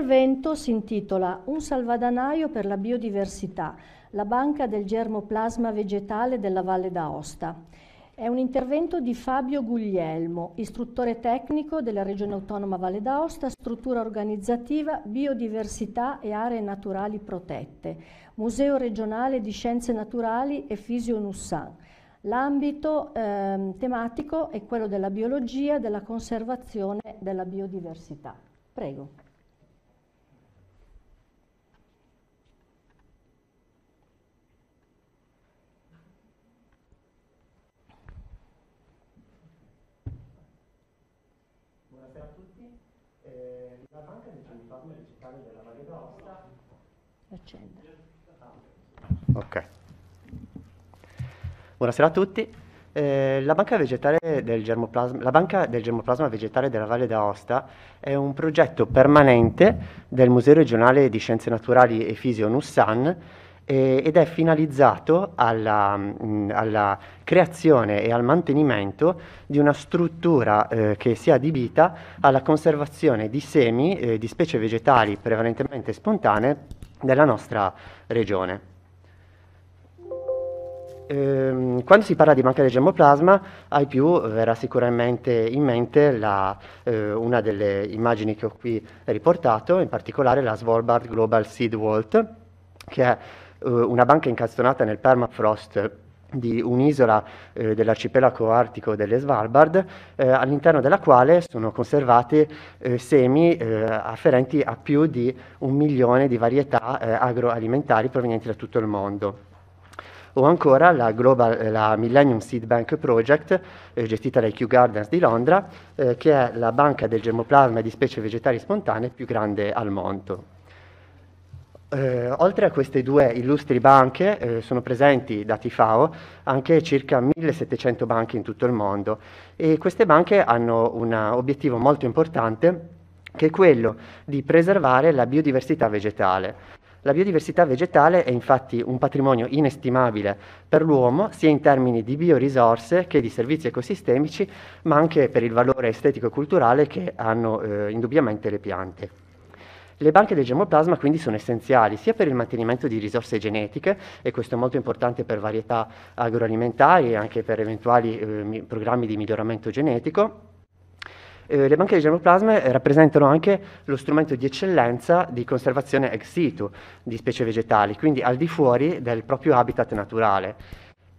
L'intervento si intitola Un salvadanaio per la biodiversità, la banca del germoplasma vegetale della Valle d'Aosta. È un intervento di Fabio Guglielmo, istruttore tecnico della Regione Autonoma Valle d'Aosta, struttura organizzativa Biodiversità e aree naturali protette, Museo regionale di Scienze Naturali e Fisio Nussan. L'ambito eh, tematico è quello della biologia, della conservazione della biodiversità. Prego. accendere. Ok. Buonasera a tutti. Eh, la, banca la, banca del germoplasma vegetale della Valle d'Aosta è un progetto permanente del Museo regionale di Scienze Naturali e Fisio Nussan eh, ed è finalizzato alla, mh, mm, alla, creazione e al mantenimento di una struttura eh, che sia adibita alla conservazione di semi eh, di specie vegetali prevalentemente spontanee della nostra regione. Ehm, quando si parla di banca del gemmoplasma, ai più verrà sicuramente in mente la, eh, una delle immagini che ho qui riportato, in particolare la Svalbard Global Seed Vault, che è eh, una banca incastonata nel permafrost di un'isola eh, dell'arcipelago artico delle Svalbard, eh, all'interno della quale sono conservati eh, semi eh, afferenti a più di un milione di varietà eh, agroalimentari provenienti da tutto il mondo o ancora la, Global, eh, la, Millennium Seed Bank Project, eh, gestita dai Kew Gardens di Londra, eh, che è la banca del germoplasma e di specie vegetali spontanee più grande al mondo. Eh, oltre a queste due illustri banche eh, sono presenti, dati FAO, anche circa 1700 banche in tutto il mondo e queste banche hanno un obiettivo molto importante che è quello di preservare la biodiversità vegetale. La biodiversità vegetale è infatti un patrimonio inestimabile per l'uomo, sia in termini di biorisorse che di servizi ecosistemici, ma anche per il valore estetico e culturale che hanno eh, indubbiamente le piante. Le banche del germoplasma quindi sono essenziali sia per il mantenimento di risorse genetiche, e questo è molto importante per varietà agroalimentari e anche per eventuali eh, programmi di miglioramento genetico, eh, le banche di germoplasma eh, rappresentano anche lo strumento di eccellenza di conservazione ex situ di specie vegetali, quindi al di fuori del proprio habitat naturale.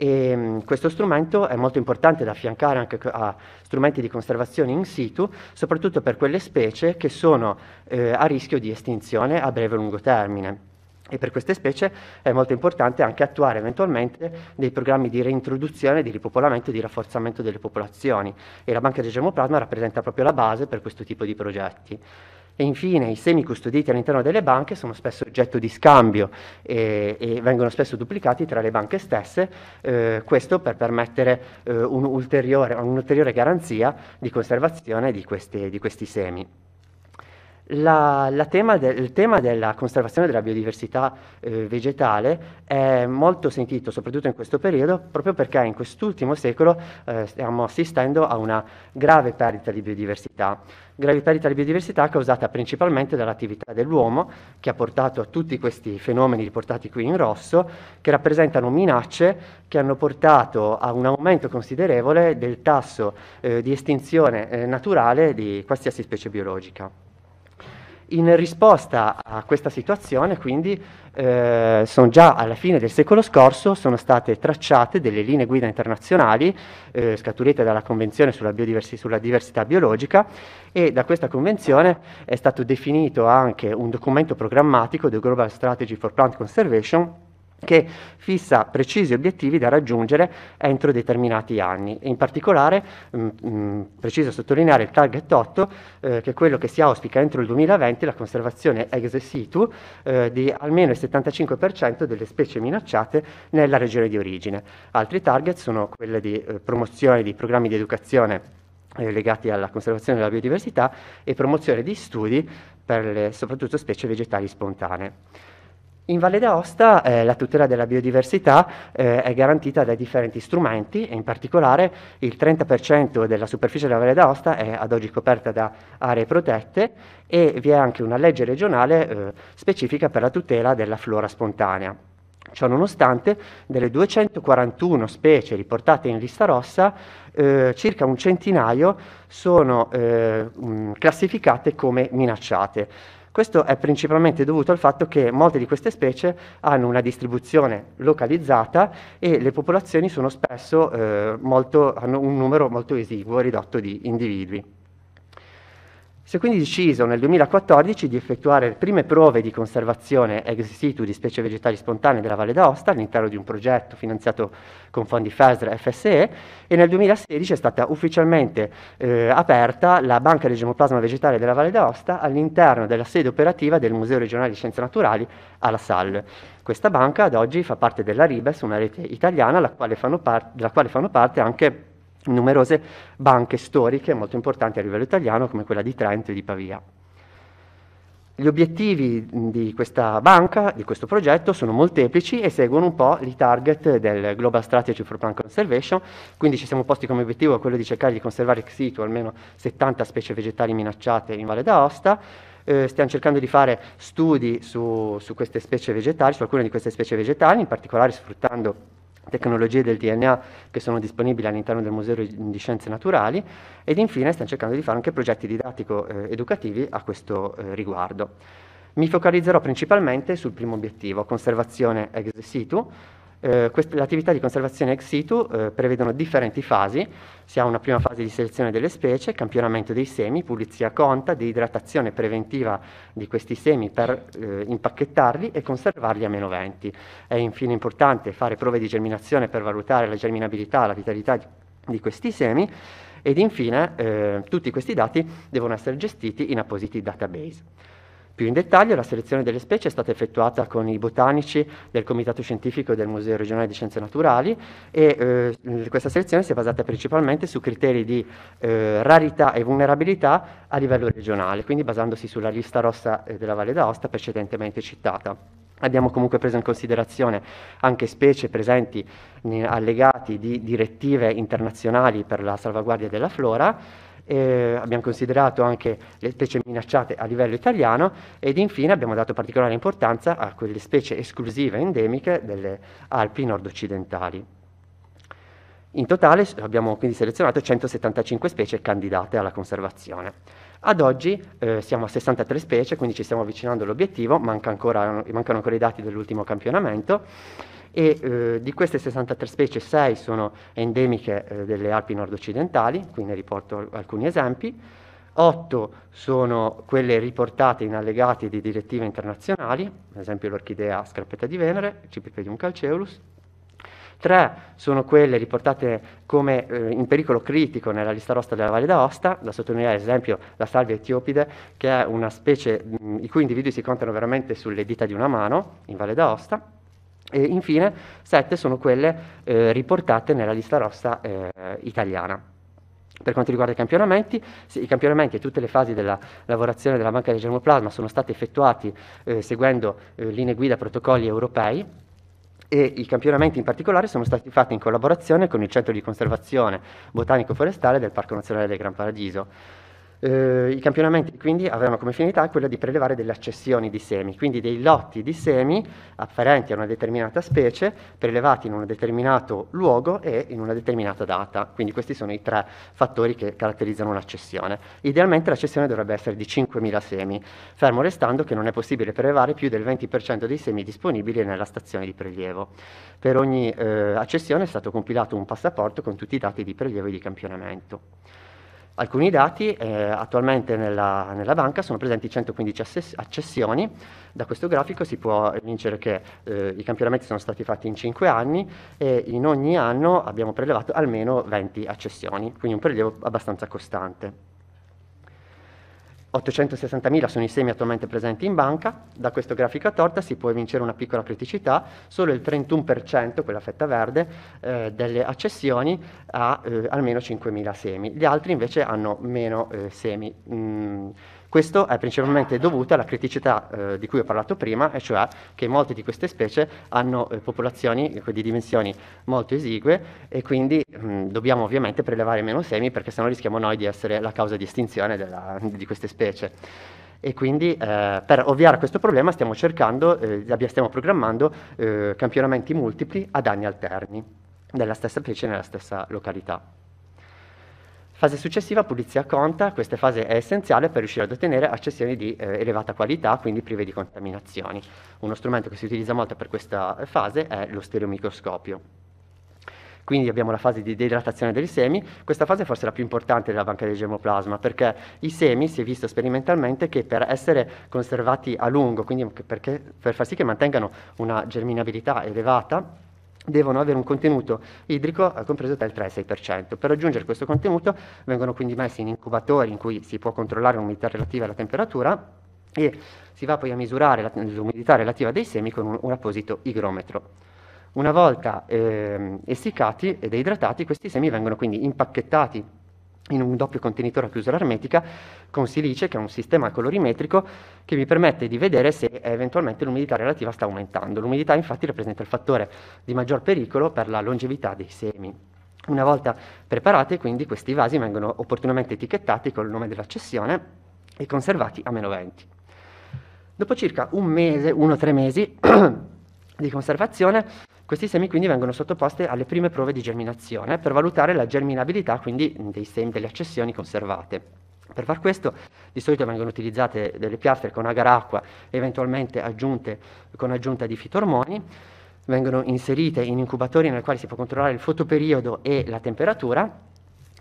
E mm, questo strumento è molto importante da affiancare anche a strumenti di conservazione in situ, soprattutto per quelle specie che sono eh, a rischio di estinzione a breve e lungo termine. E per queste specie è molto importante anche attuare eventualmente dei programmi di reintroduzione, di ripopolamento e di rafforzamento delle popolazioni. E la banca di germoplasma rappresenta proprio la base per questo tipo di progetti. E infine i semi custoditi all'interno delle banche sono spesso oggetto di scambio e, e vengono spesso duplicati tra le banche stesse, eh, questo per permettere eh, un'ulteriore, un garanzia di conservazione di questi, di questi semi. La, la tema de, il tema della conservazione della biodiversità eh, vegetale è molto sentito, soprattutto in questo periodo, proprio perché in quest'ultimo secolo eh, stiamo assistendo a una grave perdita di biodiversità gravità di tale biodiversità causata principalmente dall'attività dell'uomo che ha portato a tutti questi fenomeni riportati qui in rosso, che rappresentano minacce che hanno portato a un aumento considerevole del tasso eh, di estinzione eh, naturale di qualsiasi specie biologica. In risposta a questa situazione, quindi, eh, già alla fine del secolo scorso sono state tracciate delle linee guida internazionali eh, scaturite dalla Convenzione sulla, biodiversi- sulla, diversità biologica e da questa Convenzione è stato definito anche un documento programmatico, The Global Strategy for Plant Conservation, che fissa precisi obiettivi da raggiungere entro determinati anni. In particolare, mh, mm, mh, mm, preciso sottolineare il target 8, eh, che è quello che si auspica entro il 2020 la conservazione ex situ eh, di almeno il 75% delle specie minacciate nella regione di origine. Altri target sono quelli di eh, promozione di programmi di educazione eh, legati alla conservazione della biodiversità e promozione di studi per le soprattutto specie vegetali spontanee. In Valle d'Aosta eh, la tutela della biodiversità eh, è garantita da differenti strumenti e in particolare il 30% della superficie della Valle d'Aosta è ad oggi coperta da aree protette e vi è anche una legge regionale eh, specifica per la tutela della flora spontanea. Ciononostante, delle 241 specie riportate in lista rossa, eh, circa un centinaio sono eh, classificate come minacciate. Questo è principalmente dovuto al fatto che molte di queste specie hanno una distribuzione localizzata e le popolazioni sono spesso eh, molto, hanno un numero molto esiguo, ridotto di individui. Si è quindi deciso nel 2014 di effettuare le prime prove di conservazione ex situ di specie vegetali spontanee della Valle d'Aosta all'interno di un progetto finanziato con fondi FASR FSE e nel 2016 è stata ufficialmente eh, aperta la Banca del Gemoplasma Vegetale della Valle d'Aosta all'interno della sede operativa del Museo regionale di Scienze Naturali alla SAL. Questa banca ad oggi fa parte della Ribes, una rete italiana quale parte, della quale fanno parte anche numerose banche storiche molto importanti a livello italiano come quella di Trento e di Pavia. Gli obiettivi di questa banca, di questo progetto, sono molteplici e seguono un po' i target del Global Strategy for Plant Conservation, quindi ci siamo posti come obiettivo quello di cercare di conservare ex situ almeno 70 specie vegetali minacciate in Valle d'Aosta, eh, stiamo cercando di fare studi su, su queste specie vegetali, su alcune di queste specie vegetali, in particolare sfruttando tecnologie del DNA che sono disponibili all'interno del Museo di Scienze Naturali ed infine stiamo cercando di fare anche progetti didattico-educativi eh, a questo eh, riguardo. Mi focalizzerò principalmente sul primo obiettivo, conservazione ex situ, eh, le attività di conservazione ex situ eh, prevedono differenti fasi, si ha una prima fase di selezione delle specie, campionamento dei semi, pulizia conta, deidratazione preventiva di questi semi per eh, impacchettarli e conservarli a meno 20. È infine importante fare prove di germinazione per valutare la germinabilità, e la vitalità di, di questi semi ed infine eh, tutti questi dati devono essere gestiti in appositi database. Più in dettaglio, la selezione delle specie è stata effettuata con i botanici del Comitato Scientifico del Museo Regionale di Scienze Naturali e eh, questa selezione si è basata principalmente su criteri di eh, rarità e vulnerabilità a livello regionale, quindi basandosi sulla lista rossa eh, della Valle d'Aosta precedentemente citata. Abbiamo comunque preso in considerazione anche specie presenti allegati di direttive internazionali per la salvaguardia della flora eh, abbiamo considerato anche le specie minacciate a livello italiano ed infine abbiamo dato particolare importanza a quelle specie esclusive endemiche delle Alpi nord-occidentali. In totale abbiamo quindi selezionato 175 specie candidate alla conservazione. Ad oggi eh, siamo a 63 specie, quindi ci stiamo avvicinando all'obiettivo, mancano ancora, eh, mancano ancora i dati dell'ultimo campionamento e eh, di queste 63 specie 6 sono endemiche eh, delle Alpi nord-occidentali, qui ne riporto alcuni esempi, 8 sono quelle riportate in allegati di direttive internazionali, ad esempio l'orchidea scarpetta di Venere, Cipipedium calceolus, 3 sono quelle riportate come eh, in pericolo critico nella lista rossa della Valle d'Aosta, da sottolineare ad esempio la salvia etiopide, che è una specie mh, i cui individui si contano veramente sulle dita di una mano in Valle d'Aosta. E infine, sette sono quelle eh, riportate nella lista rossa eh, italiana. Per quanto riguarda i campionamenti, i campionamenti e tutte le fasi della lavorazione della banca del germoplasma sono stati effettuati eh, seguendo eh, linee guida protocolli europei e i campionamenti in particolare sono stati fatti in collaborazione con il Centro di Conservazione Botanico-Forestale del Parco Nazionale del Gran Paradiso. Eh, I campionamenti quindi avevano come finalità quella di prelevare delle accessioni di semi, quindi dei lotti di semi afferenti a una determinata specie, prelevati in un determinato luogo e in una determinata data. Quindi questi sono i tre fattori che caratterizzano un'accessione. Idealmente l'accessione dovrebbe essere di 5.000 semi, fermo restando che non è possibile prelevare più del 20% dei semi disponibili nella stazione di prelievo. Per ogni eh, accessione è stato compilato un passaporto con tutti i dati di prelievo e di campionamento alcuni dati, eh, attualmente nella, nella, banca sono presenti 115 accessioni, da questo grafico si può evincere che eh, i campionamenti sono stati fatti in 5 anni e in ogni anno abbiamo prelevato almeno 20 accessioni, quindi un prelievo abbastanza costante. 860.000 sono i semi attualmente presenti in banca, da questo grafico a torta si può evincere una piccola criticità, solo il 31%, quella fetta verde, eh, delle accessioni ha eh, almeno 5.000 semi, gli altri invece hanno meno eh, semi. Mm, questo è principalmente dovuto alla criticità eh, di cui ho parlato prima, e cioè che molte di queste specie hanno eh, popolazioni eh, di dimensioni molto esigue e quindi mh, mm, dobbiamo ovviamente prelevare meno semi perché sennò rischiamo noi di essere la causa di estinzione della, di queste specie e quindi eh, per ovviare a questo problema stiamo cercando, eh, stiamo programmando eh, campionamenti multipli ad anni alterni della stessa specie nella stessa località. Fase successiva, pulizia conta, questa fase è essenziale per riuscire ad ottenere accessioni di eh, elevata qualità, quindi prive di contaminazioni. Uno strumento che si utilizza molto per questa fase è lo stereomicroscopio. Quindi abbiamo la fase di deidratazione dei semi, questa fase è forse la più importante della banca del germoplasma perché i semi si è visto sperimentalmente che per essere conservati a lungo, quindi perché, per far sì che mantengano una germinabilità elevata, devono avere un contenuto idrico compreso tra il 3 e il 6%. Per raggiungere questo contenuto vengono quindi messi in incubatori in cui si può controllare l'umidità relativa alla temperatura e si va poi a misurare l'umidità relativa dei semi con un, un apposito igrometro. Una volta eh, essiccati ed idratati, questi semi vengono quindi impacchettati in un doppio contenitore a chiusura ermetica con silice, che è un sistema colorimetrico che mi permette di vedere se eventualmente l'umidità relativa sta aumentando. L'umidità infatti rappresenta il fattore di maggior pericolo per la longevità dei semi. Una volta preparati, quindi, questi vasi vengono opportunamente etichettati con il nome della cessione e conservati a meno 20. Dopo circa un mese, uno o tre mesi di conservazione, questi semi quindi vengono sottoposti alle prime prove di germinazione per valutare la germinabilità quindi dei semi, delle accessioni conservate. Per far questo di solito vengono utilizzate delle piastre con agaracqua, eventualmente aggiunte con aggiunta di fitormoni, vengono inserite in incubatori nel quale si può controllare il fotoperiodo e la temperatura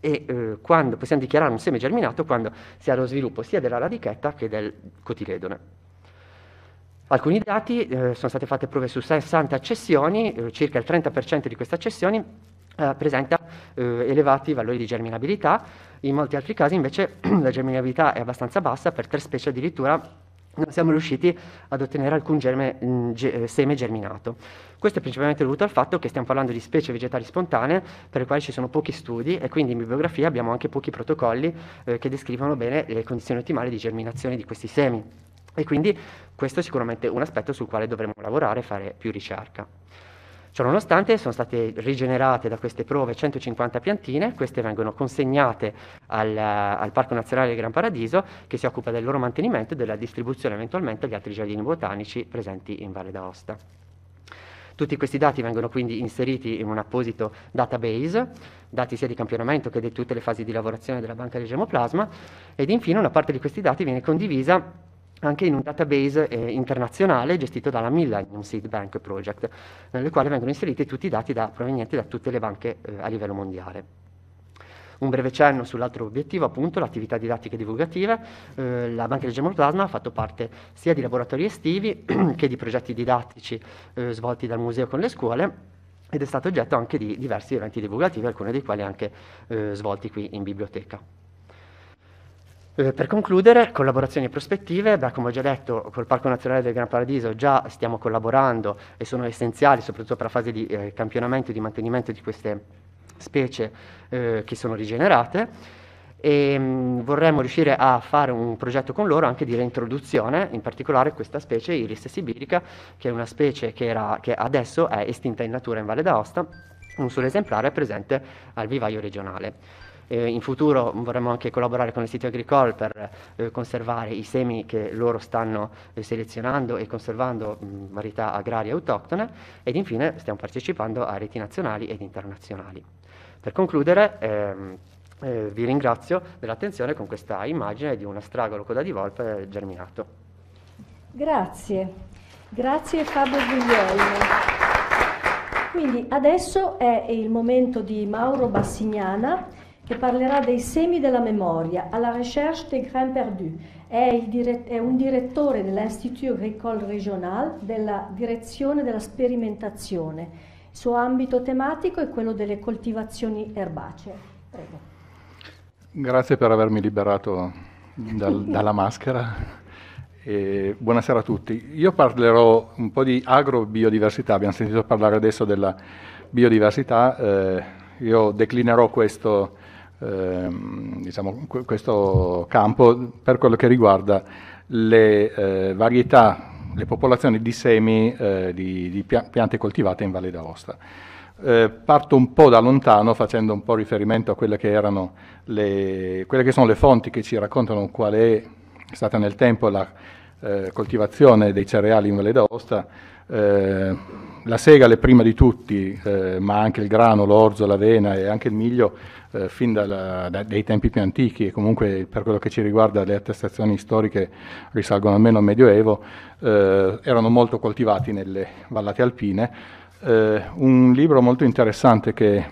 e eh, quando possiamo dichiarare un seme germinato quando si ha lo sviluppo sia della radichetta che del cotiledone alcuni dati, eh, sono state fatte prove su 60 accessioni, eh, circa il 30% di queste accessioni eh, presenta eh, elevati valori di germinabilità, in molti altri casi invece la germinabilità è abbastanza bassa, per tre specie addirittura non siamo riusciti ad ottenere alcun germe, mm, ge, eh, seme germinato. Questo è principalmente dovuto al fatto che stiamo parlando di specie vegetali spontanee per le quali ci sono pochi studi e quindi in bibliografia abbiamo anche pochi protocolli eh, che descrivono bene le condizioni ottimali di germinazione di questi semi. E quindi questo è sicuramente un aspetto sul quale dovremmo lavorare e fare più ricerca. Ciononostante sono state rigenerate da queste prove 150 piantine, queste vengono consegnate al, al, Parco Nazionale del Gran Paradiso che si occupa del loro mantenimento e della distribuzione eventualmente agli altri giardini botanici presenti in Valle d'Aosta. Tutti questi dati vengono quindi inseriti in un apposito database, dati sia di campionamento che di tutte le fasi di lavorazione della banca di gemoplasma ed infine una parte di questi dati viene condivisa anche in un database eh, internazionale gestito dalla Millennium Seed Bank Project, nel quale vengono inseriti tutti i dati da, provenienti da tutte le banche eh, a livello mondiale. Un breve cenno sull'altro obiettivo, appunto, l'attività didattica e divulgativa. Eh, la Banca del Germoplasma ha fatto parte sia di laboratori estivi che di progetti didattici eh, svolti dal museo con le scuole ed è stato oggetto anche di diversi eventi divulgativi, alcuni dei quali anche eh, svolti qui in biblioteca. Eh, per concludere, collaborazioni e prospettive, beh, come ho già detto, col Parco Nazionale del Gran Paradiso già stiamo collaborando e sono essenziali soprattutto per la fase di eh, campionamento e di mantenimento di queste specie eh, che sono rigenerate e ehm, mh, vorremmo riuscire a fare un progetto con loro anche di reintroduzione, in particolare questa specie, Iris sibirica, che è una specie che, era, che adesso è estinta in natura in Valle d'Aosta, un solo esemplare è presente al vivaio regionale. Eh, in futuro vorremmo anche collaborare con il sito Agricole per eh, conservare i semi che loro stanno eh, selezionando e conservando mh, varietà agrarie autoctone ed infine stiamo partecipando a reti nazionali ed internazionali. Per concludere, ehm, eh, vi ringrazio dell'attenzione con questa immagine di un astragolo coda di volpe germinato. Grazie, grazie Fabio Guglielmo. Quindi adesso è il momento di Mauro Bassignana che parlerà dei semi della memoria, alla recherche des grains perdus. È, dirett- è un direttore dell'Institut Agricole Régional della direzione della sperimentazione. Il suo ambito tematico è quello delle coltivazioni erbacee. Prego. Grazie per avermi liberato dal, dalla maschera. E buonasera a tutti. Io parlerò un po' di agrobiodiversità, abbiamo sentito parlare adesso della biodiversità, eh, io declinerò questo ehm, diciamo, questo campo per quello che riguarda le eh, varietà, le popolazioni di semi eh, di, di, piante coltivate in Valle d'Aosta. Eh, parto un po' da lontano facendo un po' riferimento a quelle che, erano le, quelle che sono le fonti che ci raccontano qual è stata nel tempo la eh, coltivazione dei cereali in Valle d'Aosta eh, la segale prima di tutti, eh, ma anche il grano, l'orzo, l'avena e anche il miglio, eh, fin dalla, da, dai tempi più antichi e comunque per quello che ci riguarda le attestazioni storiche risalgono almeno al Medioevo, eh, erano molto coltivati nelle vallate alpine. Eh, un libro molto interessante che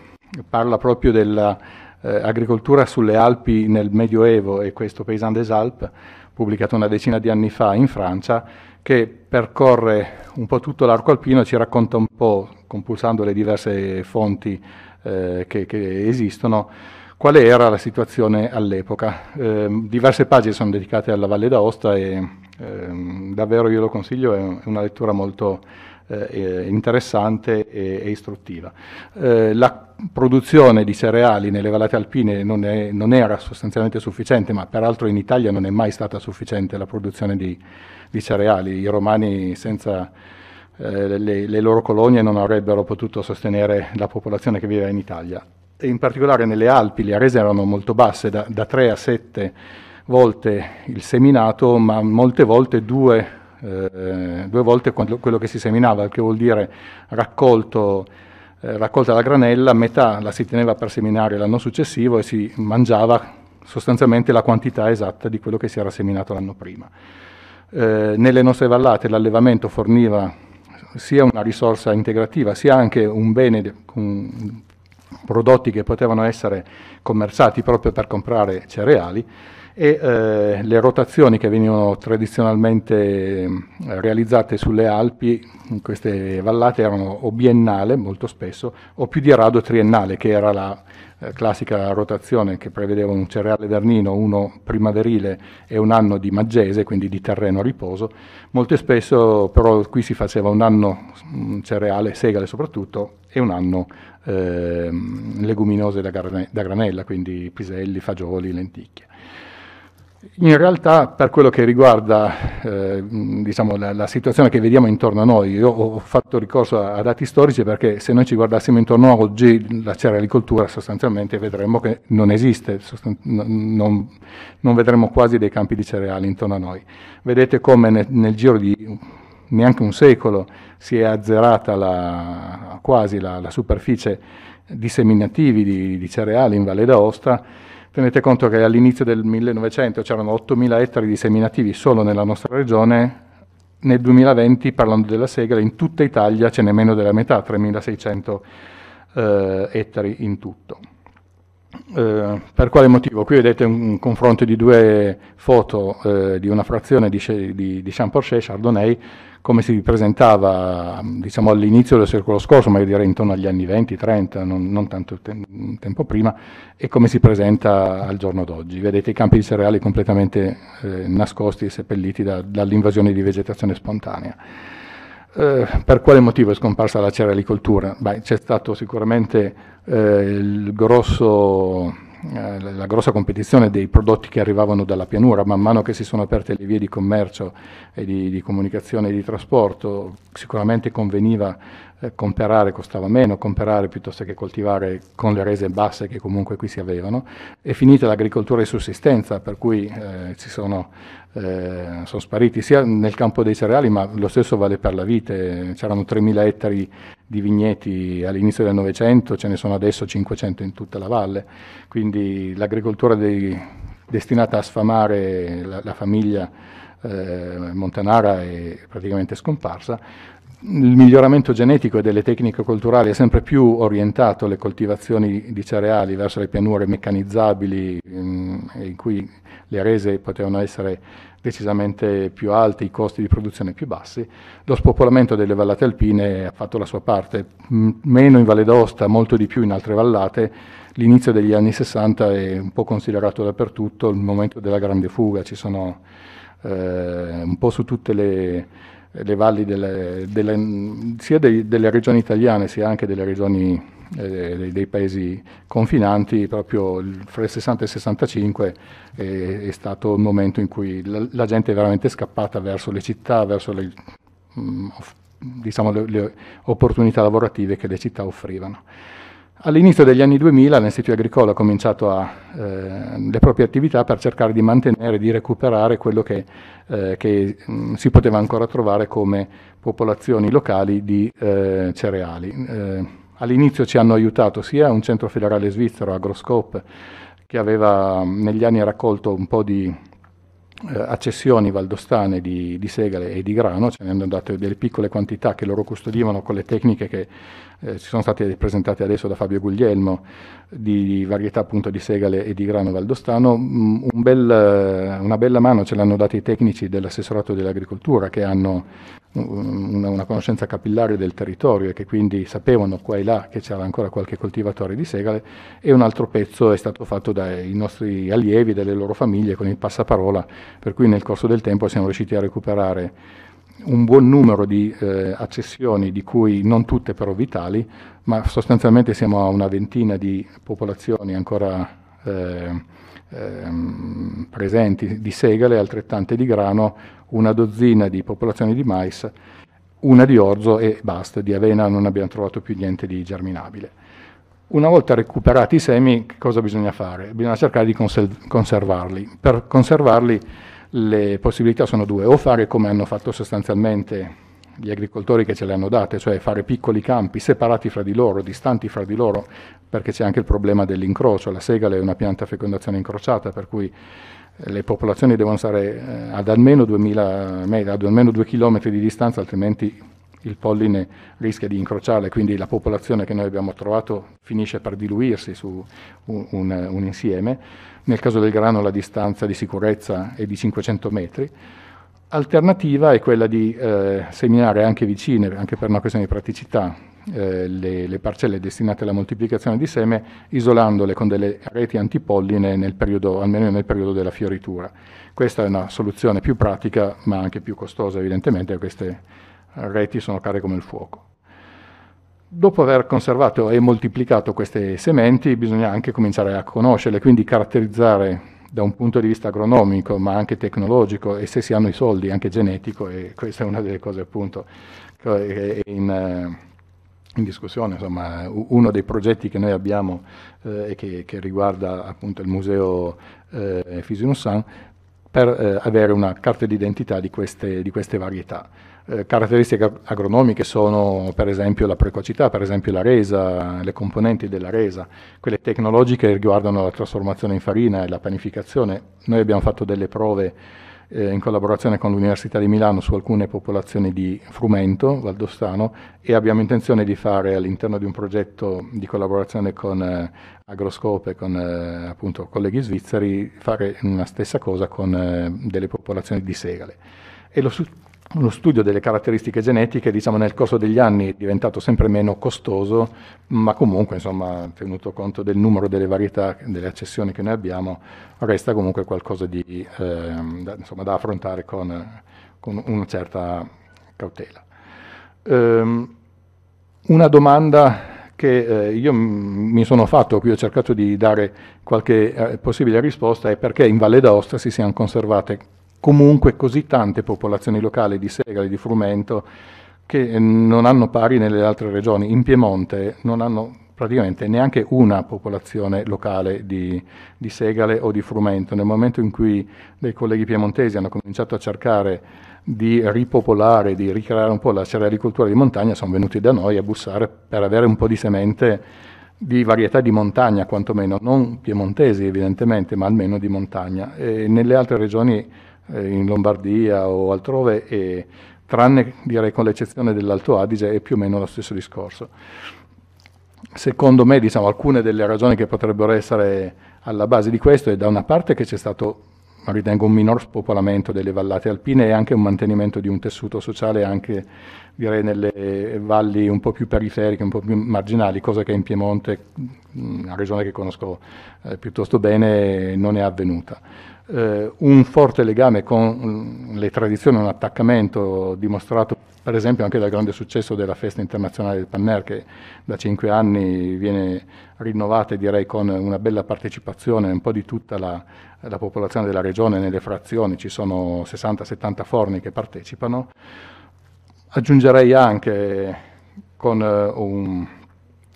parla proprio dell'agricoltura eh, sulle Alpi nel Medioevo e questo Paysan des Alpes, pubblicato una decina di anni fa in Francia, che percorre un po' tutto l'arco alpino ci racconta un po', compulsando le diverse fonti eh, che, che, esistono, qual era la situazione all'epoca. Eh, diverse pagine sono dedicate alla Valle d'Aosta e ehm, davvero io lo consiglio, è una lettura molto eh, eh, interessante e, e istruttiva. Eh, la produzione di cereali nelle vallate alpine non, è, non, era sostanzialmente sufficiente, ma peraltro in Italia non è mai stata sufficiente la produzione di cereali di cereali. I romani senza eh, le, le loro colonie non avrebbero potuto sostenere la popolazione che viveva in Italia. E in particolare nelle Alpi le arese erano molto basse, da, da 3 a 7 volte il seminato, ma molte volte due, eh, due volte quello che si seminava, che vuol dire raccolto eh, raccolta la granella, metà la si teneva per seminare l'anno successivo e si mangiava sostanzialmente la quantità esatta di quello che si era seminato l'anno prima. Eh, nelle nostre vallate l'allevamento forniva sia una risorsa integrativa sia anche un bene, un, prodotti che potevano essere commerciati proprio per comprare cereali e eh, le rotazioni che venivano tradizionalmente eh, realizzate sulle Alpi, in queste vallate, erano o biennale molto spesso o più di rado triennale, che era la eh, classica rotazione che prevedeva un cereale d'arnino, uno primaverile e un anno di maggese, quindi di terreno a riposo. Molto spesso però qui si faceva un anno mm, cereale, segale soprattutto, e un anno eh, leguminose da, da granella, quindi piselli, fagioli, lenticchie. In realtà per quello che riguarda eh, diciamo, la, la, situazione che vediamo intorno a noi, io ho fatto ricorso a, a, dati storici perché se noi ci guardassimo intorno a oggi la cerealicoltura sostanzialmente vedremmo che non esiste, sostan- non, non, vedremo quasi dei campi di cereali intorno a noi. Vedete come nel, nel giro di neanche un secolo si è azzerata la, quasi la, la, superficie disseminativi di, di cereali in Valle d'Aosta Tenete conto che all'inizio del 1900 c'erano 8.000 ettari di seminativi solo nella nostra regione, nel 2020, parlando della segala, in tutta Italia ce n'è meno della metà, 3.600 eh, ettari in tutto. Eh, per quale motivo? Qui vedete un confronto di due foto eh, di una frazione di, di, di Champorchet, Chardonnay, come si presentava diciamo, all'inizio del secolo scorso, ma io direi intorno agli anni 20-30, non, non, tanto te tempo prima, e come si presenta al giorno d'oggi. Vedete i campi di cereali completamente eh, nascosti e seppelliti da, dall'invasione di vegetazione spontanea. Eh, per quale motivo è scomparsa la cerealicoltura? Beh, c'è stato sicuramente eh, grosso, eh, la grossa competizione dei prodotti che arrivavano dalla pianura, man mano che si sono aperte le vie di commercio e di, di comunicazione e di trasporto, sicuramente conveniva eh, comprare costava meno, comprare piuttosto che coltivare con le rese basse che comunque qui si avevano. È finita l'agricoltura di sussistenza, per cui eh, ci sono eh, sono spariti sia nel campo dei cereali, ma lo stesso vale per la vite. C'erano 3.000 ettari di vigneti all'inizio del Novecento, ce ne sono adesso 500 in tutta la valle. Quindi l'agricoltura dei, destinata a sfamare la, la famiglia eh, montanara è praticamente scomparsa il miglioramento genetico e delle tecniche culturali è sempre più orientato alle coltivazioni di cereali verso le pianure meccanizzabili mm, in cui le rese potevano essere decisamente più alte, i costi di produzione più bassi, lo spopolamento delle vallate alpine ha fatto la sua parte, mm, meno in Valle d'Osta, molto di più in altre vallate, l'inizio degli anni 60 è un po' considerato dappertutto il momento della grande fuga, ci sono eh, un po' su tutte le le valli delle, delle, sia dei, delle regioni italiane sia anche delle regioni eh, dei, dei, paesi confinanti, proprio fra il 60 e il 65 eh, è stato il momento in cui la, la, gente è veramente scappata verso le città, verso le, mh, mm, diciamo, le, le opportunità lavorative che le città offrivano. All'inizio degli anni 2000 l'Istituto Agricolo ha cominciato a, eh, le proprie attività per cercare di mantenere, di recuperare quello che, eh, che mh, mm, si poteva ancora trovare come popolazioni locali di eh, cereali. Eh, all'inizio ci hanno aiutato sia un centro federale svizzero, Agroscope, che aveva mm, negli anni raccolto un po' di eh, accessioni valdostane di, di, segale e di grano, ce ne hanno dato delle piccole quantità che loro custodivano con le tecniche che eh, ci sono state presentate adesso da Fabio Guglielmo di varietà appunto di segale e di grano valdostano. Mm, un bel, eh, una bella mano ce l'hanno data i tecnici dell'assessorato dell'agricoltura che hanno una, una, conoscenza capillare del territorio e che quindi sapevano qua e là che c'era ancora qualche coltivatore di segale e un altro pezzo è stato fatto dai nostri allievi, dalle loro famiglie con il passaparola, per cui nel corso del tempo siamo riusciti a recuperare un buon numero di eh, accessioni, di cui non tutte però vitali, ma sostanzialmente siamo a una ventina di popolazioni ancora eh, eh, presenti di segale, altrettante di grano, una dozzina di popolazioni di mais, una di orzo e basta, di avena non abbiamo trovato più niente di germinabile. Una volta recuperati i semi, che cosa bisogna fare? Bisogna cercare di conservarli. Per conservarli le possibilità sono due, o fare come hanno fatto sostanzialmente gli agricoltori che ce le hanno date, cioè fare piccoli campi separati fra di loro, distanti fra di loro, perché c'è anche il problema dell'incrocio, la segale è una pianta a fecondazione incrociata, per cui le popolazioni devono stare eh, ad almeno 2000 ad almeno 2 km di distanza, altrimenti il polline rischia di incrociarle, quindi la popolazione che noi abbiamo trovato finisce per diluirsi su un, un, un insieme. Nel caso del grano la distanza di sicurezza è di 500 metri. Alternativa è quella di eh, seminare anche vicine, anche per una questione di praticità, eh, le, le, parcelle destinate alla moltiplicazione di seme isolandole con delle reti antipolline nel periodo, almeno nel periodo della fioritura. Questa è una soluzione più pratica ma anche più costosa evidentemente, queste reti sono care come il fuoco. Dopo aver conservato e moltiplicato queste sementi bisogna anche cominciare a conoscerle, quindi caratterizzare da un punto di vista agronomico ma anche tecnologico e se si hanno i soldi anche genetico e questa è una delle cose appunto in, eh, in discussione, insomma, uno dei progetti che noi abbiamo eh, e eh, che, che, riguarda appunto il museo eh, Fisinussan per eh, avere una carta d'identità di queste, di queste varietà. Eh, caratteristiche agronomiche sono per esempio la precocità, per esempio la resa, le componenti della resa, quelle tecnologiche riguardano la trasformazione in farina e la panificazione. Noi abbiamo fatto delle prove eh, in collaborazione con l'Università di Milano su alcune popolazioni di frumento valdostano e abbiamo intenzione di fare all'interno di un progetto di collaborazione con eh, Agroscope, con eh, appunto colleghi svizzeri, fare la stessa cosa con eh, delle popolazioni di segale. E lo, lo studio delle caratteristiche genetiche diciamo, nel corso degli anni è diventato sempre meno costoso, ma comunque insomma, tenuto conto del numero delle varietà, delle accessioni che noi abbiamo, resta comunque qualcosa di, eh, da, insomma, da, affrontare con, con, una certa cautela. Um, una domanda che eh, io mi sono fatto, qui ho cercato di dare qualche eh, possibile risposta, è perché in Valle d'Aosta si siano conservate comunque così tante popolazioni locali di segale e di frumento che eh, non hanno pari nelle altre regioni. In Piemonte non hanno praticamente neanche una popolazione locale di, di segale o di frumento. Nel momento in cui dei colleghi piemontesi hanno cominciato a cercare di ripopolare, di ricreare un po' la cerealicoltura di montagna, sono venuti da noi a bussare per avere un po' di semente di varietà di montagna quantomeno, non piemontesi evidentemente, ma almeno di montagna. E nelle altre regioni eh, in Lombardia o altrove, e, tranne direi con l'eccezione dell'Alto Adige è più o meno lo stesso discorso. Secondo me diciamo, alcune delle ragioni che potrebbero essere alla base di questo è da una parte che c'è stato, ritengo, un minor spopolamento delle vallate alpine e anche un mantenimento di un tessuto sociale anche direi, nelle valli un po' più periferiche, un po' più marginali, cosa che in Piemonte, una regione che conosco eh, piuttosto bene, non è avvenuta eh, un forte legame con mm, le tradizioni, un attaccamento dimostrato per esempio anche dal grande successo della Festa Internazionale del Panner che da cinque anni viene rinnovata direi con una bella partecipazione un po' di tutta la, la popolazione della regione nelle frazioni, ci sono 60-70 forni che partecipano. Aggiungerei anche con eh, un,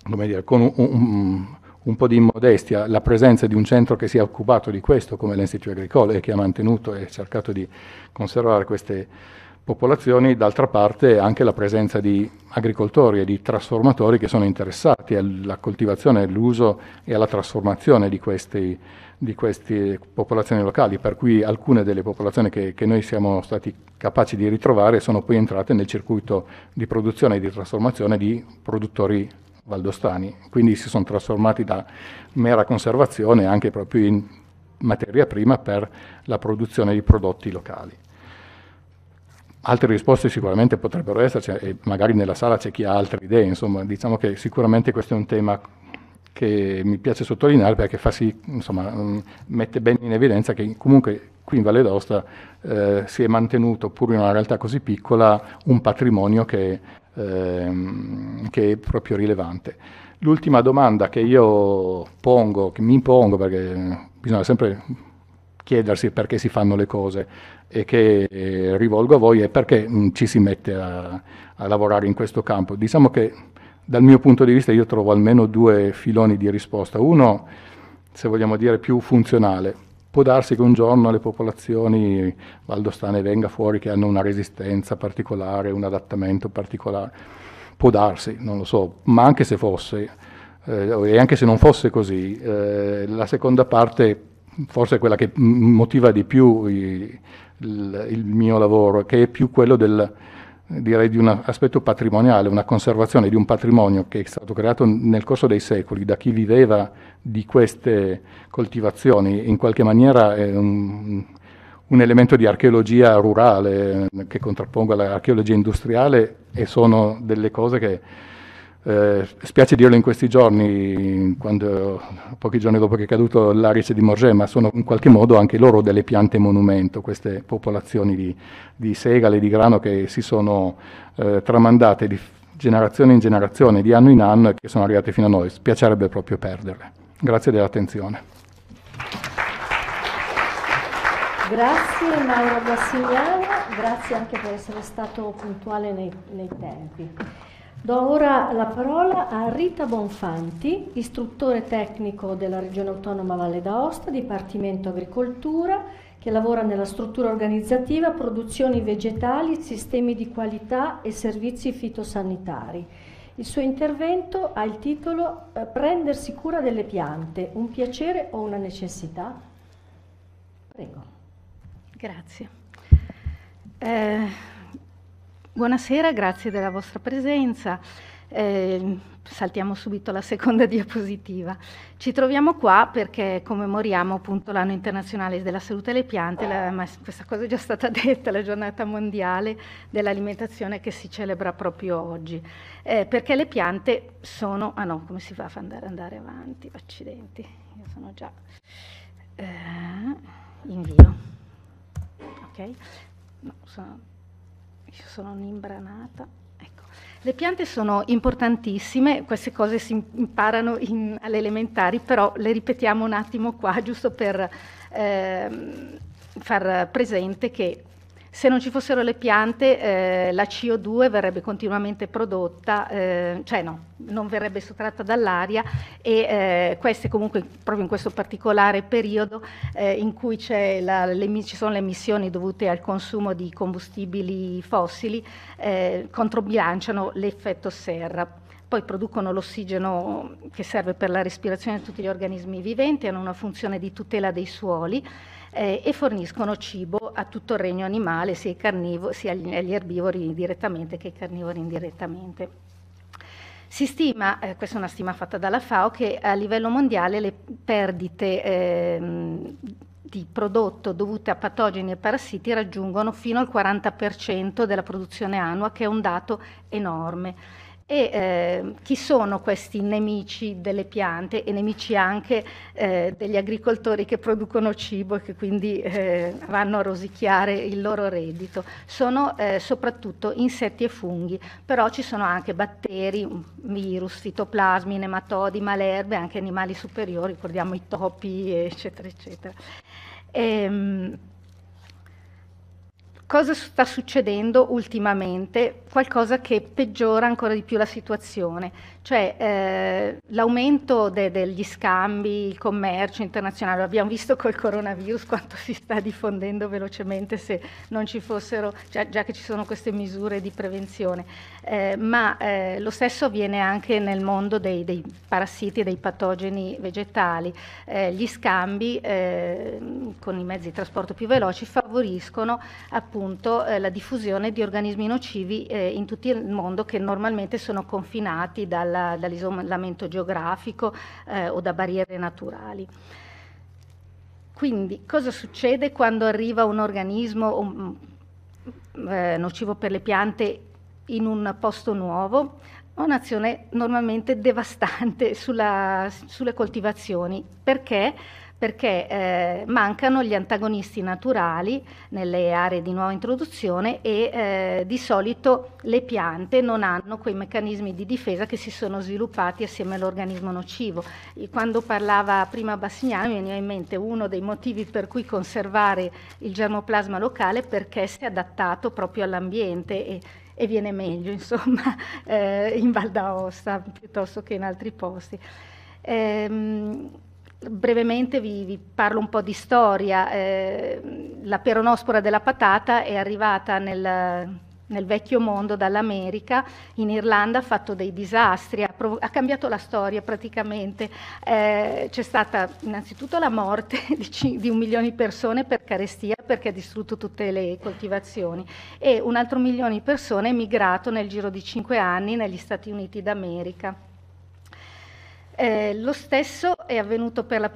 come dire, con un, un, un un po' di immodestia la presenza di un centro che si è occupato di questo come l'Instituto Agricole che ha mantenuto e cercato di conservare queste popolazioni, d'altra parte anche la presenza di agricoltori e di trasformatori che sono interessati alla coltivazione, all'uso e alla trasformazione di, questi, di queste popolazioni locali, per cui alcune delle popolazioni che, che noi siamo stati capaci di ritrovare sono poi entrate nel circuito di produzione e di trasformazione di produttori valdostrani, quindi si sono trasformati da mera conservazione anche proprio in materia prima per la produzione di prodotti locali. Altre risposte sicuramente potrebbero esserci e magari nella sala c'è chi ha altre idee, insomma diciamo che sicuramente questo è un tema che mi piace sottolineare perché fa sì, insomma, mm, mette ben in evidenza che comunque qui in Valle d'Aosta eh, si è mantenuto, pur in una realtà così piccola, un patrimonio che ehm, che è proprio rilevante. L'ultima domanda che io pongo, che mi pongo perché bisogna sempre chiedersi perché si fanno le cose e che eh, rivolgo a voi è perché mh, mm, ci si mette a, a lavorare in questo campo. Diciamo che dal mio punto di vista io trovo almeno due filoni di risposta. Uno, se vogliamo dire, più funzionale Può darsi che un giorno le popolazioni valdostane venga fuori che hanno una resistenza particolare, un adattamento particolare. Può darsi, non lo so, ma anche se fosse, eh, e anche se non fosse così, eh, la seconda parte forse è quella che motiva di più i, il, il, mio lavoro, che è più quello del, direi di un aspetto patrimoniale, una conservazione di un patrimonio che è stato creato nel corso dei secoli da chi viveva di queste coltivazioni, in qualche maniera è un, un elemento di archeologia rurale che contrappongo all'archeologia industriale e sono delle cose che eh, spiace dirlo in questi giorni, quando, pochi giorni dopo che è caduto l'arice di Morgè, ma sono in qualche modo anche loro delle piante monumento, queste popolazioni di, di segale, di grano che si sono eh, tramandate di generazione in generazione, di anno in anno e che sono arrivate fino a noi. Spiacerebbe proprio perderle. Grazie dell'attenzione. Grazie Mauro Bassigliano, grazie anche per essere stato puntuale nei, nei tempi. Do ora la parola a Rita Bonfanti, istruttore tecnico della Regione Autonoma Valle d'Aosta, Dipartimento Agricoltura, che lavora nella struttura organizzativa Produzioni vegetali, sistemi di qualità e servizi fitosanitari. Il suo intervento ha il titolo eh, Prendersi cura delle piante, un piacere o una necessità? Prego. Grazie. Eh, buonasera, grazie della vostra presenza. Eh, saltiamo subito la seconda diapositiva. Ci troviamo qua perché commemoriamo appunto l'anno internazionale della salute delle piante, la, ma questa cosa è già stata detta, la giornata mondiale dell'alimentazione che si celebra proprio oggi, eh, perché le piante sono... Ah no, come si fa a andare, andare avanti? Accidenti, io sono già... Eh, invio. Ok? No, sono, sono imbranata. Le piante sono importantissime, queste cose si imparano in, alle elementari, però le ripetiamo un attimo qua giusto per eh, far presente che se non ci fossero le piante, eh, la CO2 verrebbe continuamente prodotta, eh, cioè no, non verrebbe sottratta dall'aria e eh, queste comunque proprio in questo particolare periodo eh, in cui la, le, ci sono le emissioni dovute al consumo di combustibili fossili eh, controbilanciano l'effetto serra poi producono l'ossigeno che serve per la respirazione di tutti gli organismi viventi, hanno una funzione di tutela dei suoli eh, e forniscono cibo a tutto il regno animale, sia, carnivo, sia agli erbivori direttamente che ai carnivori indirettamente. Si stima, eh, questa è una stima fatta dalla FAO, che a livello mondiale le perdite eh, di prodotto dovute a patogeni e parassiti raggiungono fino al 40% della produzione annua, che è un dato enorme. E eh, chi sono questi nemici delle piante e nemici anche eh, degli agricoltori che producono cibo e che quindi eh, vanno a rosicchiare il loro reddito? Sono eh, soprattutto insetti e funghi, però ci sono anche batteri, virus, fitoplasmi, nematodi, malerbe, anche animali superiori, ricordiamo i topi, eccetera, eccetera. Ehm, Cosa sta succedendo ultimamente? Qualcosa che peggiora ancora di più la situazione, cioè eh, l'aumento de- degli scambi, il commercio internazionale, lo abbiamo visto col coronavirus quanto si sta diffondendo velocemente se non ci fossero, già, già che ci sono queste misure di prevenzione, eh, ma eh, lo stesso avviene anche nel mondo dei, dei parassiti e dei patogeni vegetali. Eh, gli scambi eh, con i mezzi di trasporto più veloci favoriscono appunto eh, la diffusione di organismi nocivi in tutto il mondo che normalmente sono confinati dal dalla, dall'isolamento geografico eh, o da barriere naturali. Quindi cosa succede quando arriva un organismo um, eh, nocivo per le piante in un posto nuovo? Un'azione normalmente devastante sulla, sulle coltivazioni perché perché eh, mancano gli antagonisti naturali nelle aree di nuova introduzione e eh, di solito le piante non hanno quei meccanismi di difesa che si sono sviluppati assieme all'organismo nocivo. E quando parlava prima Bassignano mi veniva in mente uno dei motivi per cui conservare il germoplasma locale perché si è adattato proprio all'ambiente e, e viene meglio insomma eh, in Val d'Aosta piuttosto che in altri posti. Ehm, Brevemente vi, vi, parlo un po' di storia. Eh, la peronospora della patata è arrivata nel, nel vecchio mondo dall'America, in Irlanda ha fatto dei disastri, ha, prov- ha cambiato la storia praticamente. Eh, c'è stata innanzitutto la morte di, c- di, un milione di persone per carestia perché ha distrutto tutte le coltivazioni e un altro milione di persone è migrato nel giro di cinque anni negli Stati Uniti d'America. Eh, lo stesso è avvenuto per la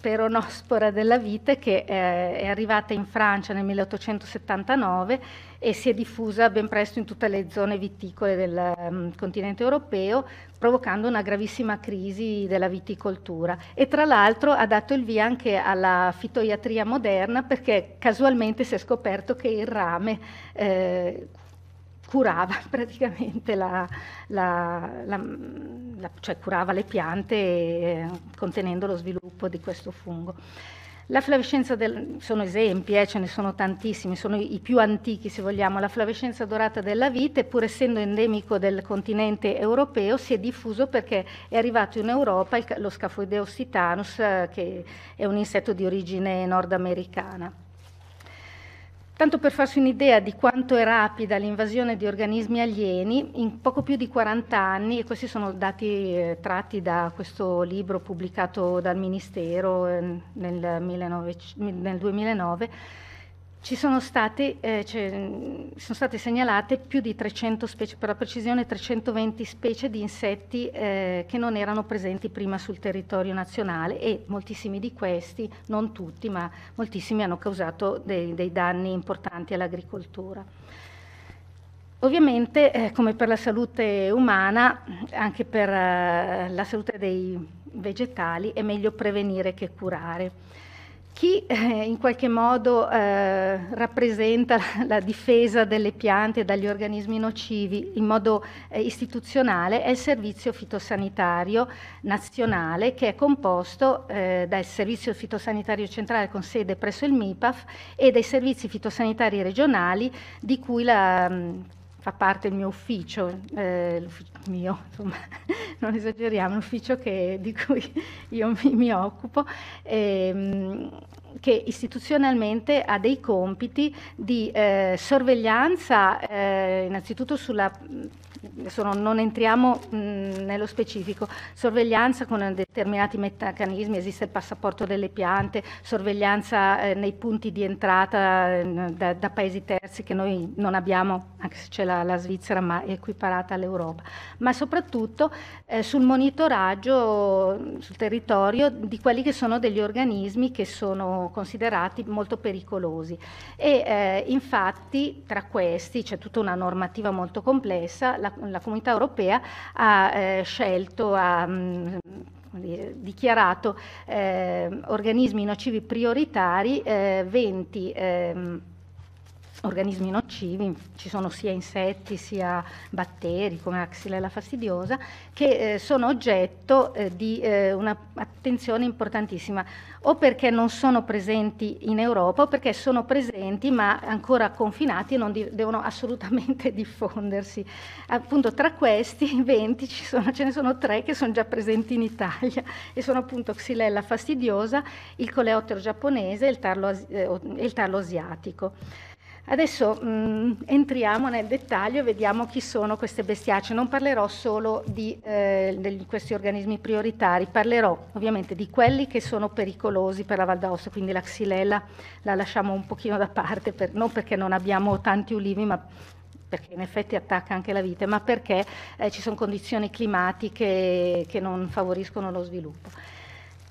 peronospora della vite che eh, è arrivata in Francia nel 1879 e si è diffusa ben presto in tutte le zone viticole del um, continente europeo, provocando una gravissima crisi della viticoltura e tra l'altro ha dato il via anche alla fitoiatria moderna perché casualmente si è scoperto che il rame eh, curava praticamente la, la, la, cioè curava le piante eh, contenendo lo sviluppo di questo fungo. La flavescenza del, sono esempi, eh, ce ne sono tantissimi, sono i, i più antichi se vogliamo. La flavescenza dorata della vite, pur essendo endemico del continente europeo, si è diffuso perché è arrivato in Europa il, lo scafoideo sitanus, eh, che è un insetto di origine nordamericana. Tanto per farsi un'idea di quanto è rapida l'invasione di organismi alieni, in poco più di 40 anni, e questi sono dati eh, tratti da questo libro pubblicato dal Ministero eh, nel, 19, nel 2009, ci sono, stati, eh, cioè, mm, sono, state segnalate più di 300 specie, per la precisione 320 specie di insetti eh, che non erano presenti prima sul territorio nazionale e moltissimi di questi, non tutti, ma moltissimi hanno causato dei, dei danni importanti all'agricoltura. Ovviamente, eh, come per la salute umana, anche per eh, la salute dei vegetali è meglio prevenire che curare chi eh, in qualche modo eh, rappresenta la difesa delle piante dagli organismi nocivi in modo eh, istituzionale è il Servizio Fitosanitario Nazionale che è composto eh, dal Servizio Fitosanitario Centrale con sede presso il MIPAF e dai servizi fitosanitari regionali di cui la mh, fa parte del mio ufficio, eh, l'ufficio mio, insomma, non esageriamo, l'ufficio che, di cui io mi, mi occupo. E, ehm, che istituzionalmente ha dei compiti di eh, sorveglianza eh, innanzitutto sulla sono, non entriamo mh, nello specifico, sorveglianza con determinati meccanismi, esiste il passaporto delle piante, sorveglianza eh, nei punti di entrata eh, da, da, paesi terzi che noi non abbiamo, anche se c'è la, la Svizzera, ma è equiparata all'Europa, ma soprattutto eh, sul monitoraggio sul territorio di quelli che sono degli organismi che sono sono considerati molto pericolosi e eh, infatti tra questi c'è tutta una normativa molto complessa, la, la comunità europea ha eh, scelto, ha mm, dichiarato eh, organismi nocivi prioritari 20 eh, organismi nocivi, ci sono sia insetti sia batteri come Axylella fastidiosa, che eh, sono oggetto eh, di eh, un'attenzione importantissima, o perché non sono presenti in Europa o perché sono presenti ma ancora confinati e non di- devono assolutamente diffondersi. Appunto tra questi 20 sono, ce ne sono tre che sono già presenti in Italia e sono appunto Xylella fastidiosa, il coleottero giapponese e il tarlo, as- eh, il tarlo asiatico. Adesso mh, mm, entriamo nel dettaglio e vediamo chi sono queste bestiacce. Non parlerò solo di, eh, di, questi organismi prioritari, parlerò ovviamente di quelli che sono pericolosi per la Val d'Aosta, quindi la xylella la lasciamo un pochino da parte, per, non perché non abbiamo tanti ulivi, ma perché in effetti attacca anche la vite, ma perché eh, ci sono condizioni climatiche che non favoriscono lo sviluppo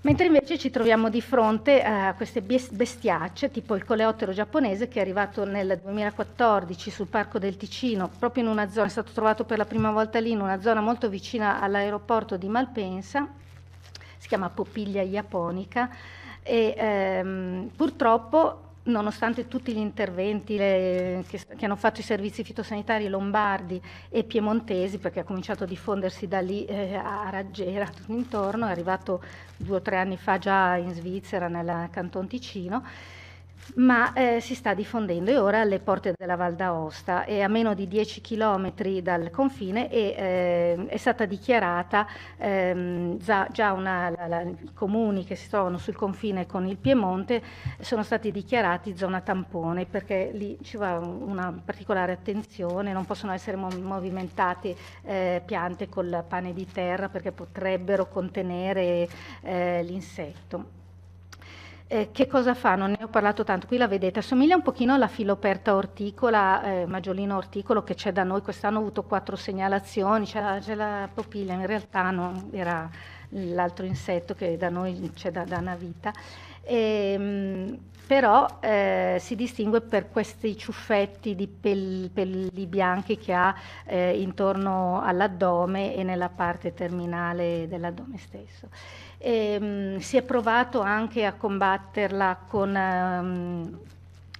mentre invece ci troviamo di fronte eh, a queste bestiacce, tipo il coleottero giapponese che è arrivato nel 2014 sul Parco del Ticino, proprio in una zona, è stato trovato per la prima volta lì, in una zona molto vicina all'aeroporto di Malpensa, si chiama Popiglia iaponica, e ehm, purtroppo nonostante tutti gli interventi le, che, che, hanno fatto i servizi fitosanitari lombardi e piemontesi, perché ha cominciato a diffondersi da lì eh, a Raggera, intorno, è arrivato due o tre anni fa già in Svizzera, nel Canton Ticino, ma eh, si sta diffondendo e ora alle porte della Val d'Aosta è a meno di 10 km dal confine e, eh, è stata dichiarata ehm, già una, la, la, i comuni che si trovano sul confine con il Piemonte sono stati dichiarati zona tampone perché lì ci va una particolare attenzione, non possono essere movimentate eh, piante col pane di terra perché potrebbero contenere eh, l'insetto. Eh, che cosa fa? Non ne ho parlato tanto, qui la vedete, assomiglia un pochino alla filoperta orticola, eh, maggiolino orticolo che c'è da noi, quest'anno ho avuto quattro segnalazioni, c'è la, c'è la popiglia, in realtà no, era l'altro insetto che da noi c'è da, da una vita. E, ehm, mh, però eh, si distingue per questi ciuffetti di pel, pelli bianchi che ha eh, intorno all'addome e nella parte terminale dell'addome stesso. E, ehm, mh, si è provato anche a combatterla con um,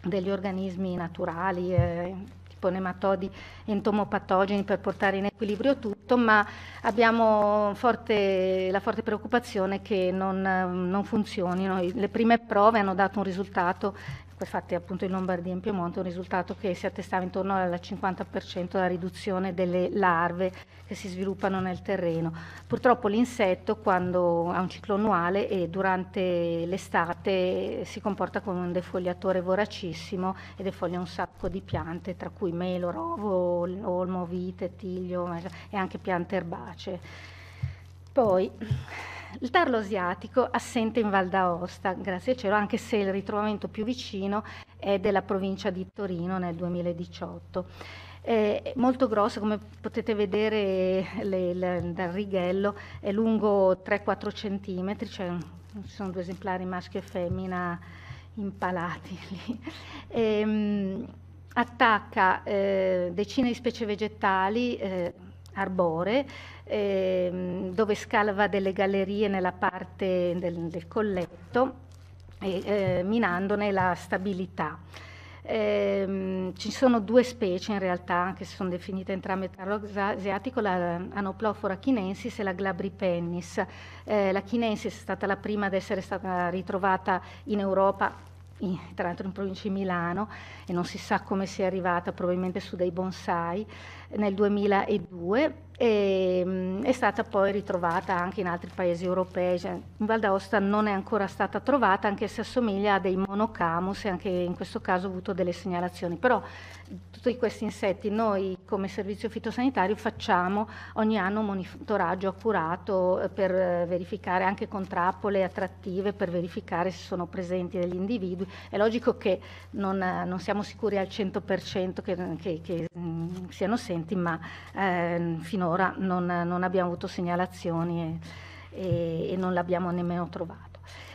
degli organismi naturali, eh, tipo nematodi entomopatogeni per portare in equilibrio tutto, ma abbiamo forte, la forte preoccupazione che non, non funzionino. Le prime prove hanno dato un risultato poi fatti appunto in Lombardia e in Piemonte, un risultato che si attestava intorno al 50% della riduzione delle larve che si sviluppano nel terreno. Purtroppo l'insetto quando ha un ciclo annuale e durante l'estate si comporta come un defogliatore voracissimo e defoglia un sacco di piante, tra cui melo, rovo, olmo, vite, tiglio e anche piante erbacee. Poi il tarlo asiatico assente in Val d'Aosta, grazie al cielo, anche se il ritrovamento più vicino è della provincia di Torino nel 2018. È molto grosso, come potete vedere le, le, dal righello, è lungo 3-4 cm, cioè, ci sono due esemplari maschio e femmina impalati lì. E, ehm, attacca eh, decine di specie vegetali, eh, arbore, ehm, dove scava delle gallerie nella parte del, del colletto, e, eh, minandone la stabilità. Eh, ci sono due specie in realtà, che se sono definite entrambe tarlo asiatico, la Anoplofora chinensis e la Glabripennis. Eh, la chinensis è stata la prima ad essere stata ritrovata in Europa in, tra l'altro in provincia di Milano e non si sa come sia arrivata, probabilmente su dei bonsai nel 2002 e ehm, è stata poi ritrovata anche in altri paesi europei. Cioè, in Val d'Aosta non è ancora stata trovata, anche se assomiglia a dei monocamus e anche in questo caso ho avuto delle segnalazioni. Però tutti questi insetti noi come servizio fitosanitario facciamo ogni anno un monitoraggio accurato eh, per eh, verificare anche con trappole attrattive, per verificare se sono presenti degli individui. È logico che non, eh, non siamo sicuri al 100% che, che, che mm, siano sempre presenti, ma eh, finora non, non, abbiamo avuto segnalazioni e, e, e non l'abbiamo nemmeno trovato.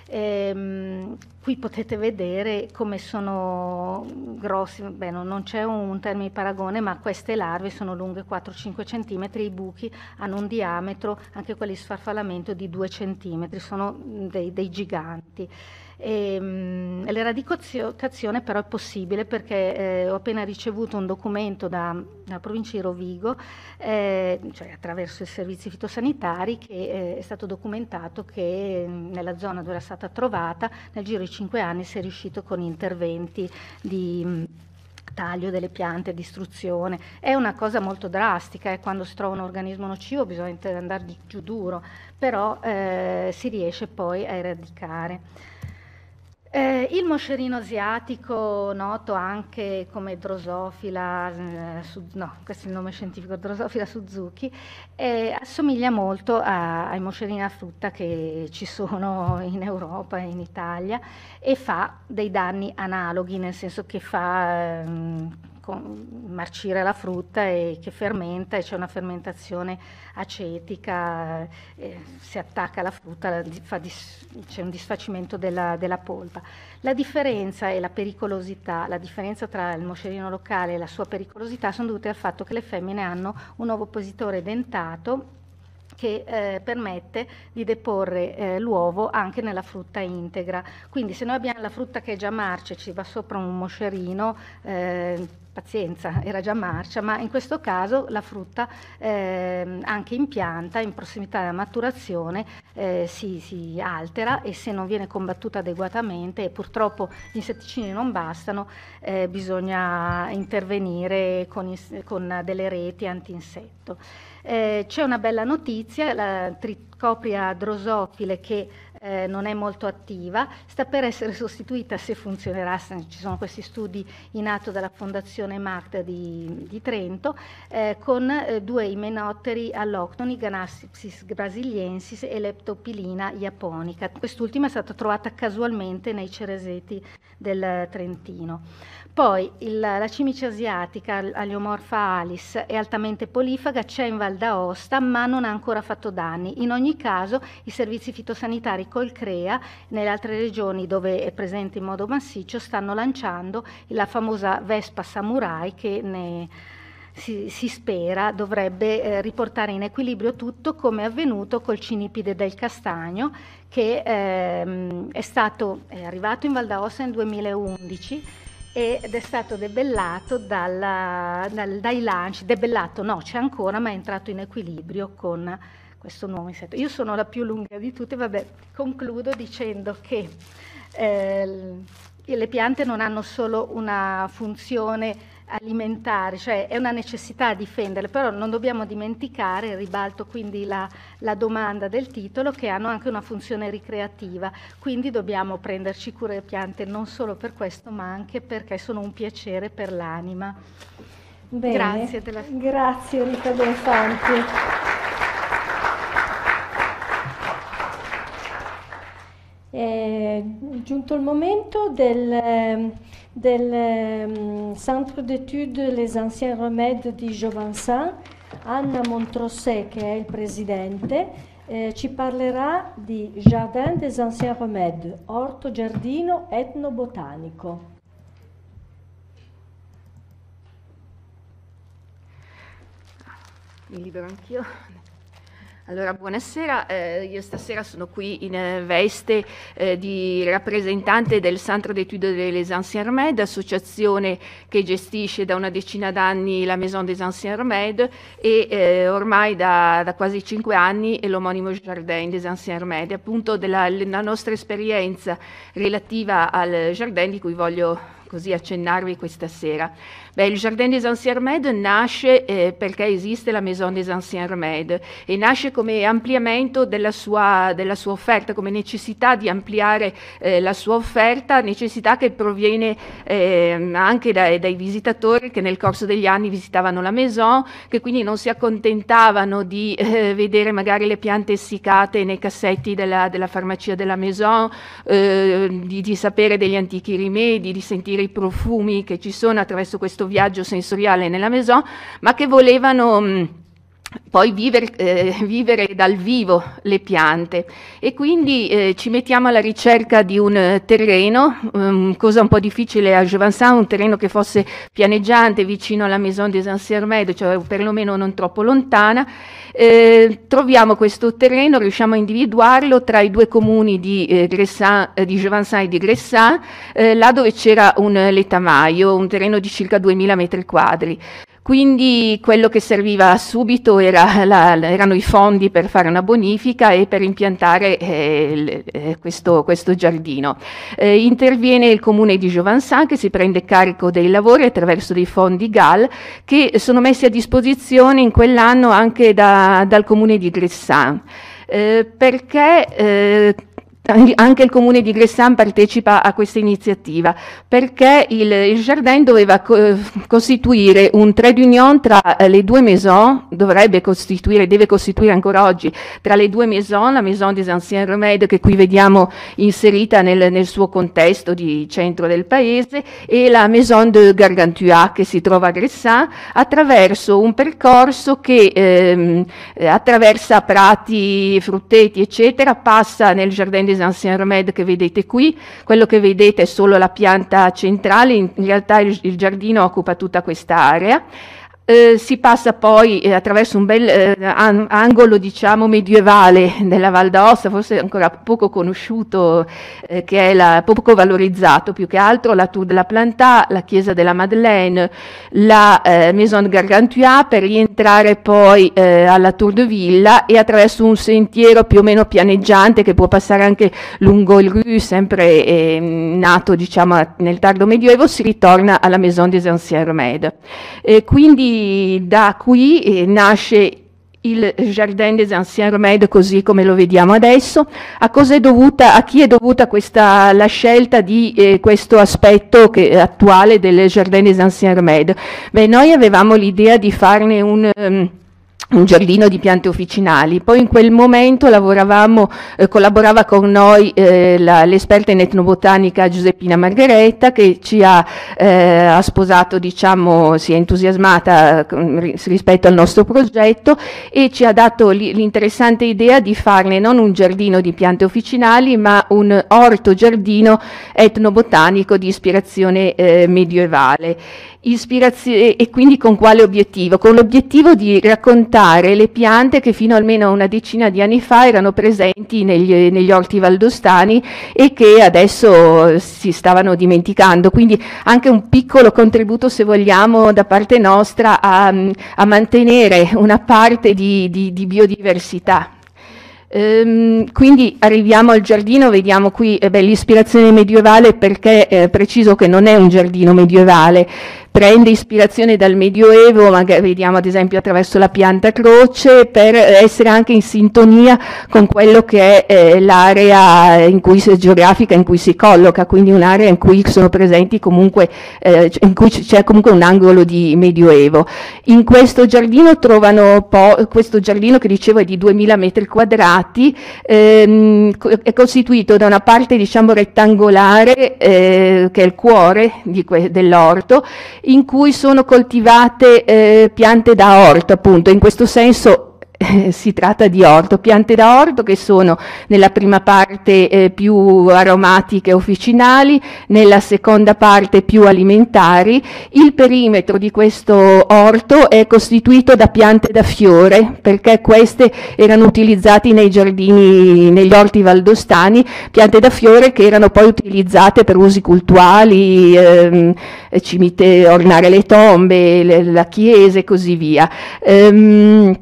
Ehm, qui potete vedere come sono grossi, beh, non, c'è un, termine di paragone, ma queste larve sono lunghe 4-5 cm, i buchi hanno un diametro, anche quelli di sfarfallamento, di 2 cm, sono dei, dei giganti. E, ehm, mh, l'eradicazione però è possibile perché eh, ho appena ricevuto un documento da, dalla provincia di Rovigo, eh, cioè attraverso i servizi fitosanitari, che eh, è stato documentato che mm, nella zona dove era stata trovata nel giro di cinque anni si è riuscito con interventi di... Mh, mm, taglio delle piante, distruzione. È una cosa molto drastica, eh? quando si trova un organismo nocivo bisogna andare giù duro, però eh, si riesce poi a eradicare. Eh, il moscerino asiatico, noto anche come Drosofila, eh, su, no, questo è il nome scientifico, Drosofila Suzuki, eh, assomiglia molto a, ai moscerini a frutta che ci sono in Europa e in Italia e fa dei danni analoghi, nel senso che fa... Ehm, con, marcire la frutta e che fermenta e c'è una fermentazione acetica, eh, si attacca alla frutta, dis, c'è un disfacimento della, della, polpa. La differenza e la pericolosità, la differenza tra il moscerino locale e la sua pericolosità sono dovute al fatto che le femmine hanno un ovopositore dentato che eh, permette di deporre eh, l'uovo anche nella frutta integra. Quindi se noi abbiamo la frutta che è già marcia e ci va sopra un moscerino, eh, pazienza, era già marcia, ma in questo caso la frutta eh, anche in pianta, in prossimità della maturazione, eh, si, si, altera e se non viene combattuta adeguatamente, e purtroppo gli insetticidi non bastano, eh, bisogna intervenire con, con delle reti antinsetto. Eh, c'è una bella notizia, la tricopria drosofile che eh, non è molto attiva, sta per essere sostituita se funzionerà, ci sono questi studi in atto dalla Fondazione Mart di, di Trento, eh, con eh, due imenotteri alloctoni, Ganassipsis brasiliensis e Leptopilina japonica. Quest'ultima è stata trovata casualmente nei cereseti del Trentino. Poi il, la cimice asiatica, l'aliomorfa alis, è altamente polifaga, c'è in Val d'Aosta, ma non ha ancora fatto danni. In ogni caso, i servizi fitosanitari col CREA, nelle altre regioni dove è presente in modo massiccio, stanno lanciando la famosa Vespa Samurai che ne si, si, spera dovrebbe eh, riportare in equilibrio tutto come è avvenuto col cinipide del castagno che ehm, è, stato, è arrivato in Val d'Aosta nel 2011 ed è stato debellato dalla, dal, dai lanci, debellato no c'è ancora ma è entrato in equilibrio con questo nuovo insetto. Io sono la più lunga di tutte, vabbè, concludo dicendo che eh, le piante non hanno solo una funzione alimentari, cioè è una necessità difenderle, però non dobbiamo dimenticare, ribalto quindi la, la, domanda del titolo, che hanno anche una funzione ricreativa, quindi dobbiamo prenderci cura delle piante non solo per questo, ma anche perché sono un piacere per l'anima. Bene, grazie, della... grazie Rita Bonfanti. È eh, giunto il momento del del ehm, Centre d'études Les Anciens Remèdes di Jovinsan, Anna Montrosset, che è il presidente, eh, ci parlerà di Jardin des Anciens Remèdes, orto giardino etnobotanico. Mi libero anch'io allora, buonasera, eh, io stasera sono qui in eh, veste eh, di rappresentante del Centre d'études des Anciens Remèdes, associazione che gestisce da una decina d'anni la Maison des Anciens Remèdes e eh, ormai da, da, quasi cinque anni l'omonimo Jardin des Anciens Remèdes, appunto della nostra esperienza relativa al Jardin di cui voglio così accennarvi questa sera. Beh, il Jardin des Anciens Remèdes nasce eh, perché esiste la Maison des Anciens Remèdes e nasce come ampliamento della sua, della sua offerta, come necessità di ampliare eh, la sua offerta, necessità che proviene eh, anche dai, dai visitatori che nel corso degli anni visitavano la Maison, che quindi non si accontentavano di eh, vedere magari le piante essiccate nei cassetti della, della farmacia della Maison, eh, di, di sapere degli antichi rimedi, di sentire i profumi che ci sono attraverso questo questo viaggio sensoriale nella maison, ma che volevano... Mh, poi vivere, eh, vivere, dal vivo le piante e quindi eh, ci mettiamo alla ricerca di un eh, terreno, um, cosa un po' difficile a Juvançan, un terreno che fosse pianeggiante vicino alla Maison des Ansermed, cioè perlomeno non troppo lontana. Eh, troviamo questo terreno, riusciamo a individuarlo tra i due comuni di, eh, eh di Juvançan e di Gressin, eh, là dove c'era un letamaio, un terreno di circa 2000 metri quadri. Quindi quello che serviva subito era la, erano i fondi per fare una bonifica e per impiantare eh, l, eh, questo, questo, giardino. Eh, interviene il comune di Giovansan che si prende carico dei lavori attraverso dei fondi GAL che sono messi a disposizione in quell'anno anche da, dal comune di Gressan. Eh, perché eh, anche il comune di Gressan partecipa a questa iniziativa perché il, il Jardin doveva co costituire un trade union tra eh, le due maison, dovrebbe costituire, deve costituire ancora oggi, tra le due maison, la maison des anciens remèdes che qui vediamo inserita nel, nel, suo contesto di centro del paese e la maison de Gargantua che si trova a Gressan attraverso un percorso che ehm, attraversa prati, frutteti eccetera, passa nel Jardin les anciens remèdes che vedete qui, quello che vedete è solo la pianta centrale, in realtà il, il giardino occupa tutta questa area. Eh, si passa poi eh, attraverso un bel eh, an angolo diciamo medievale della Val d'Aosta, forse ancora poco conosciuto, eh, che è la, poco valorizzato più che altro, la Tour de la Plantà, la chiesa della Madeleine, la eh, Maison de Gargantua per rientrare poi alla Tour de Villa e attraverso un sentiero più o meno pianeggiante che può passare anche lungo il Rue, sempre ehm, nato diciamo nel tardo medioevo, si ritorna alla Maison des Anciens Remèdes. quindi da qui eh, nasce il Jardin des Anciens Remèdes così come lo vediamo adesso, a, dovuta, a chi è dovuta questa, la scelta di eh, questo aspetto che, eh, attuale del Jardin des Anciens Remèdes? Beh, noi avevamo l'idea di farne un... Um, un giardino di piante officinali. Poi in quel momento eh, collaborava con noi eh, l'esperta in etnobotanica Giuseppina Margheretta che ci ha, eh, ha sposato, diciamo, si è entusiasmata rispetto al nostro progetto e ci ha dato l'interessante idea di farne non un giardino di piante officinali ma un orto giardino etnobotanico di ispirazione eh, medioevale ispirazione e quindi con quale obiettivo? Con l'obiettivo di raccontare le piante che fino almeno a una decina di anni fa erano presenti negli, negli orti valdostani e che adesso si stavano dimenticando, quindi anche un piccolo contributo se vogliamo da parte nostra a, a mantenere una parte di, di, di biodiversità ehm, quindi arriviamo al giardino, vediamo qui eh l'ispirazione medievale perché è eh, preciso che non è un giardino medievale, prende ispirazione dal Medioevo, magari vediamo ad esempio attraverso la pianta croce, per essere anche in sintonia con quello che è eh, l'area in cui si, geografica in cui si colloca, quindi un'area in cui sono presenti comunque, eh, in cui c'è comunque un angolo di Medioevo. In questo giardino trovano, questo giardino che dicevo è di 2000 metri quadrati, ehm, è costituito da una parte diciamo rettangolare eh, che è il cuore dell'orto in cui sono coltivate eh, piante da orto, appunto, in questo senso si tratta di orto, piante da orto che sono nella prima parte eh, più aromatiche officinali, nella seconda parte più alimentari. Il perimetro di questo orto è costituito da piante da fiore, perché queste erano utilizzate nei giardini, negli orti valdostani, piante da fiore che erano poi utilizzate per usi cultuali, ehm, cimite, ornare le tombe, le, la chiesa e così via. Ehm,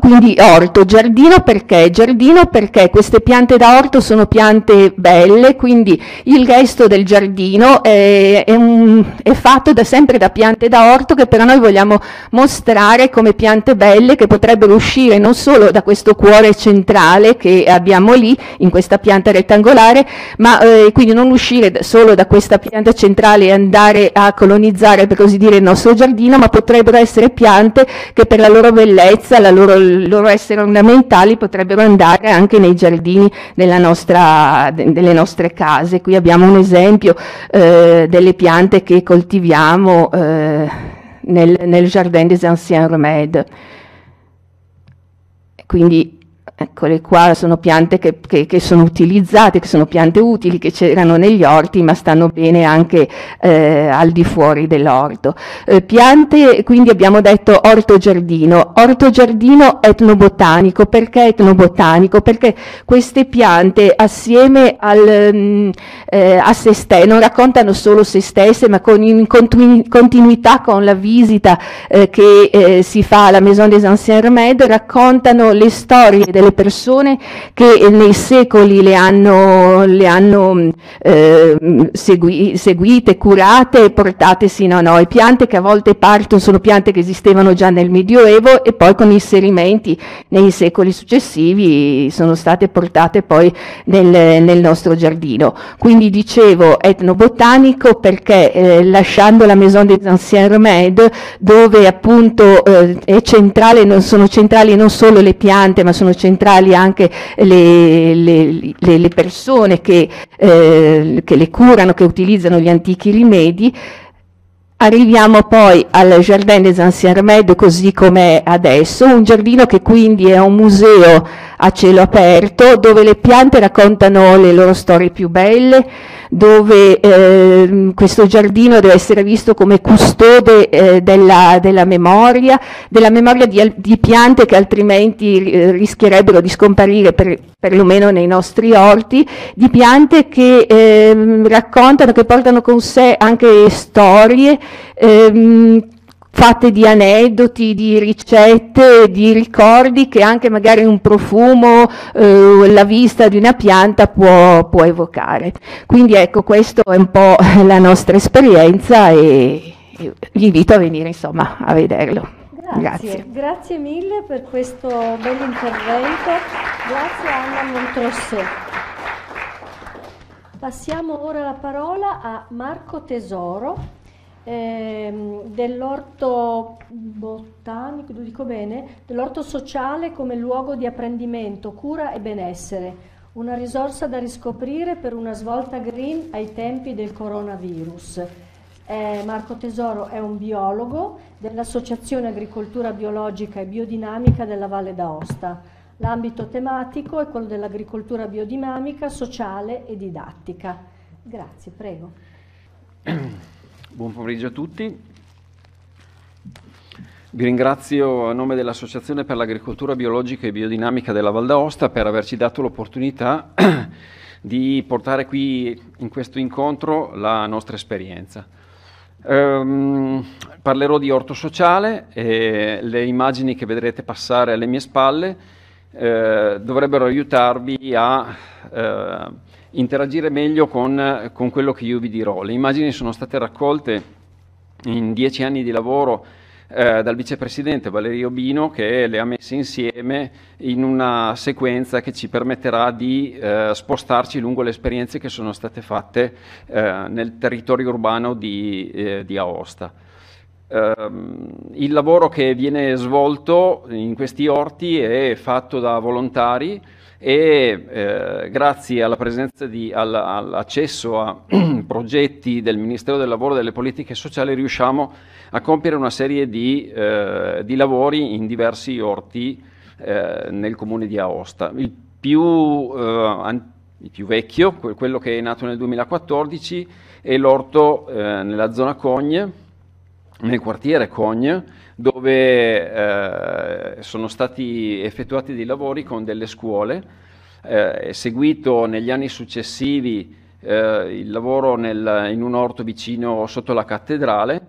quindi orto, giardino perché? Giardino perché queste piante da orto sono piante belle, quindi il resto del giardino è, è, un, è fatto da sempre da piante da orto che però noi vogliamo mostrare come piante belle che potrebbero uscire non solo da questo cuore centrale che abbiamo lì, in questa pianta rettangolare, ma eh, quindi non uscire solo da questa pianta centrale e andare a colonizzare per così dire il nostro giardino, ma potrebbero essere piante che per la loro bellezza, la loro loro, loro essere ornamentali potrebbero andare anche nei giardini nostra, delle nostre case. Qui abbiamo un esempio eh, delle piante che coltiviamo eh, nel, nel Jardin des Anciens Remèdes. Quindi Eccole qua, sono piante che, che, che, sono utilizzate, che sono piante utili, che c'erano negli orti, ma stanno bene anche eh, al di fuori dell'orto. Eh, piante, quindi abbiamo detto orto-giardino. Orto-giardino etnobotanico. Perché etnobotanico? Perché queste piante assieme al, mm, eh, a se stesse, non raccontano solo se stesse, ma con, in continuità con la visita eh, che eh, si fa alla Maison des Anciens Remèdes, raccontano le storie della delle persone che eh, nei secoli le hanno, le hanno eh, segui, seguite, curate e portate sino a noi. Piante che a volte partono, sono piante che esistevano già nel Medioevo e poi con inserimenti nei secoli successivi sono state portate poi nel, nel nostro giardino. Quindi dicevo etnobotanico perché eh, lasciando la Maison des Anciens Remèdes dove appunto eh, centrale, non, sono centrali non solo le piante ma sono centrali centrali anche le, le, le persone che, eh, che le curano, che utilizzano gli antichi rimedi, Arriviamo poi al Jardin des Anciens Remèdes così com'è adesso, un giardino che quindi è un museo a cielo aperto dove le piante raccontano le loro storie più belle, dove eh, questo giardino deve essere visto come custode eh, della, della, memoria, della memoria di, di piante che altrimenti rischierebbero di scomparire per, perlomeno nei nostri orti, di piante che eh, raccontano, che portano con sé anche storie ehm, fatte di aneddoti, di ricette, di ricordi che anche magari un profumo, eh, la vista di una pianta può, può, evocare. Quindi ecco, questa è un po' la nostra esperienza e, e vi invito a venire insomma a vederlo. Grazie. Grazie. mille per questo bell'intervento. Grazie Anna Montrossè. Passiamo ora la parola a Marco Tesoro ehm, dell'orto botanico, lo dico bene, dell'orto sociale come luogo di apprendimento, cura e benessere, una risorsa da riscoprire per una svolta green ai tempi del coronavirus. Eh, Marco Tesoro è un biologo dell'Associazione Agricoltura Biologica e Biodinamica della Valle d'Aosta. L'ambito tematico è quello dell'agricoltura biodinamica, sociale e didattica. Grazie, prego. Buon pomeriggio a tutti. Vi ringrazio a nome dell'Associazione per l'Agricoltura Biologica e Biodinamica della Val d'Aosta per averci dato l'opportunità di portare qui in questo incontro la nostra esperienza. Ehm, parlerò di orto sociale e le immagini che vedrete passare alle mie spalle eh, dovrebbero aiutarvi a eh, interagire meglio con, con quello che io vi dirò. Le immagini sono state raccolte in dieci anni di lavoro eh, dal vicepresidente Valerio Bino che le ha messe insieme in una sequenza che ci permetterà di eh, spostarci lungo le esperienze che sono state fatte eh, nel territorio urbano di, eh, di Aosta. Ehm, il lavoro che viene svolto in questi orti è fatto da volontari e eh, grazie alla presenza di, all, all'accesso a progetti del Ministero del Lavoro e delle Politiche Sociali riusciamo a compiere una serie di, eh, di lavori in diversi orti eh, nel comune di Aosta. Il più, eh, an- il più vecchio, quello che è nato nel 2014, è l'orto eh, nella zona Cogne, nel quartiere Cogne, dove eh, sono stati effettuati dei lavori con delle scuole. Eh, è seguito negli anni successivi eh, il lavoro nel, in un orto vicino sotto la cattedrale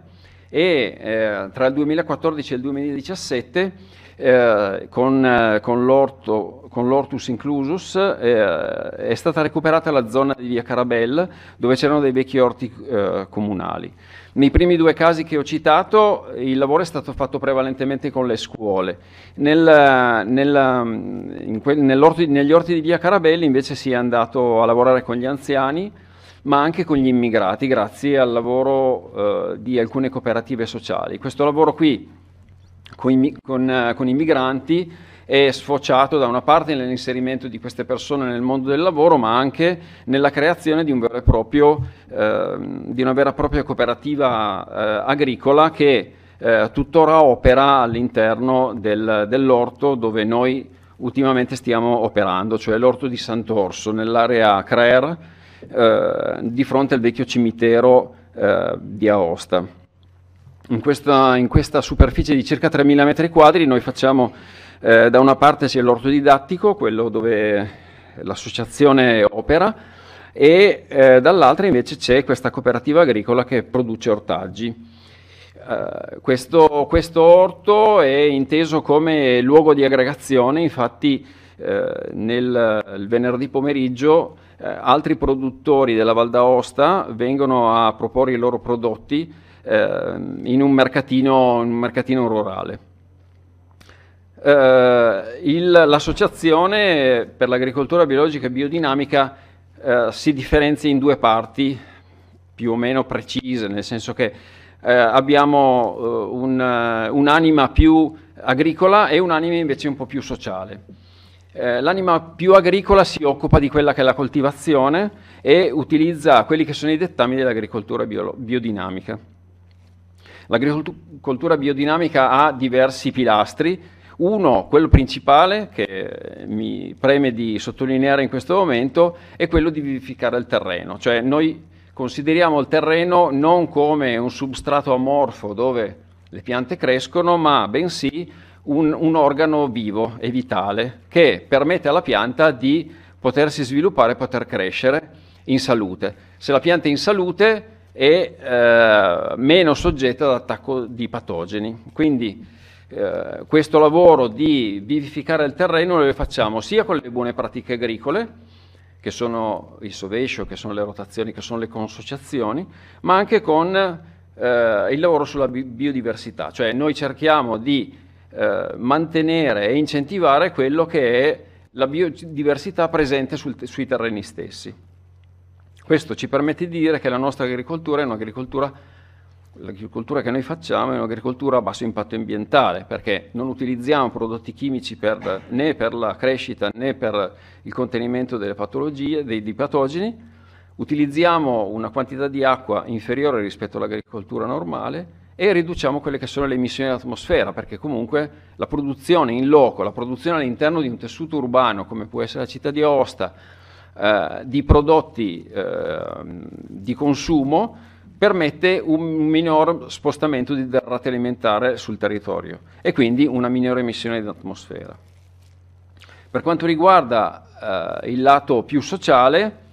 e eh, tra il 2014 e il 2017 eh, con, eh, con, l'orto, con, l'ortus inclusus è stata recuperata la zona di via Carabel dove c'erano dei vecchi orti comunali. Nei primi due casi che ho citato il lavoro è stato fatto prevalentemente con le scuole. Nel, nel, que, negli orti di via Carabelli invece si è andato a lavorare con gli anziani, ma anche con gli immigrati, grazie al lavoro eh, di alcune cooperative sociali. Questo lavoro qui con, con, eh, con i migranti è sfociato da una parte nell'inserimento di queste persone nel mondo del lavoro, ma anche nella creazione di, un proprio, eh, di una vera e propria cooperativa eh, agricola che eh, tuttora opera all'interno del, dell'orto dove noi ultimamente stiamo operando, cioè l'orto di Sant'Orso, nell'area Crer, eh, di fronte al vecchio cimitero eh, di Aosta. In questa, in questa superficie di circa 3.000 metri quadri noi facciamo eh, da una parte c'è l'orto didattico, quello dove l'associazione opera, e eh, dall'altra invece c'è questa cooperativa agricola che produce ortaggi. Uh, questo, questo, orto è inteso come luogo di aggregazione, infatti uh, nel venerdì pomeriggio uh, altri produttori della Val d'Aosta vengono a proporre i loro prodotti in un mercatino, un mercatino rurale eh, l'associazione per l'agricoltura biologica e biodinamica eh, si differenzia in due parti più o meno precise, nel senso che eh, abbiamo eh, un, eh, un'anima più agricola e un'anima invece un po' più sociale. Eh, l'anima più agricola si occupa di quella che è la coltivazione e utilizza quelli che sono i dettami dell'agricoltura bio- biodinamica. L'agricoltura biodinamica ha diversi pilastri, uno, quello principale che eh, mi preme di sottolineare in questo momento, è quello di vivificare il terreno, cioè noi consideriamo il terreno non come un substrato amorfo dove le piante crescono, ma bensì un, un, organo vivo e vitale che permette alla pianta di potersi sviluppare, e poter crescere in salute. Se la pianta è in salute è eh, meno soggetta ad attacco di patogeni. Quindi eh, questo lavoro di vivificare il terreno lo facciamo sia con le buone pratiche agricole, che sono il sovescio, che sono le rotazioni, che sono le consociazioni, ma anche con eh, il lavoro sulla biodiversità. Cioè noi cerchiamo di eh, mantenere e incentivare quello che è la biodiversità presente sul, sui terreni stessi. Questo ci permette di dire che la nostra agricoltura è un'agricoltura l'agricoltura che noi facciamo è un'agricoltura a basso impatto ambientale perché non utilizziamo prodotti chimici per, né per la crescita né per il contenimento delle patologie, dei, dei patogeni, utilizziamo una quantità di acqua inferiore rispetto all'agricoltura normale e riduciamo quelle che sono le emissioni dell'atmosfera perché comunque la produzione in loco, la produzione all'interno di un tessuto urbano come può essere la città di Aosta, eh, di prodotti eh, di consumo permette un minor spostamento di derrate alimentare sul territorio e quindi una minore emissione in atmosfera. Per quanto riguarda eh, il lato più sociale,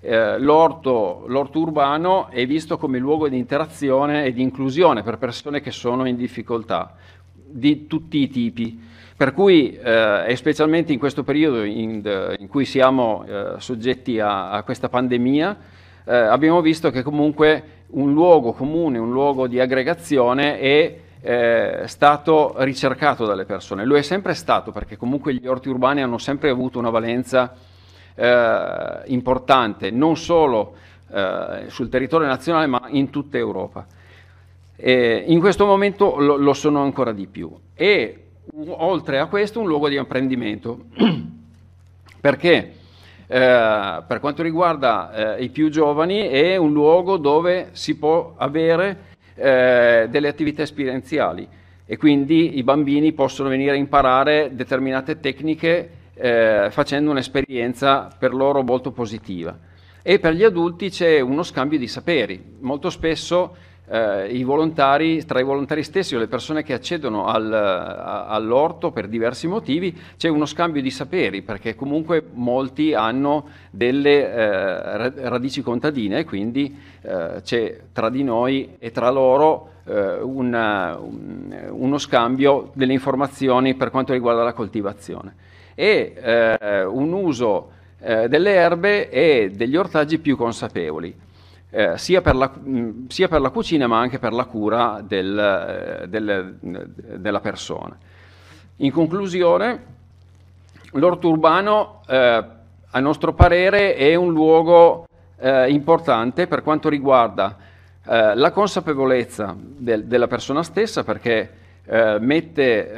eh, l'orto, l'orto urbano è visto come luogo di interazione e di inclusione per persone che sono in difficoltà di tutti i tipi. Per cui, eh, specialmente in questo periodo in, in cui siamo eh, soggetti a, a, questa pandemia, eh, abbiamo visto che comunque un luogo comune, un luogo di aggregazione è eh, stato ricercato dalle persone. Lo è sempre stato perché comunque gli orti urbani hanno sempre avuto una valenza eh, importante, non solo eh, sul territorio nazionale ma in tutta Europa. E in questo momento lo, lo sono ancora di più. E oltre a questo un luogo di apprendimento. perché? Eh, per quanto riguarda eh, i più giovani è un luogo dove si può avere eh, delle attività esperienziali e quindi i bambini possono venire a imparare determinate tecniche eh, facendo un'esperienza per loro molto positiva. E per gli adulti c'è uno scambio di saperi. Molto spesso eh, i volontari, tra i volontari stessi o le persone che accedono al, a, eh, all'orto per diversi motivi c'è uno scambio di saperi perché comunque molti hanno delle eh, radici contadine e quindi eh, c'è tra di noi e tra loro eh, una, un, uno scambio delle informazioni per quanto riguarda la coltivazione e eh, un uso delle erbe e degli ortaggi più consapevoli. Eh, sia, per la, mm, sia, per la, cucina ma anche per la cura del, eh, del, mm, della persona. In conclusione, l'orto urbano, eh, a nostro parere, è un luogo importante per quanto riguarda la consapevolezza del, della persona stessa perché mette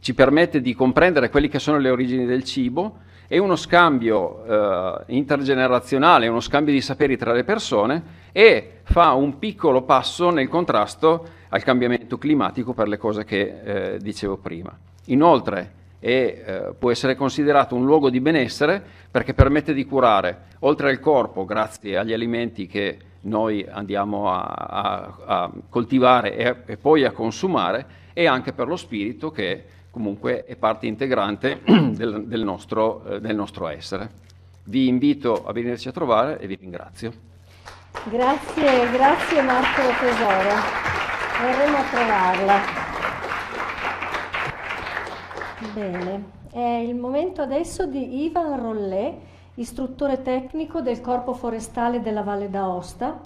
ci permette di comprendere quelle che sono le origini del cibo, è uno scambio eh, intergenerazionale, uno scambio di saperi tra le persone e fa un piccolo passo nel contrasto al cambiamento climatico per le cose che eh, dicevo prima. Inoltre è, eh, può essere considerato un luogo di benessere perché permette di curare, oltre al corpo, grazie agli alimenti che noi andiamo a, a, a coltivare e, e poi a consumare, e anche per lo spirito che comunque è parte integrante del, del, nostro, eh, del nostro essere. Vi invito a venirci a trovare e vi ringrazio. Grazie, grazie Marco Tesoro. Verremo a trovarla. Bene, è il momento adesso di Ivan Rollet, istruttore tecnico del Corpo Forestale della Valle d'Aosta.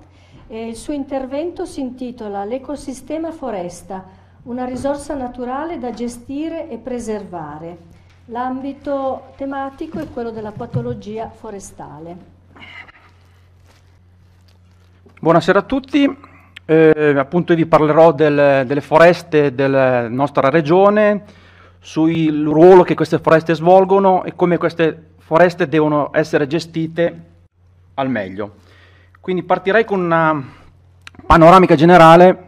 Eh, il suo intervento si intitola L'ecosistema foresta, una risorsa naturale da gestire e preservare. L'ambito tematico è quello della patologia forestale. Buonasera a tutti, eh, appunto vi parlerò del, delle foreste della nostra regione, sul ruolo che queste foreste svolgono e come queste foreste devono essere gestite al meglio. Quindi partirei con una panoramica generale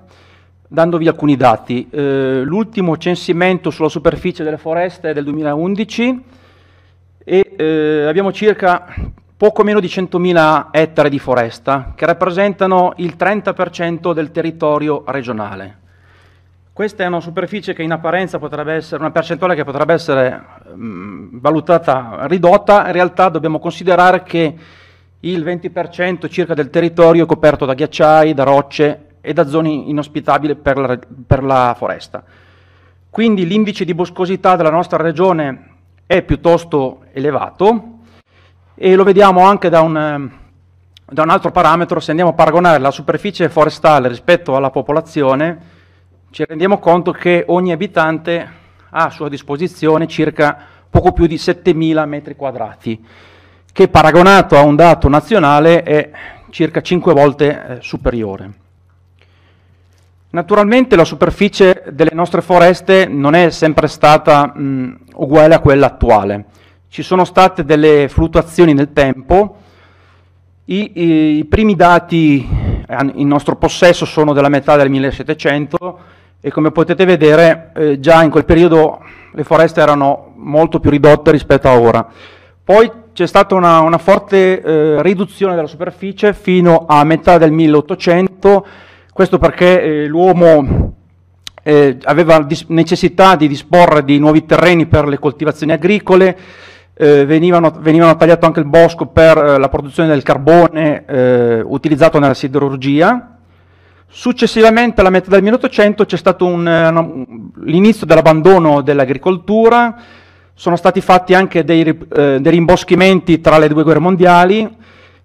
dandovi alcuni dati. Eh, l'ultimo censimento sulla superficie delle foreste è del 2011 e eh, abbiamo circa poco meno di 100.000 ettari di foresta che rappresentano il 30% del territorio regionale. Questa è una superficie che in apparenza potrebbe essere una percentuale che potrebbe essere mh, mm, valutata ridotta, in realtà dobbiamo considerare che il 20% circa del territorio è coperto da ghiacciai, da rocce e da zone inospitabili per la, per la foresta. Quindi l'indice di boscosità della nostra regione è piuttosto elevato e lo vediamo anche da un, da un, altro parametro, se andiamo a paragonare la superficie forestale rispetto alla popolazione, ci rendiamo conto che ogni abitante ha a sua disposizione circa poco più di 7.000 metri quadrati, che paragonato a un dato nazionale è circa 5 volte eh, superiore. Naturalmente la superficie delle nostre foreste non è sempre stata mh, uguale a quella attuale. Ci sono state delle fluttuazioni nel tempo. I, i primi dati in nostro possesso sono della metà del 1700 e come potete vedere eh, già in quel periodo le foreste erano molto più ridotte rispetto a ora. Poi c'è stata una, una forte eh, riduzione della superficie fino a metà del 1800 questo perché eh, l'uomo eh, aveva dis- necessità di disporre di nuovi terreni per le coltivazioni agricole, eh, venivano, venivano, tagliato anche il bosco per eh, la produzione del carbone eh, utilizzato nella siderurgia. Successivamente, alla metà del 1800, c'è stato un, un, eh, l'inizio dell'abbandono dell'agricoltura, sono stati fatti anche dei, eh, dei rimboschimenti tra le due guerre mondiali,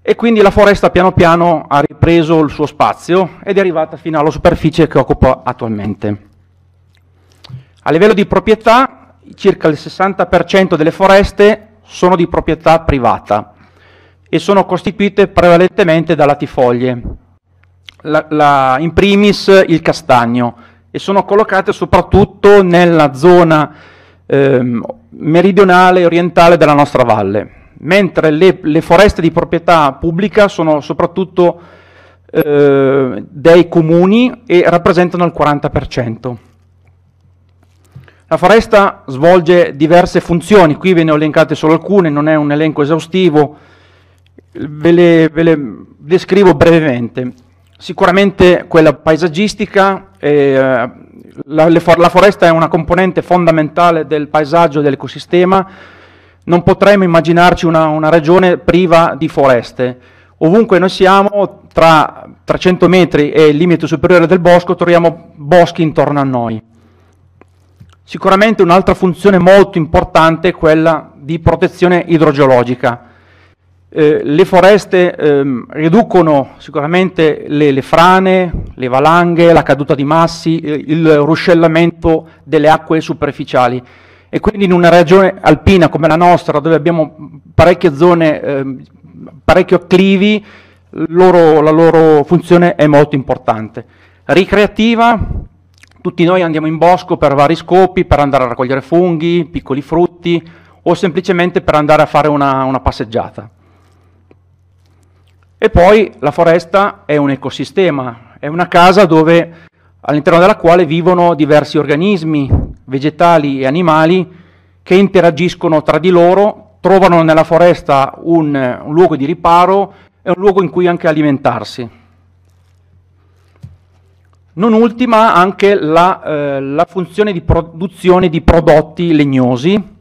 e quindi la foresta piano piano ha ripreso il suo spazio ed è arrivata fino alla superficie che occupa attualmente. A livello di proprietà, circa il 60% delle foreste sono di proprietà privata e sono costituite prevalentemente da latifoglie, la, la, in primis il castagno, e sono collocate soprattutto nella zona eh, meridionale e orientale della nostra valle mentre le, le foreste di proprietà pubblica sono soprattutto eh, dei comuni e rappresentano il 40%. La foresta svolge diverse funzioni, qui ve ne ho elencate solo alcune, non è un elenco esaustivo, ve le, ve le descrivo brevemente. Sicuramente quella paesaggistica, eh, la, la foresta è una componente fondamentale del paesaggio e dell'ecosistema, non potremmo immaginarci una, una regione priva di foreste. Ovunque noi siamo, tra 300 metri e il limite superiore del bosco, troviamo boschi intorno a noi. Sicuramente un'altra funzione molto importante è quella di protezione idrogeologica. Eh, le foreste ehm, riducono sicuramente le, le, frane, le valanghe, la caduta di massi, il, il ruscellamento delle acque superficiali e quindi in una regione alpina come la nostra, dove abbiamo parecchie zone, eh, parecchi acclivi, loro, la loro funzione è molto importante. Ricreativa, tutti noi andiamo in bosco per vari scopi, per andare a raccogliere funghi, piccoli frutti o semplicemente per andare a fare una, una passeggiata. E poi la foresta è un ecosistema, è una casa dove all'interno della quale vivono diversi organismi, vegetali e animali che interagiscono tra di loro, trovano nella foresta un, un luogo di riparo e un luogo in cui anche alimentarsi. Non ultima anche la, eh, la, funzione di produzione di prodotti legnosi.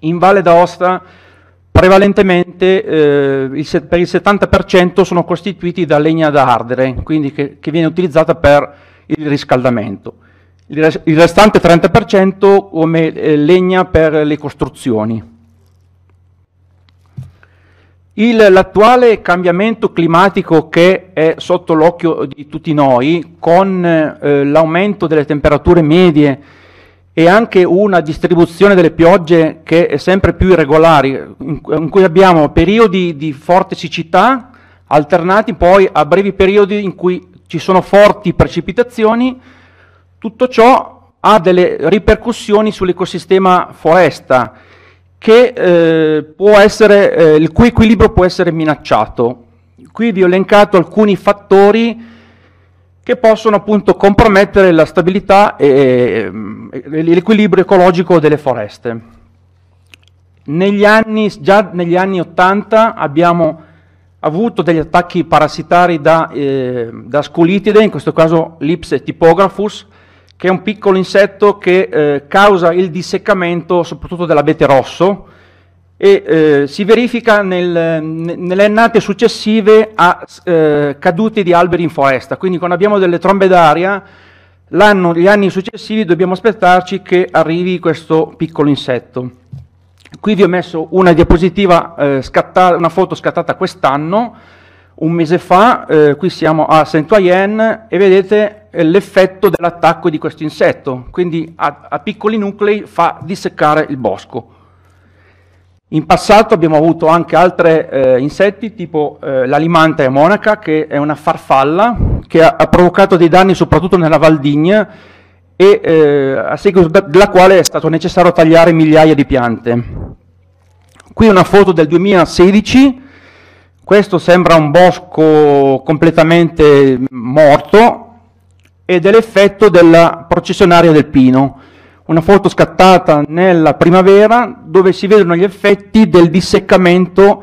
In Valle d'Aosta prevalentemente eh, il, per il 70% sono costituiti da legna da ardere, quindi che, che viene utilizzata per il riscaldamento il restante 30% come eh, legna per le costruzioni. l'attuale cambiamento climatico che è sotto l'occhio di tutti noi, con eh, l'aumento delle temperature medie e anche una distribuzione delle piogge che è sempre più irregolare, in, in cui abbiamo periodi di forte siccità alternati poi a brevi periodi in cui ci sono forti precipitazioni, tutto ciò ha delle ripercussioni sull'ecosistema foresta, che, eh, essere, eh, il cui equilibrio può essere minacciato. Qui vi ho elencato alcuni fattori che possono appunto compromettere la stabilità e, ehm, e l'equilibrio ecologico delle foreste. Negli anni, già negli anni 80 abbiamo avuto degli attacchi parassitari da, eh, da scolitide, in questo caso l'Ips typographus, che è un piccolo insetto che eh, causa il disseccamento soprattutto dell'abete rosso e eh, si verifica nel, nelle annate successive a eh, cadute di alberi in foresta. Quindi quando abbiamo delle trombe d'aria, gli anni successivi dobbiamo aspettarci che arrivi questo piccolo insetto. Qui vi ho messo una diapositiva, eh, scattata, una foto scattata quest'anno, un mese fa, eh, qui siamo a Saint-Oyen e vedete eh, l'effetto dell'attacco di questo insetto, quindi a, a piccoli nuclei fa disseccare il bosco. In passato abbiamo avuto anche altri eh, insetti, tipo eh, la limanta monaca, che è una farfalla, che ha, ha provocato dei danni soprattutto nella Valdigna e eh, a seguito della quale è stato necessario tagliare migliaia di piante. Qui una foto del 2016, questo sembra un bosco completamente morto, ed è l'effetto della processionaria del pino. Una foto scattata nella primavera dove si vedono gli effetti del disseccamento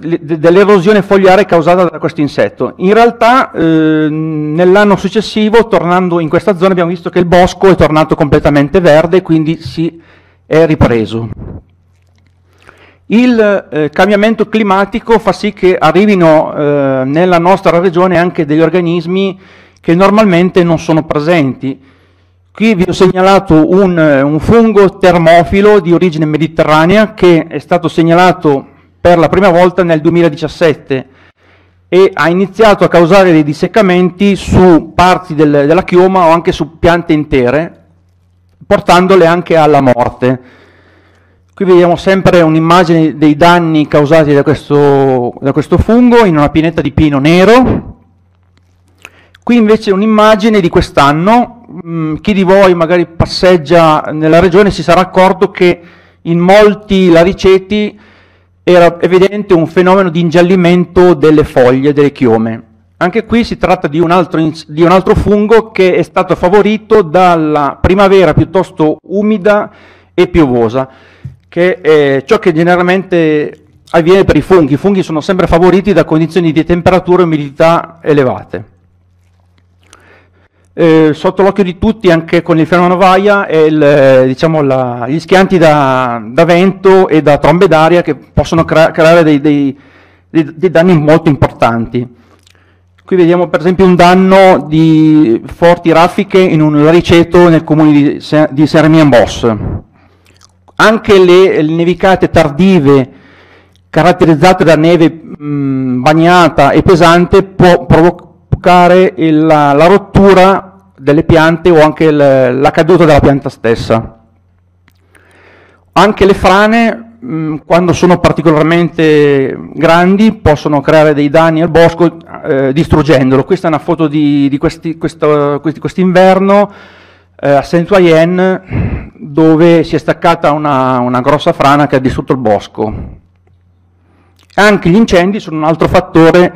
dell'erosione fogliare causata da questo insetto. In realtà eh, nell'anno successivo, tornando in questa zona, abbiamo visto che il bosco è tornato completamente verde, quindi si è ripreso. Il eh, cambiamento climatico fa sì che arrivino eh, nella nostra regione anche degli organismi che normalmente non sono presenti. Qui vi ho segnalato un, un fungo termofilo di origine mediterranea che è stato segnalato per la prima volta nel 2017 e ha iniziato a causare dei disseccamenti su parti del, della chioma o anche su piante intere, portandole anche alla morte. Qui vediamo sempre un'immagine dei danni causati da questo, da questo fungo in una pineta di pino nero, Qui invece un'immagine di quest'anno, mm, chi di voi magari passeggia nella regione si sarà accorto che in molti lariceti era evidente un fenomeno di ingiallimento delle foglie, delle chiome. Anche qui si tratta di un, altro, di un altro fungo che è stato favorito dalla primavera piuttosto umida e piovosa, che è ciò che generalmente avviene per i funghi. I funghi sono sempre favoriti da condizioni di temperatura e umidità elevate eh, sotto l'occhio di tutti anche con il fenomeno Vaia è il, eh, diciamo la, gli schianti da, da, vento e da trombe d'aria che possono crea creare dei, dei, dei, dei danni molto importanti. Qui vediamo per esempio un danno di forti raffiche in un lariceto nel comune di, di Sermian Boss. Anche le, le, nevicate tardive caratterizzate da neve mh, bagnata e pesante può provocare il, la, la, rottura delle piante o anche la caduta della pianta stessa. Anche le frane, mh, mm, quando sono particolarmente grandi, possono creare dei danni al bosco eh, distruggendolo. Questa è una foto di, di quest'inverno quest quest eh, a Saint-Oyen, dove si è staccata una, una grossa frana che ha distrutto il bosco. Anche gli incendi sono un altro fattore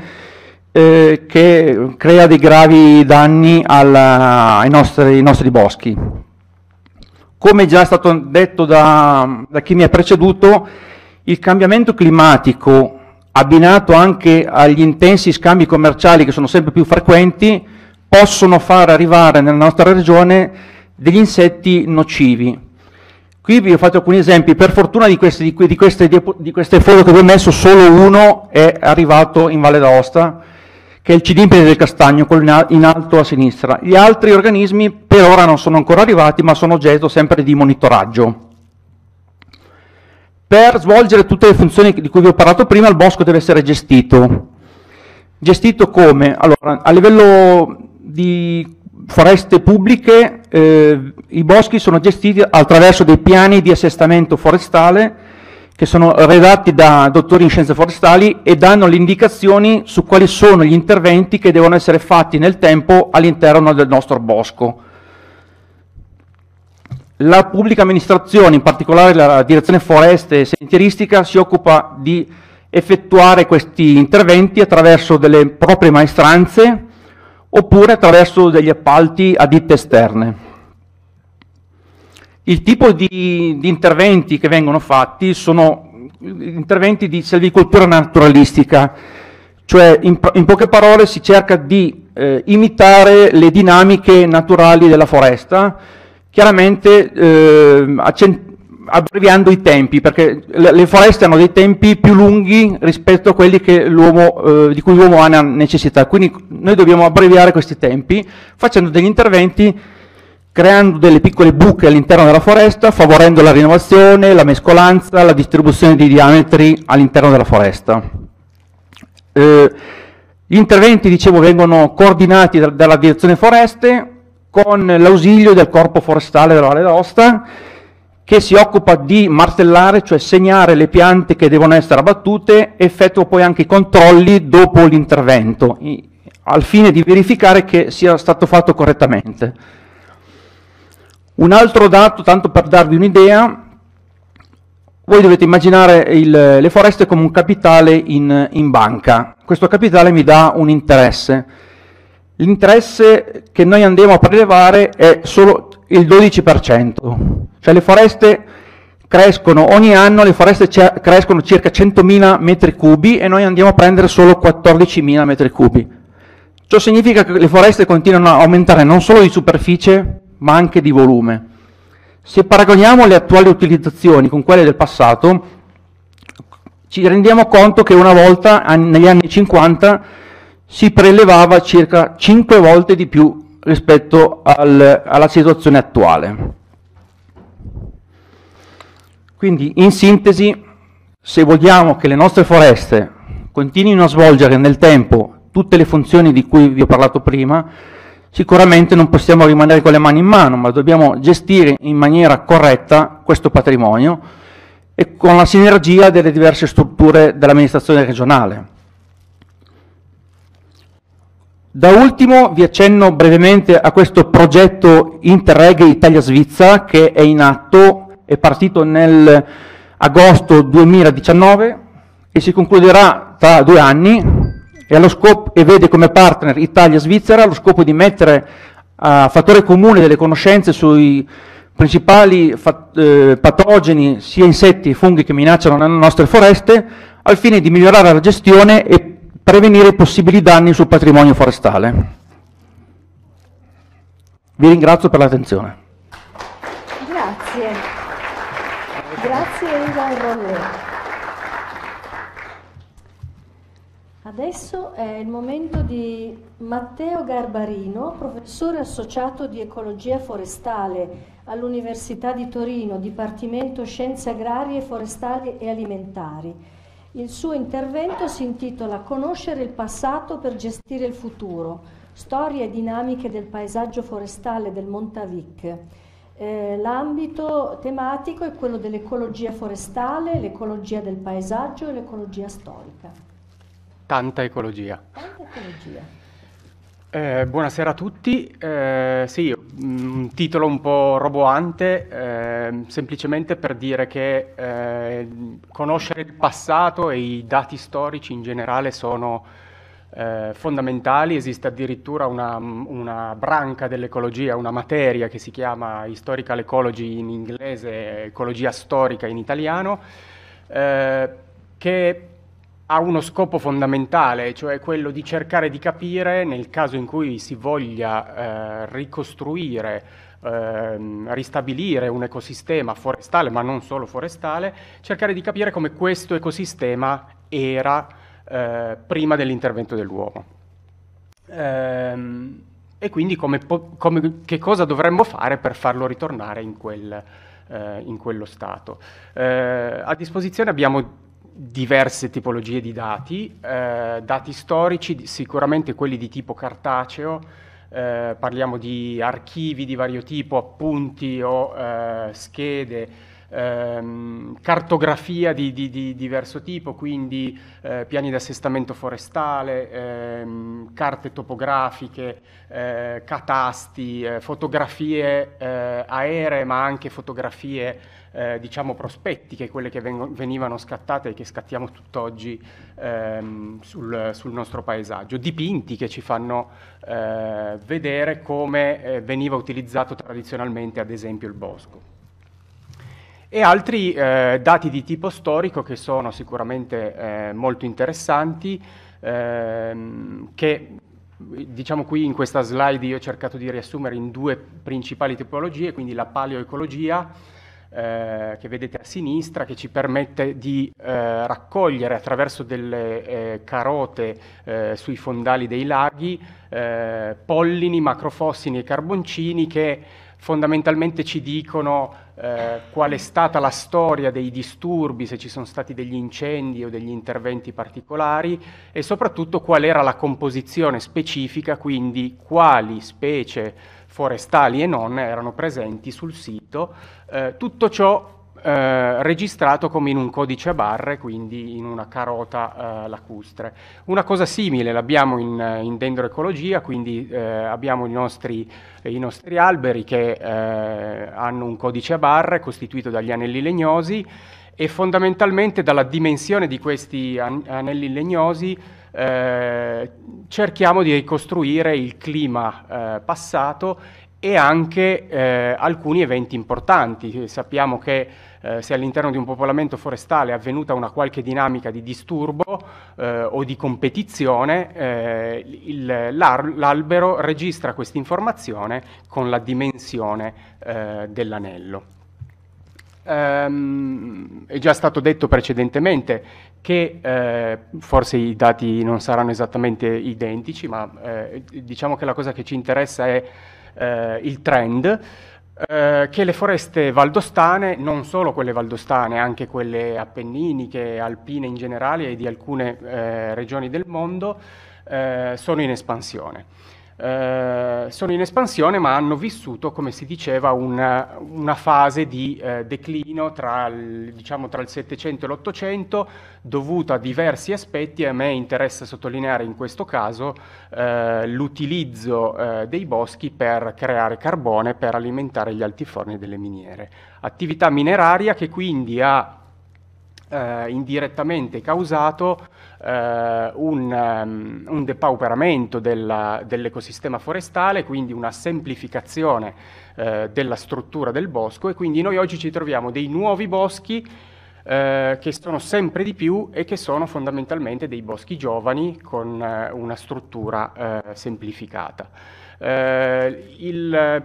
eh, che crea dei gravi danni alla, ai, nostri, ai, nostri, boschi. Come già è stato detto da, da chi mi ha preceduto, il cambiamento climatico abbinato anche agli intensi scambi commerciali che sono sempre più frequenti, possono far arrivare nella nostra regione degli insetti nocivi. Qui vi ho fatto alcuni esempi, per fortuna di queste, di queste, di queste foto che vi ho messo solo uno è arrivato in Valle d'Aosta, che è il Cidimpe del castagno in alto a sinistra. Gli altri organismi per ora non sono ancora arrivati, ma sono oggetto sempre di monitoraggio. Per svolgere tutte le funzioni di cui vi ho parlato prima, il bosco deve essere gestito. Gestito come? Allora, a livello di foreste pubbliche, eh, i boschi sono gestiti attraverso dei piani di assestamento forestale che sono redatti da dottori in scienze forestali e danno le indicazioni su quali sono gli interventi che devono essere fatti nel tempo all'interno del nostro bosco. La pubblica amministrazione, in particolare la direzione foreste e sentieristica, si occupa di effettuare questi interventi attraverso delle proprie maestranze oppure attraverso degli appalti a ditte esterne. Il tipo di, di interventi che vengono fatti sono eh, interventi di selvicoltura naturalistica, cioè in, in poche parole si cerca di eh, imitare le dinamiche naturali della foresta, chiaramente eh, abbreviando i tempi, perché le, le, foreste hanno dei tempi più lunghi rispetto a quelli eh, di cui l'uomo ha necessità, quindi noi dobbiamo abbreviare questi tempi facendo degli interventi creando delle piccole buche all'interno della foresta, favorendo la rinnovazione, la mescolanza, la distribuzione di diametri all'interno della foresta. Eh, gli interventi, dicevo, vengono coordinati da, dalla direzione foreste con l'ausilio del corpo forestale della Valle d'Aosta che si occupa di martellare, cioè segnare le piante che devono essere abbattute, effettua poi anche i controlli dopo l'intervento, al fine di verificare che sia stato fatto correttamente. Un altro dato, tanto per darvi un'idea, voi dovete immaginare il, le foreste come un capitale in, in banca. Questo capitale mi dà un interesse. L'interesse che noi andiamo a prelevare è solo il 12%, cioè le foreste crescono ogni anno le foreste crescono circa 100.000 metri cubi e noi andiamo a prendere solo 14.000 metri cubi. Ciò significa che le foreste continuano a aumentare non solo di superficie, ma anche di volume. Se paragoniamo le attuali utilizzazioni con quelle del passato, ci rendiamo conto che una volta, negli anni 50, si prelevava circa 5 volte di più rispetto al, alla situazione attuale. Quindi, in sintesi, se vogliamo che le nostre foreste continuino a svolgere nel tempo tutte le funzioni di cui vi ho parlato prima, Sicuramente non possiamo rimanere con le mani in mano, ma dobbiamo gestire in maniera corretta questo patrimonio e con la sinergia delle diverse strutture dell'amministrazione regionale. Da ultimo vi accenno brevemente a questo progetto Interreg Italia-Svizzera che è in atto, è partito nel agosto 2019 e si concluderà tra due anni, e, scopo, e vede come partner Italia e Svizzera lo scopo di mettere a fattore comune delle conoscenze sui principali eh, patogeni, sia insetti che funghi che minacciano le nostre foreste, al fine di migliorare la gestione e prevenire possibili danni sul patrimonio forestale. Vi ringrazio per l'attenzione. Grazie. Grazie. Adesso è il momento di Matteo Garbarino, professore associato di ecologia forestale all'Università di Torino, Dipartimento Scienze Agrarie, Forestali e Alimentari. Il suo intervento si intitola Conoscere il passato per gestire il futuro, storie e dinamiche del paesaggio forestale del Montavic. Eh, l'ambito tematico è quello dell'ecologia forestale, l'ecologia del paesaggio e l'ecologia storica. Tanta ecologia. Tanta ecologia. Eh, buonasera a tutti, eh, sì, un titolo un po' roboante, eh, semplicemente per dire che eh, conoscere il passato e i dati storici in generale sono eh, fondamentali, esiste addirittura una, una branca dell'ecologia, una materia che si chiama historical ecology in inglese, ecologia storica in italiano, eh, che ha uno scopo fondamentale, cioè quello di cercare di capire nel caso in cui si voglia eh, ricostruire, eh, ristabilire un ecosistema forestale, ma non solo forestale, cercare di capire come questo ecosistema era eh, prima dell'intervento dell'uomo. Ehm, e quindi come, come, che cosa dovremmo fare per farlo ritornare in, quel, eh, in quello stato. Eh, a disposizione abbiamo diverse tipologie di dati, eh, dati storici, sicuramente quelli di tipo cartaceo, eh, parliamo di archivi di vario tipo, appunti o eh, schede, ehm, cartografia di, di, di, diverso tipo, quindi eh, piani di assestamento forestale, ehm, carte topografiche, eh, catasti, eh, fotografie eh, aeree ma anche fotografie eh, diciamo, prospetti che quelle che venivano scattate e che scattiamo tutt'oggi ehm, sul, sul, nostro paesaggio, dipinti che ci fanno eh, vedere come eh, veniva utilizzato tradizionalmente ad esempio il bosco e altri eh, dati di tipo storico che sono sicuramente eh, molto interessanti, ehm, che diciamo qui in questa slide io ho cercato di riassumere in due principali tipologie, quindi la paleoecologia eh, che vedete a sinistra che ci permette di eh, raccogliere attraverso delle eh, carote eh, sui fondali dei laghi eh, pollini, macrofossini e carboncini che fondamentalmente ci dicono eh, qual è stata la storia dei disturbi, se ci sono stati degli incendi o degli interventi particolari e soprattutto qual era la composizione specifica, quindi quali specie forestali e non erano presenti sul sito. Eh, tutto ciò eh, registrato come in un codice a barre, quindi in una carota eh, lacustre. Una cosa simile l'abbiamo in, eh, in, dendroecologia, quindi eh, abbiamo i nostri, i nostri, alberi che eh, hanno un codice a barre costituito dagli anelli legnosi e fondamentalmente dalla dimensione di questi an anelli legnosi eh, cerchiamo di ricostruire il clima eh, passato e anche eh, alcuni eventi importanti. Sappiamo che eh, se all'interno di un popolamento forestale è avvenuta una qualche dinamica di disturbo eh, o di competizione, eh, il, l'albero registra questa informazione con la dimensione eh, dell'anello. Um, è già stato detto precedentemente che eh, forse i dati non saranno esattamente identici, ma eh, diciamo che la cosa che ci interessa è eh, il trend, eh, che le foreste valdostane, non solo quelle valdostane, anche quelle appenniniche, alpine in generale e di alcune eh, regioni del mondo, eh, sono in espansione. Eh, sono in espansione ma hanno vissuto, come si diceva, una, una fase di eh, declino tra il, diciamo, tra il 700 e l'800 dovuta a diversi aspetti e a me interessa sottolineare in questo caso eh, l'utilizzo eh, dei boschi per creare carbone per alimentare gli altiforni delle miniere. Attività mineraria che quindi ha eh, indirettamente causato eh, un, um, un, depauperamento della, dell'ecosistema forestale, quindi una semplificazione eh, della struttura del bosco e quindi noi oggi ci troviamo dei nuovi boschi eh, che sono sempre di più e che sono fondamentalmente dei boschi giovani con eh, una struttura eh, semplificata. Eh, il,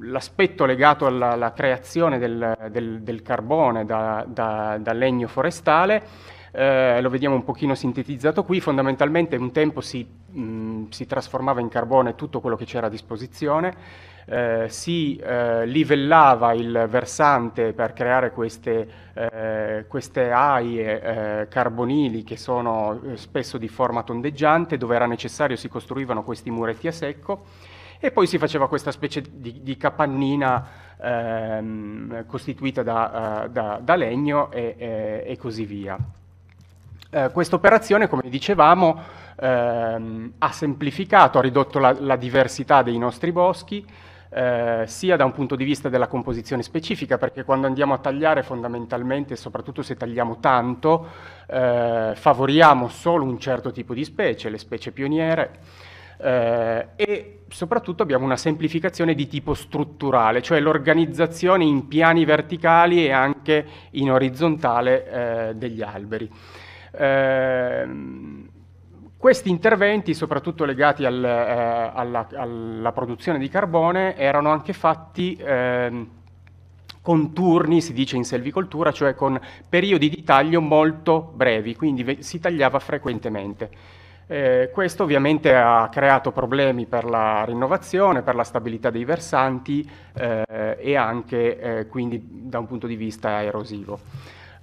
l'aspetto legato alla, alla creazione del, del, del carbone da, da, da legno forestale eh, lo vediamo un pochino sintetizzato qui, fondamentalmente un tempo si, mh, mm, si trasformava in carbone tutto quello che c'era a disposizione, eh, si eh, livellava il versante per creare queste, eh, queste aie eh, carbonili che sono eh, spesso di forma tondeggiante, dove era necessario si costruivano questi muretti a secco e poi si faceva questa specie di, di capannina ehm, costituita da, da, da legno e, e, e così via. Eh, questa operazione, come dicevamo, ehm, ha semplificato, ha ridotto la, la diversità dei nostri boschi, eh, sia da un punto di vista della composizione specifica, perché quando andiamo a tagliare fondamentalmente, soprattutto se tagliamo tanto, eh, favoriamo solo un certo tipo di specie, le specie pioniere, eh, e soprattutto abbiamo una semplificazione di tipo strutturale, cioè l'organizzazione in piani verticali e anche in orizzontale eh, degli alberi. Ehm, questi interventi, soprattutto legati al, eh, alla, alla, produzione di carbone, erano anche fatti eh, con turni, si dice in selvicoltura, cioè con periodi di taglio molto brevi, quindi si tagliava frequentemente. Eh, questo ovviamente ha creato problemi per la rinnovazione, per la stabilità dei versanti eh, e anche eh, quindi da un punto di vista erosivo.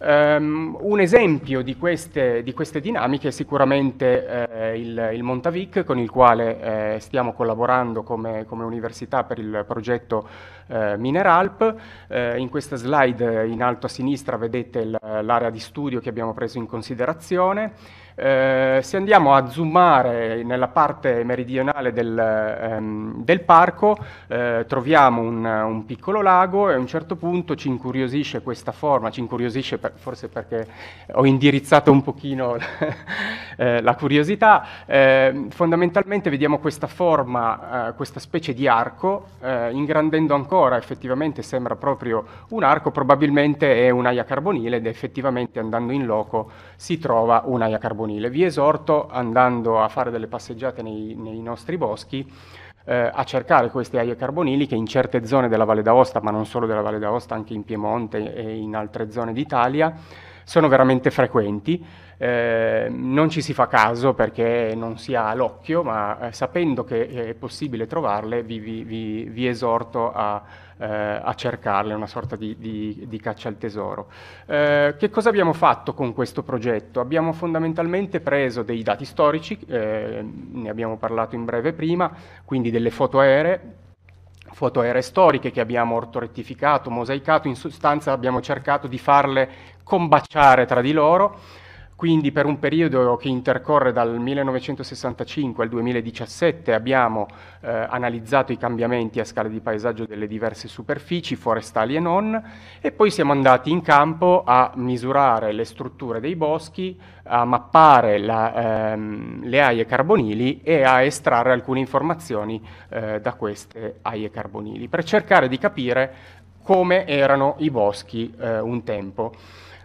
Um, un esempio di queste, di queste, dinamiche è sicuramente eh, il, il, Montavic con il quale eh, stiamo collaborando come, come, università per il progetto eh, Mineralp. Eh, in questa slide in alto a sinistra vedete l'area di studio che abbiamo preso in considerazione. Eh, se andiamo a zoomare nella parte meridionale del, ehm, del parco, eh, troviamo un, un, piccolo lago e a un certo punto ci incuriosisce questa forma, ci incuriosisce per, forse perché ho indirizzato un pochino eh, la curiosità. Eh, fondamentalmente vediamo questa forma, eh, questa specie di arco, ingrandendo ancora, effettivamente sembra proprio un arco, probabilmente è un'aia carbonile ed effettivamente andando in loco si trova un'aia carbonile carbonile. Vi esorto, andando a fare delle passeggiate nei, nei nostri boschi, eh, a cercare questi aie carbonili che in certe zone della Valle d'Aosta, ma non solo della Valle d'Aosta, anche in Piemonte e in altre zone d'Italia, sono veramente frequenti. Eh, non ci si fa caso perché non si ha l'occhio, ma eh, sapendo che è possibile trovarle, vi, vi, vi, vi esorto a eh, a cercarle, una sorta di, di, di caccia al tesoro. Eh, che cosa abbiamo fatto con questo progetto? Abbiamo fondamentalmente preso dei dati storici, eh, ne abbiamo parlato in breve prima, quindi delle foto aeree, foto aeree storiche che abbiamo ortorettificato, mosaicato, in sostanza abbiamo cercato di farle combaciare tra di loro quindi per un periodo che intercorre dal 1965 al 2017 abbiamo eh, analizzato i cambiamenti a scala di paesaggio delle diverse superfici, forestali e non, e poi siamo andati in campo a misurare le strutture dei boschi, a mappare la, ehm, le aie carbonili e a estrarre alcune informazioni eh, da queste aie carbonili per cercare di capire come erano i boschi eh, un tempo.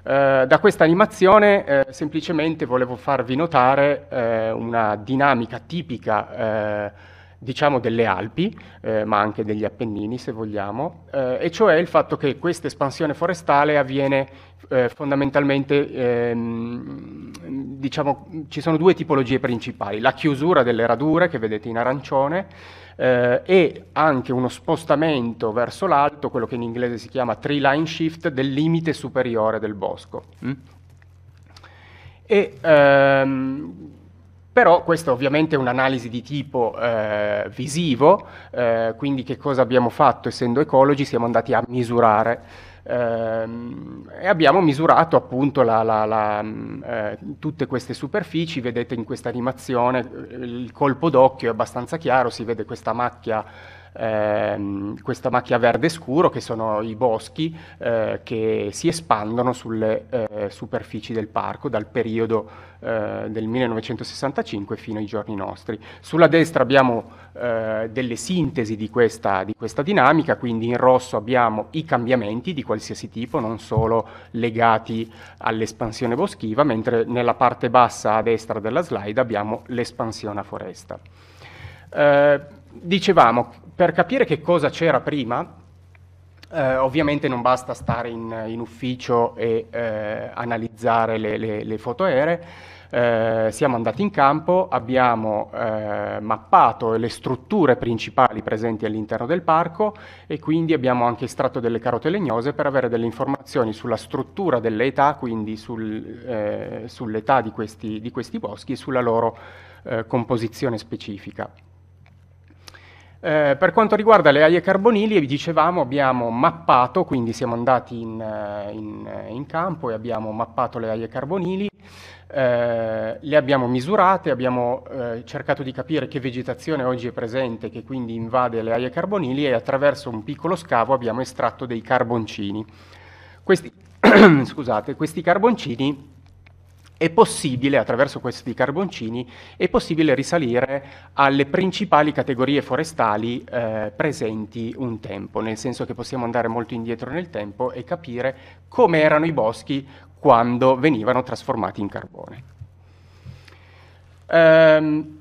Eh, da questa animazione eh, semplicemente volevo farvi notare eh, una dinamica tipica eh, diciamo delle Alpi, eh, ma anche degli Appennini se vogliamo, e cioè il fatto che questa espansione forestale avviene fondamentalmente, ehm, diciamo, ci sono due tipologie principali, la chiusura delle radure che vedete in arancione, eh, e anche uno spostamento verso l'alto, quello che in inglese si chiama tree line shift, del limite superiore del bosco. Mm? E, ehm, però questa ovviamente è un'analisi di tipo eh, visivo, eh, quindi che cosa abbiamo fatto essendo ecologi? Siamo andati a misurare Ehm, e abbiamo misurato appunto la, la, la, mm, eh, tutte queste superfici, vedete in questa animazione il colpo d'occhio è abbastanza chiaro, si vede questa macchia ehm, questa macchia verde scuro che sono i boschi eh, che si espandono sulle eh, superfici del parco dal periodo eh, del 1965 fino ai giorni nostri. Sulla destra abbiamo eh, delle sintesi di questa, di questa dinamica, quindi in rosso abbiamo i cambiamenti di qualsiasi tipo, non solo legati all'espansione boschiva, mentre nella parte bassa a destra della slide abbiamo l'espansione a foresta. Eh, dicevamo, per capire che cosa c'era prima, eh, ovviamente non basta stare in, in ufficio e eh, analizzare le, le, le foto aeree, eh, siamo andati in campo, abbiamo eh, mappato le strutture principali presenti all'interno del parco e quindi abbiamo anche estratto delle carote legnose per avere delle informazioni sulla struttura dell'età, quindi sul, eh, sull'età di questi, di questi, boschi e sulla loro eh, composizione specifica. Eh, per quanto riguarda le aie carbonili, vi dicevamo, abbiamo mappato, quindi siamo andati in, eh, in, eh, in campo e abbiamo mappato le aie carbonili, eh, le abbiamo misurate, abbiamo eh, cercato di capire che vegetazione oggi è presente, che quindi invade le aie carbonili e attraverso un piccolo scavo abbiamo estratto dei carboncini. Questi, scusate, questi carboncini è possibile, attraverso questi carboncini, è possibile risalire alle principali categorie forestali eh, presenti un tempo, nel senso che possiamo andare molto indietro nel tempo e capire come erano i boschi quando venivano trasformati in carbone. Um,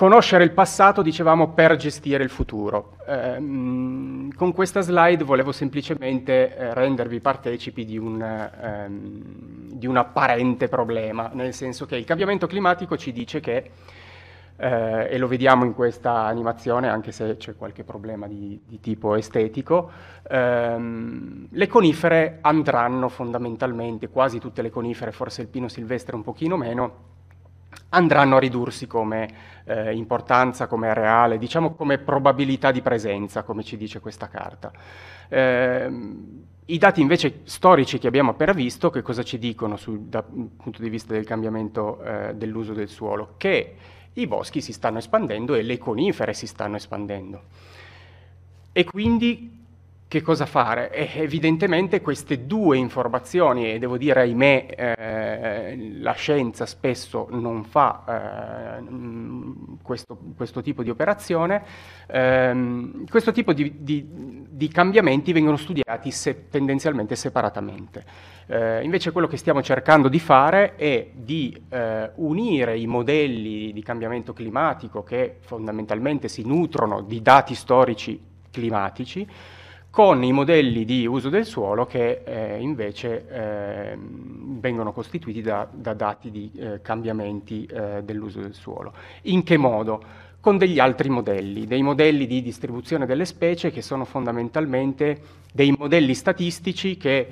conoscere il passato, dicevamo, per gestire il futuro. Eh, con questa slide volevo semplicemente eh, rendervi partecipi di un, ehm, di un, apparente problema, nel senso che il cambiamento climatico ci dice che, eh, e lo vediamo in questa animazione, anche se c'è qualche problema di, di tipo estetico, ehm, le conifere andranno fondamentalmente, quasi tutte le conifere, forse il pino silvestre un pochino meno, andranno a ridursi come eh, importanza, come areale, diciamo come probabilità di presenza, come ci dice questa carta. Eh, I dati invece storici che abbiamo appena visto, che cosa ci dicono su, dal punto di vista del cambiamento eh, dell'uso del suolo? Che i boschi si stanno espandendo e le conifere si stanno espandendo. E quindi che cosa fare? E evidentemente queste due informazioni, e devo dire ahimè eh, la scienza spesso non fa eh, mm, questo, questo, tipo di operazione, ehm, questo tipo di, di, di, cambiamenti vengono studiati se, tendenzialmente separatamente. Eh, invece quello che stiamo cercando di fare è di eh, unire i modelli di cambiamento climatico che fondamentalmente si nutrono di dati storici climatici, con i modelli di uso del suolo che eh, invece eh, vengono costituiti da, da dati di eh, cambiamenti eh, dell'uso del suolo. In che modo? Con degli altri modelli, dei modelli di distribuzione delle specie che sono fondamentalmente dei modelli statistici che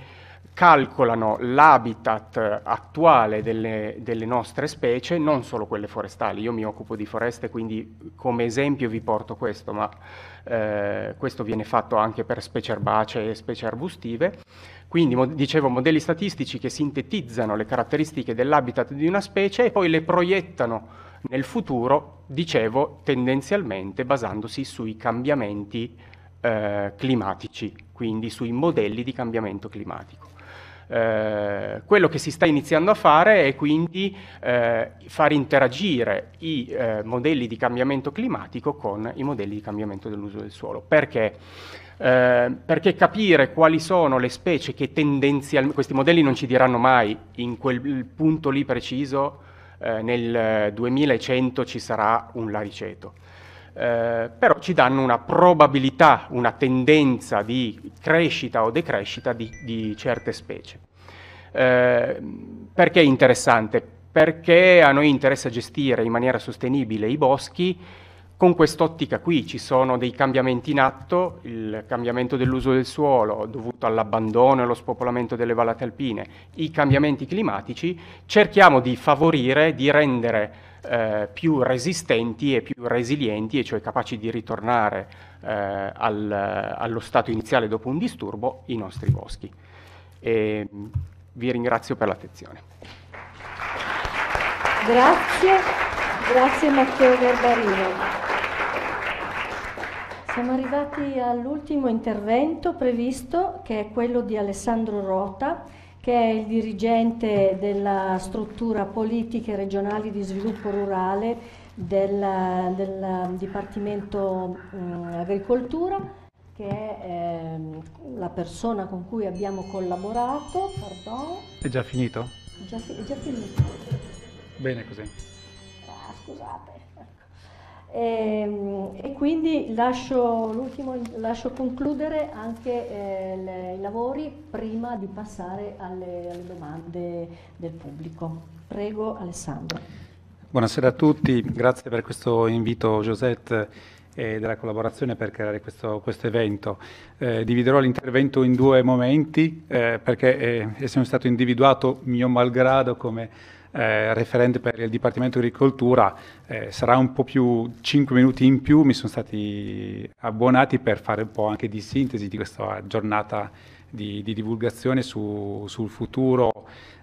calcolano l'habitat attuale delle, delle, nostre specie, non solo quelle forestali. Io mi occupo di foreste, quindi come esempio vi porto questo, ma eh, questo viene fatto anche per specie erbacee e specie arbustive. Quindi, mo dicevo, modelli statistici che sintetizzano le caratteristiche dell'habitat di una specie e poi le proiettano nel futuro, dicevo, tendenzialmente basandosi sui cambiamenti eh, climatici, quindi sui modelli di cambiamento climatico. Eh, quello che si sta iniziando a fare è quindi eh, far interagire i eh, modelli di cambiamento climatico con i modelli di cambiamento dell'uso del suolo. Perché? Eh, perché capire quali sono le specie che tendenzialmente, questi modelli non ci diranno mai in quel punto lì preciso, eh, nel 2100 ci sarà un lariceto. Eh, però ci danno una probabilità, una tendenza di crescita o decrescita di, di certe specie. Eh, perché è interessante? Perché a noi interessa gestire in maniera sostenibile i boschi con quest'ottica qui ci sono dei cambiamenti in atto, il cambiamento dell'uso del suolo dovuto all'abbandono e allo spopolamento delle vallate alpine, i cambiamenti climatici, cerchiamo di favorire, di rendere eh, più resistenti e più resilienti, e cioè capaci di ritornare eh, al, allo stato iniziale dopo un disturbo, i nostri boschi. E vi ringrazio per l'attenzione. Grazie, grazie Matteo Garbarino. Siamo arrivati all'ultimo intervento previsto, che è quello di Alessandro Rota che è il dirigente della struttura politiche regionali di sviluppo rurale del, del Dipartimento mh, eh, Agricoltura, che è eh, la persona con cui abbiamo collaborato. Pardon. È già finito? Già, è già finito. Bene così. Ah, scusate. E, ehm, e quindi lascio, lascio, concludere anche eh, le, i lavori prima di passare alle, alle domande del pubblico. Prego Alessandro. Buonasera a tutti, grazie per questo invito Josette e della collaborazione per creare questo, questo evento. Eh, dividerò l'intervento in due momenti eh, perché eh, essendo stato individuato mio malgrado come eh, referente per il Dipartimento Agricoltura, eh, sarà un po' più 5 minuti in più, mi sono stati abbonati per fare un po' anche di sintesi di questa giornata di, di divulgazione su, sul futuro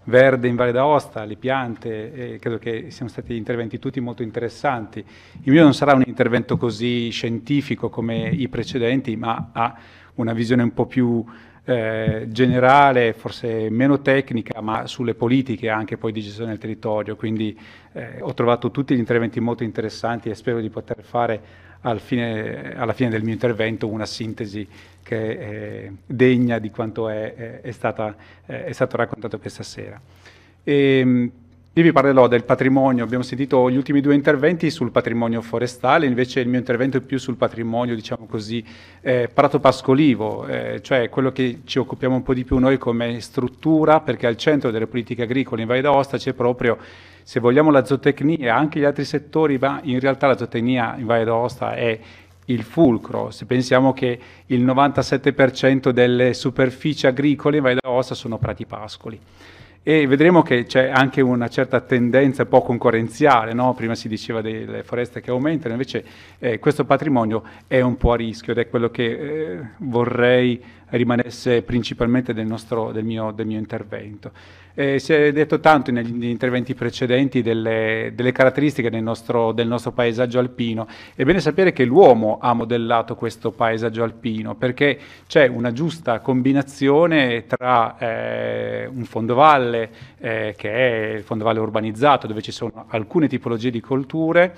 verde in Valle d'Aosta, le piante, eh, credo che siano stati interventi tutti molto interessanti. Il mio non sarà un intervento così scientifico come i precedenti, ma ha una visione un po' più eh, generale, forse meno tecnica, ma sulle politiche anche poi di gestione del territorio. Quindi eh, ho trovato tutti gli interventi molto interessanti e spero di poter fare al fine, alla fine del mio intervento una sintesi che è eh, degna di quanto è, eh, è, stata, è stato raccontato questa sera. E, ehm, io vi parlerò del patrimonio, abbiamo sentito gli ultimi due interventi sul patrimonio forestale, invece il mio intervento è più sul patrimonio, diciamo così, eh, prato-pascolivo, eh, cioè quello che ci occupiamo un po' di più noi come struttura, perché al centro delle politiche agricole in Valle d'Aosta c'è proprio, se vogliamo, la zootecnia, e anche gli altri settori, ma in realtà la zootecnia in Valle d'Aosta è il fulcro, se pensiamo che il 97% delle superfici agricole in Valle d'Aosta sono prati pascoli e vedremo che c'è anche una certa tendenza un po' concorrenziale, no? prima si diceva delle foreste che aumentano, invece eh, questo patrimonio è un po' a rischio ed è quello che eh, vorrei rimanesse principalmente del, nostro, del, mio, del mio intervento. Eh, si è detto tanto negli interventi precedenti delle, delle caratteristiche del nostro, del nostro, paesaggio alpino. È bene sapere che l'uomo ha modellato questo paesaggio alpino perché c'è una giusta combinazione tra eh, un fondovalle eh, che è il fondovalle urbanizzato dove ci sono alcune tipologie di colture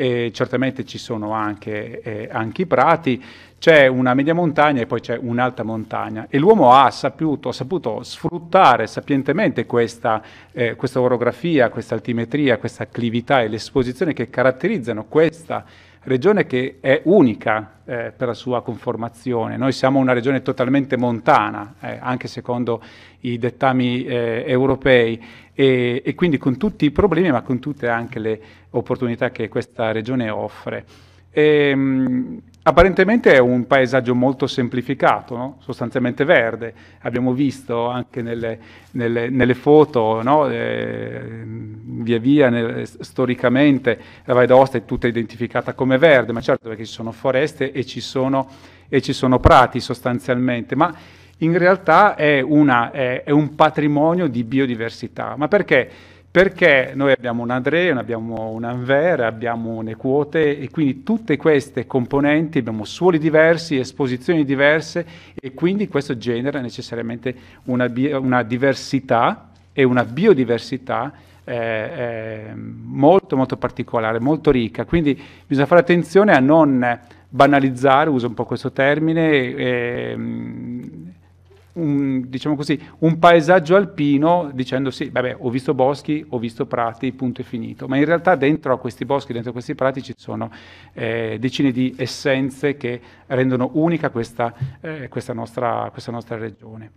certamente ci sono anche, eh, anche, i prati, c'è una media montagna e poi c'è un'alta montagna e l'uomo ha saputo, saputo sfruttare sapientemente questa, eh, questa, orografia, questa altimetria, questa clività e l'esposizione che caratterizzano questa regione che è unica eh, per la sua conformazione. Noi siamo una regione totalmente montana, eh, anche secondo i dettami eh, europei, e, e quindi con tutti i problemi ma con tutte anche le opportunità che questa regione offre. E, ehm, apparentemente è un paesaggio molto semplificato, no? sostanzialmente verde. Abbiamo visto anche nelle, nelle, nelle foto, no? eh, via via, nel, storicamente la Valle d'Aosta è tutta identificata come verde, ma certo perché ci sono foreste e ci sono, e ci sono prati sostanzialmente. Ma in realtà è, una, è, è un patrimonio di biodiversità. Ma perché? Perché noi abbiamo un Andrea, abbiamo un Anver, abbiamo un Equote e quindi tutte queste componenti, abbiamo suoli diversi, esposizioni diverse e quindi questo genera necessariamente una, una diversità e una biodiversità eh, eh, molto molto particolare, molto ricca. Quindi bisogna fare attenzione a non banalizzare, uso un po' questo termine, eh, un, diciamo così, un paesaggio alpino dicendo sì, vabbè, ho visto boschi, ho visto prati, punto e finito. Ma in realtà dentro a questi boschi, dentro a questi prati ci sono eh, decine di essenze che rendono unica questa, eh, questa, nostra, questa nostra regione.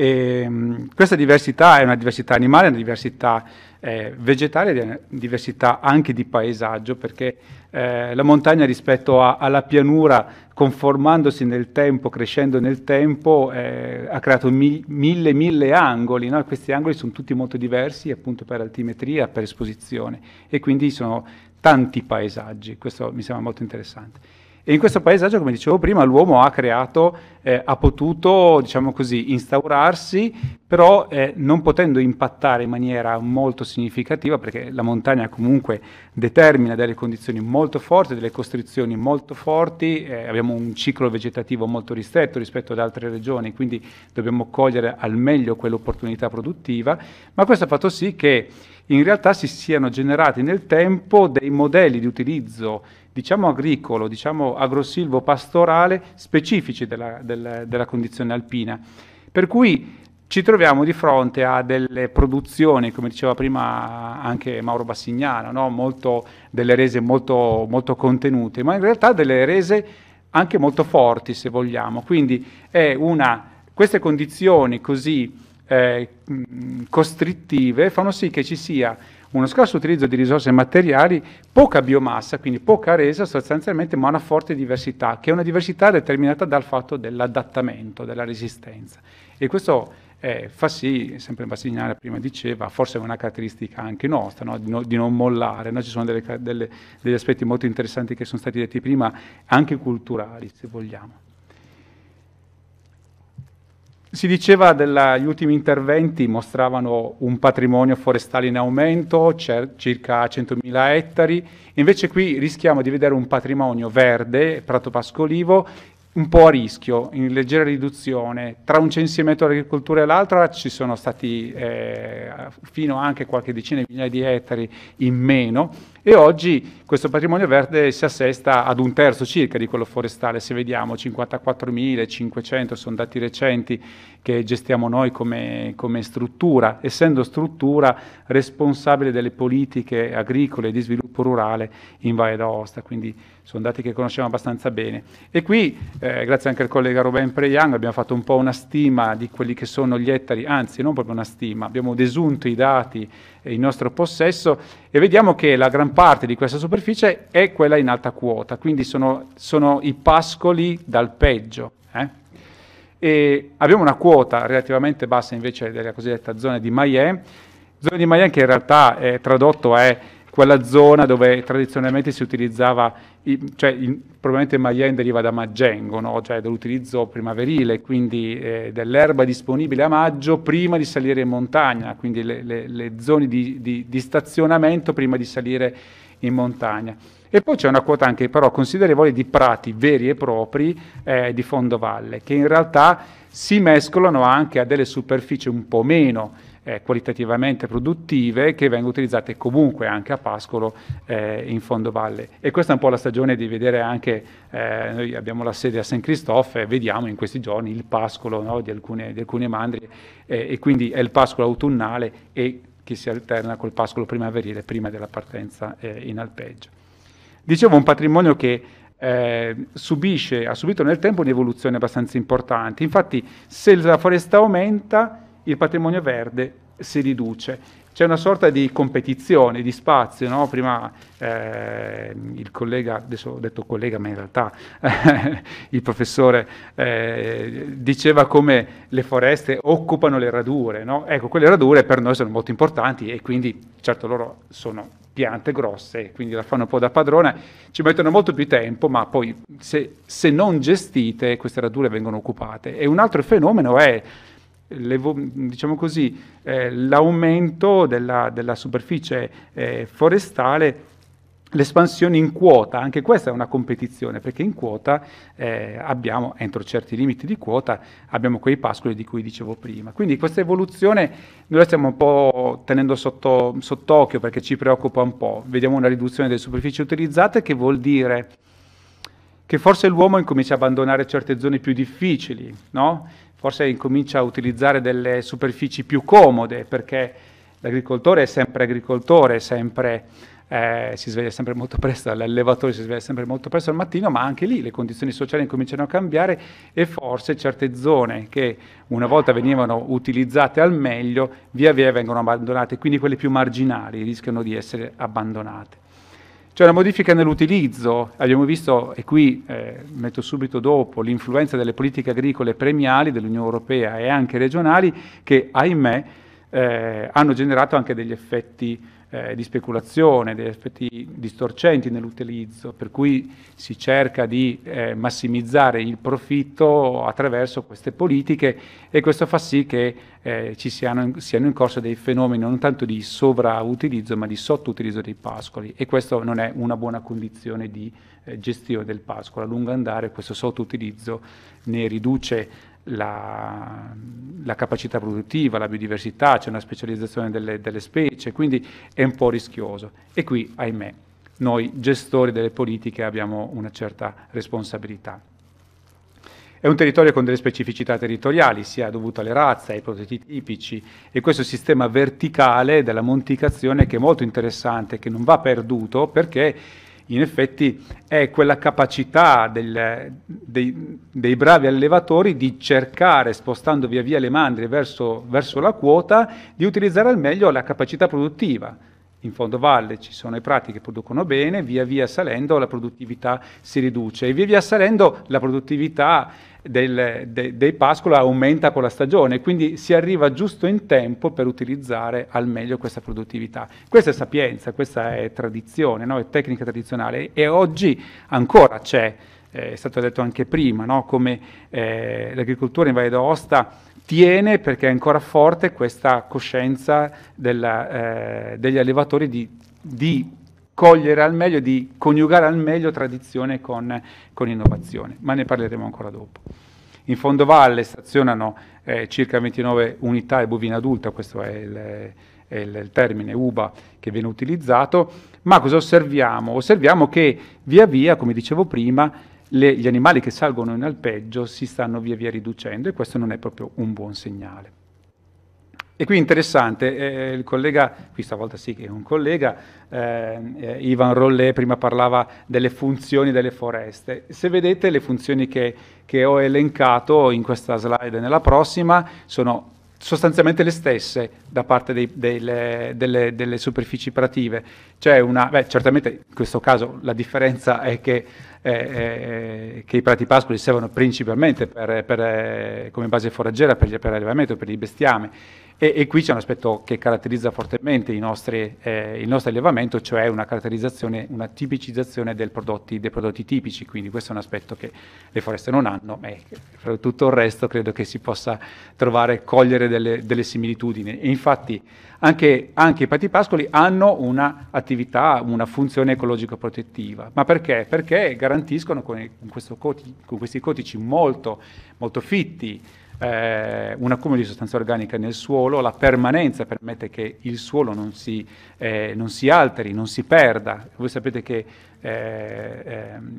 E, ehm, questa diversità è una diversità animale, è una diversità eh, vegetale, è una diversità anche di paesaggio, perché eh, la montagna rispetto a, alla pianura, conformandosi nel tempo, crescendo nel tempo, eh, ha creato mi, mille, mille angoli. No? Questi angoli sono tutti molto diversi, appunto per altimetria, per esposizione, e quindi sono tanti paesaggi. Questo mi sembra molto interessante. E in questo paesaggio, come dicevo prima, l'uomo ha creato, eh, ha potuto, diciamo così, instaurarsi, però eh, non potendo impattare in maniera molto significativa, perché la montagna comunque determina delle condizioni molto forti, delle costrizioni molto forti, eh, abbiamo un ciclo vegetativo molto ristretto rispetto ad altre regioni, quindi dobbiamo cogliere al meglio quell'opportunità produttiva, ma questo ha fatto sì che in realtà si siano generati nel tempo dei modelli di utilizzo diciamo agricolo, diciamo agrosilvo pastorale specifici della, della, della condizione alpina. Per cui ci troviamo di fronte a delle produzioni, come diceva prima anche Mauro Bassignano, no? molto, delle rese molto, molto, contenute, ma in realtà delle rese anche molto forti, se vogliamo. Quindi una, queste condizioni così eh, mm, costrittive fanno sì che ci sia uno scarso utilizzo di risorse materiali, poca biomassa, quindi poca resa sostanzialmente, ma una forte diversità, che è una diversità determinata dal fatto dell'adattamento, della resistenza. E questo eh, fa sì, sempre Bassignana prima diceva, forse è una caratteristica anche nostra, no? di, no, di, non mollare, no? ci sono delle, delle, degli aspetti molto interessanti che sono stati detti prima, anche culturali se vogliamo. Si diceva che gli ultimi interventi mostravano un patrimonio forestale in aumento, circa 100.000 ettari, invece qui rischiamo di vedere un patrimonio verde, prato pascolivo, un po' a rischio, in leggera riduzione. Tra un censimento dell'agricoltura e l'altro ci sono stati eh, fino anche qualche decina di migliaia di ettari in meno e oggi questo patrimonio verde si assesta ad un terzo circa di quello forestale, se vediamo 54.500 sono dati recenti che gestiamo noi come, come struttura, essendo struttura responsabile delle politiche agricole e di sviluppo rurale in Valle d'Aosta, quindi sono dati che conosciamo abbastanza bene. E qui, eh, grazie anche al collega Robin Preyang, abbiamo fatto un po' una stima di quelli che sono gli ettari, anzi non proprio una stima, abbiamo desunto i dati in nostro possesso e vediamo che la gran parte di questa superficie è quella in alta quota, quindi sono, sono i pascoli dal peggio. Eh? abbiamo una quota relativamente bassa invece della cosiddetta zona di Mayen, zona di Mayen che in realtà è, tradotto è quella zona dove tradizionalmente si utilizzava, cioè in, probabilmente Mayen deriva da Maggengo, no? cioè dall'utilizzo primaverile, quindi eh, dell'erba disponibile a maggio prima di salire in montagna, quindi le, le, le zone di, di, di stazionamento prima di salire in montagna. E poi c'è una quota anche però considerevole di prati veri e propri eh, di fondovalle, che in realtà si mescolano anche a delle superfici un po' meno eh, qualitativamente produttive che vengono utilizzate comunque anche a pascolo eh, in fondovalle. E questa è un po' la stagione di vedere anche, eh, noi abbiamo la sede a San Cristoforo e vediamo in questi giorni il pascolo no, di, alcune, di, alcune, mandrie eh, e quindi è il pascolo autunnale e che si alterna col pascolo primaverile prima della partenza eh, in alpeggio. Dicevo, un patrimonio che eh, subisce, ha subito nel tempo un'evoluzione abbastanza importante. Infatti, se la foresta aumenta, il patrimonio verde si riduce. C'è una sorta di competizione di spazio, no? prima eh, il collega, adesso ho detto collega ma in realtà eh, il professore eh, diceva come le foreste occupano le radure, no? ecco quelle radure per noi sono molto importanti e quindi certo loro sono piante grosse, quindi la fanno un po' da padrona, ci mettono molto più tempo, ma poi se, se non gestite queste radure vengono occupate. E un altro fenomeno è diciamo così, eh, l'aumento della, della superficie eh, forestale L'espansione in quota, anche questa è una competizione, perché in quota eh, abbiamo, entro certi limiti di quota, abbiamo quei pascoli di cui dicevo prima. Quindi questa evoluzione noi la stiamo un po' tenendo sotto, sott'occhio perché ci preoccupa un po'. Vediamo una riduzione delle superfici utilizzate che vuol dire che forse l'uomo incomincia ad abbandonare certe zone più difficili, no? forse incomincia a utilizzare delle superfici più comode perché l'agricoltore è sempre agricoltore, è sempre eh, si sveglia sempre molto presto, l'allevatore si sveglia sempre molto presto al mattino, ma anche lì le condizioni sociali incominciano a cambiare e forse certe zone che una volta venivano utilizzate al meglio, via via vengono abbandonate, quindi quelle più marginali rischiano di essere abbandonate. C'è una modifica nell'utilizzo, abbiamo visto, e qui eh, metto subito dopo, l'influenza delle politiche agricole premiali dell'Unione Europea e anche regionali, che ahimè eh, hanno generato anche degli effetti eh, di speculazione, degli aspetti distorcenti nell'utilizzo, per cui si cerca di eh, massimizzare il profitto attraverso queste politiche e questo fa sì che eh, ci siano, siano in, corso dei fenomeni non tanto di sovrautilizzo ma di sottoutilizzo dei pascoli e questo non è una buona condizione di eh, gestione del pascolo. A lungo andare questo sottoutilizzo ne riduce la, la capacità produttiva, la biodiversità, c'è una specializzazione delle, delle specie, quindi è un po' rischioso. E qui, ahimè, noi gestori delle politiche abbiamo una certa responsabilità. È un territorio con delle specificità territoriali, sia dovute alle razze, ai prodotti tipici e questo sistema verticale della monticazione che è molto interessante, che non va perduto perché in effetti è quella capacità del, dei, dei, bravi allevatori di cercare, spostando via via le mandrie verso, verso la quota, di utilizzare al meglio la capacità produttiva. In fondo valle ci sono i prati che producono bene, via via salendo la produttività si riduce e via via salendo la produttività del, de, dei pascola aumenta con la stagione, quindi si arriva giusto in tempo per utilizzare al meglio questa produttività. Questa è sapienza, questa è tradizione, no? è tecnica tradizionale e oggi ancora c'è, eh, è stato detto anche prima, no? come eh, l'agricoltura in Valle d'Aosta tiene perché è ancora forte questa coscienza della, eh, degli allevatori di, di cogliere al meglio, di coniugare al meglio tradizione con, con innovazione, ma ne parleremo ancora dopo. In fondo valle stazionano eh, circa 29 unità e bovina adulta, questo è il, è il, termine UBA che viene utilizzato, ma cosa osserviamo? Osserviamo che via via, come dicevo prima, le, gli animali che salgono in alpeggio si stanno via via riducendo e questo non è proprio un buon segnale. E qui interessante, eh, eh, il collega, qui stavolta sì che è un collega, eh, eh, Ivan Rollet prima parlava delle funzioni delle foreste. Se vedete le funzioni che, che ho elencato in questa slide e nella prossima sono sostanzialmente le stesse da parte dei, delle, delle, delle, superfici prative. C'è una, beh, certamente in questo caso la differenza è che, eh, eh, che i prati pascoli servono principalmente per, per, eh, come base foraggera per, per allevamento, per i bestiame e, e, qui c'è un aspetto che caratterizza fortemente nostri, eh, il nostro allevamento, cioè una caratterizzazione, una tipicizzazione prodotti, dei prodotti tipici, quindi questo è un aspetto che le foreste non hanno, ma per tutto il resto credo che si possa trovare, cogliere delle, delle similitudini. E infatti anche, anche i patipascoli hanno un'attività, una funzione ecologico-protettiva, ma perché? Perché garantiscono con, con, co- con questi codici molto, molto fitti, eh, un accumulo di sostanza organica nel suolo, la permanenza permette che il suolo non si, eh, non si alteri, non si perda. Voi sapete che eh, ehm,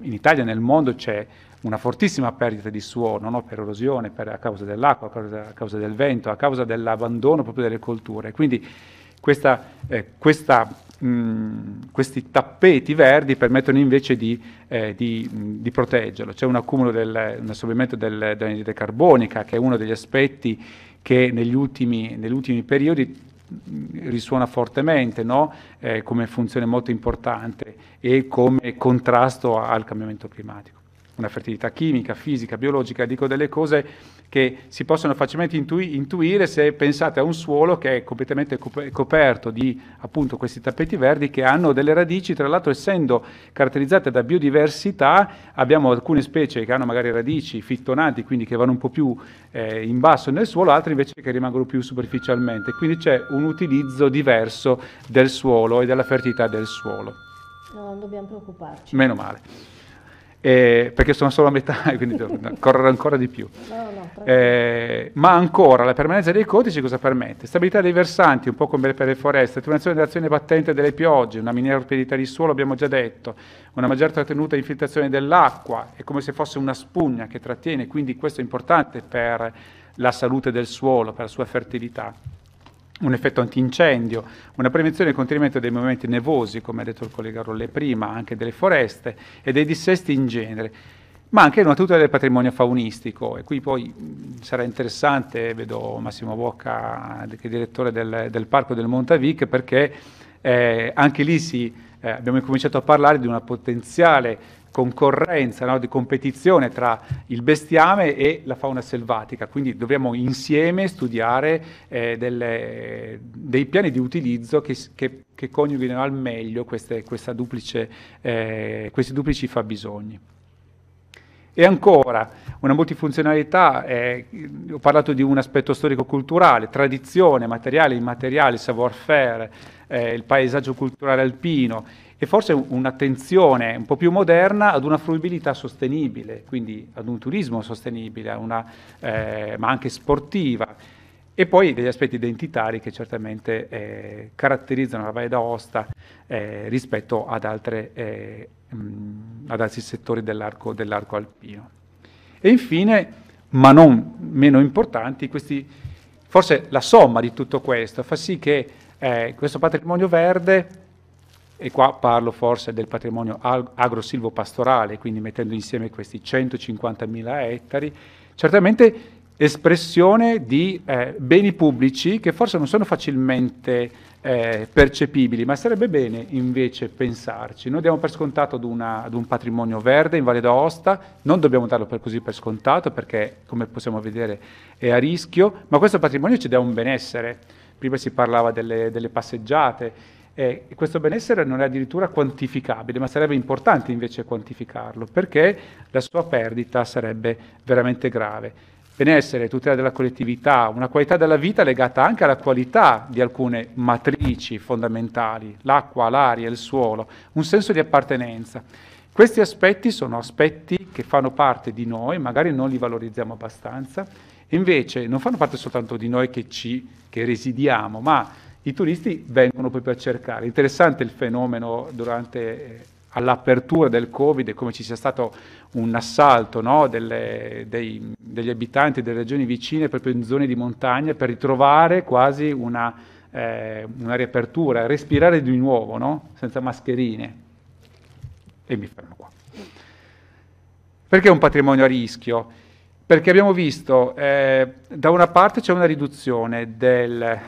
in Italia e nel mondo c'è una fortissima perdita di suolo no? per erosione, per, a causa dell'acqua, a causa, a causa, del vento, a causa dell'abbandono proprio delle colture. Quindi questa, eh, questa questi tappeti verdi permettono invece di, eh, di, mh, di proteggerlo. C'è un accumulo, del, un assorbimento del, dell'anidride carbonica, che è uno degli aspetti che negli ultimi, negli ultimi periodi risuona fortemente no? eh, come funzione molto importante e come contrasto al cambiamento climatico. Una fertilità chimica, fisica, biologica, dico delle cose che si possono facilmente intuire se pensate a un suolo che è completamente coperto di appunto questi tappeti verdi che hanno delle radici, tra l'altro essendo caratterizzate da biodiversità, abbiamo alcune specie che hanno magari radici fittonanti, quindi che vanno un po' più eh, in basso nel suolo, altre invece che rimangono più superficialmente, quindi c'è un utilizzo diverso del suolo e della fertilità del suolo. No, non dobbiamo preoccuparci. Meno male eh, perché sono solo a metà, quindi devo correre ancora di più. Eh, ma ancora la permanenza dei codici cosa permette? Stabilità dei versanti, un po' come per le foreste, attenuazione dell'azione battente delle piogge, una minore rapidità di suolo, abbiamo già detto, una maggiore trattenuta e infiltrazione dell'acqua, è come se fosse una spugna che trattiene, quindi questo è importante per la salute del suolo, per la sua fertilità un effetto antincendio, una prevenzione e contenimento dei movimenti nevosi, come ha detto il collega Rolle prima, anche delle foreste e dei dissesti in genere, ma anche una tutela del patrimonio faunistico. E qui poi sarà interessante, vedo Massimo Bocca, che è direttore del, del Parco del Montavic, perché eh, anche lì si, eh, abbiamo incominciato a parlare di una potenziale concorrenza, no? di competizione tra il bestiame e la fauna selvatica, quindi dobbiamo insieme studiare eh, delle, dei piani di utilizzo che, che, che coniughino al meglio queste, duplice, eh, questi duplici fabbisogni. E ancora, una multifunzionalità, eh, ho parlato di un aspetto storico-culturale, tradizione, materiale, immateriale, savoir-faire, eh, il paesaggio culturale alpino e forse un'attenzione un po' più moderna ad una fruibilità sostenibile, quindi ad un turismo sostenibile, una, eh, ma anche sportiva. E poi degli aspetti identitari che certamente eh, caratterizzano la Valle d'Aosta eh, rispetto ad altre eh, mh, ad altri settori dell'arco, dell'arco alpino. E infine, ma non meno importanti, questi, forse la somma di tutto questo fa sì che eh, questo patrimonio verde, e qua parlo forse del patrimonio ag- agrosilvopastorale, quindi mettendo insieme questi 150.000 ettari, certamente espressione di eh, beni pubblici che forse non sono facilmente eh, percepibili, ma sarebbe bene invece pensarci. Noi diamo per scontato ad, una, ad, un patrimonio verde in Valle d'Aosta, non dobbiamo darlo per così per scontato perché come possiamo vedere è a rischio, ma questo patrimonio ci dà un benessere. Prima si parlava delle, delle passeggiate, eh, questo benessere non è addirittura quantificabile, ma sarebbe importante invece quantificarlo perché la sua perdita sarebbe veramente grave benessere, tutela della collettività, una qualità della vita legata anche alla qualità di alcune matrici fondamentali, l'acqua, l'aria, il suolo, un senso di appartenenza. Questi aspetti sono aspetti che fanno parte di noi, magari non li valorizziamo abbastanza, invece non fanno parte soltanto di noi che, ci, che residiamo, ma i turisti vengono proprio a cercare. Interessante il fenomeno durante eh, all'apertura del Covid come ci sia stato un assalto no, delle, dei, degli abitanti delle regioni vicine proprio in zone di montagna per ritrovare quasi una, eh, una riapertura, respirare di nuovo, no? senza mascherine. E mi fermo qua. Perché è un patrimonio a rischio? Perché abbiamo visto, eh, da una parte c'è una riduzione del,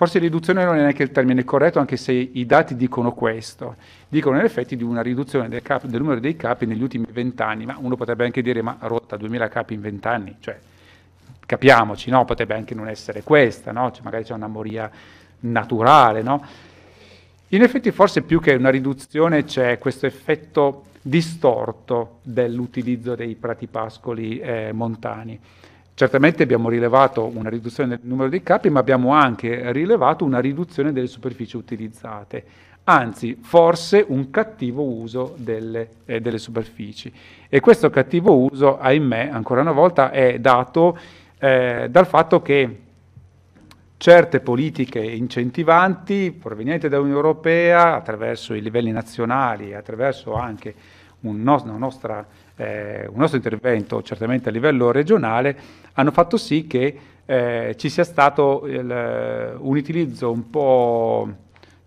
Forse riduzione non è neanche il termine corretto, anche se i dati dicono questo. Dicono in effetti di una riduzione del, cap- del numero dei capi negli ultimi vent'anni, ma uno potrebbe anche dire ma rotta 2000 capi in vent'anni, cioè capiamoci, no? potrebbe anche non essere questa, no? cioè, magari c'è una moria naturale. No? In effetti forse più che una riduzione c'è questo effetto distorto dell'utilizzo dei pratipascoli eh, montani. Certamente abbiamo rilevato una riduzione del numero dei capi, ma abbiamo anche rilevato una riduzione delle superfici utilizzate, anzi forse un cattivo uso delle, eh, delle superfici. E questo cattivo uso, ahimè, ancora una volta, è dato eh, dal fatto che certe politiche incentivanti provenienti dall'Unione Europea attraverso i livelli nazionali, attraverso anche un, no- nostra, eh, un nostro intervento certamente a livello regionale, hanno fatto sì che eh, ci sia stato il, un utilizzo un po'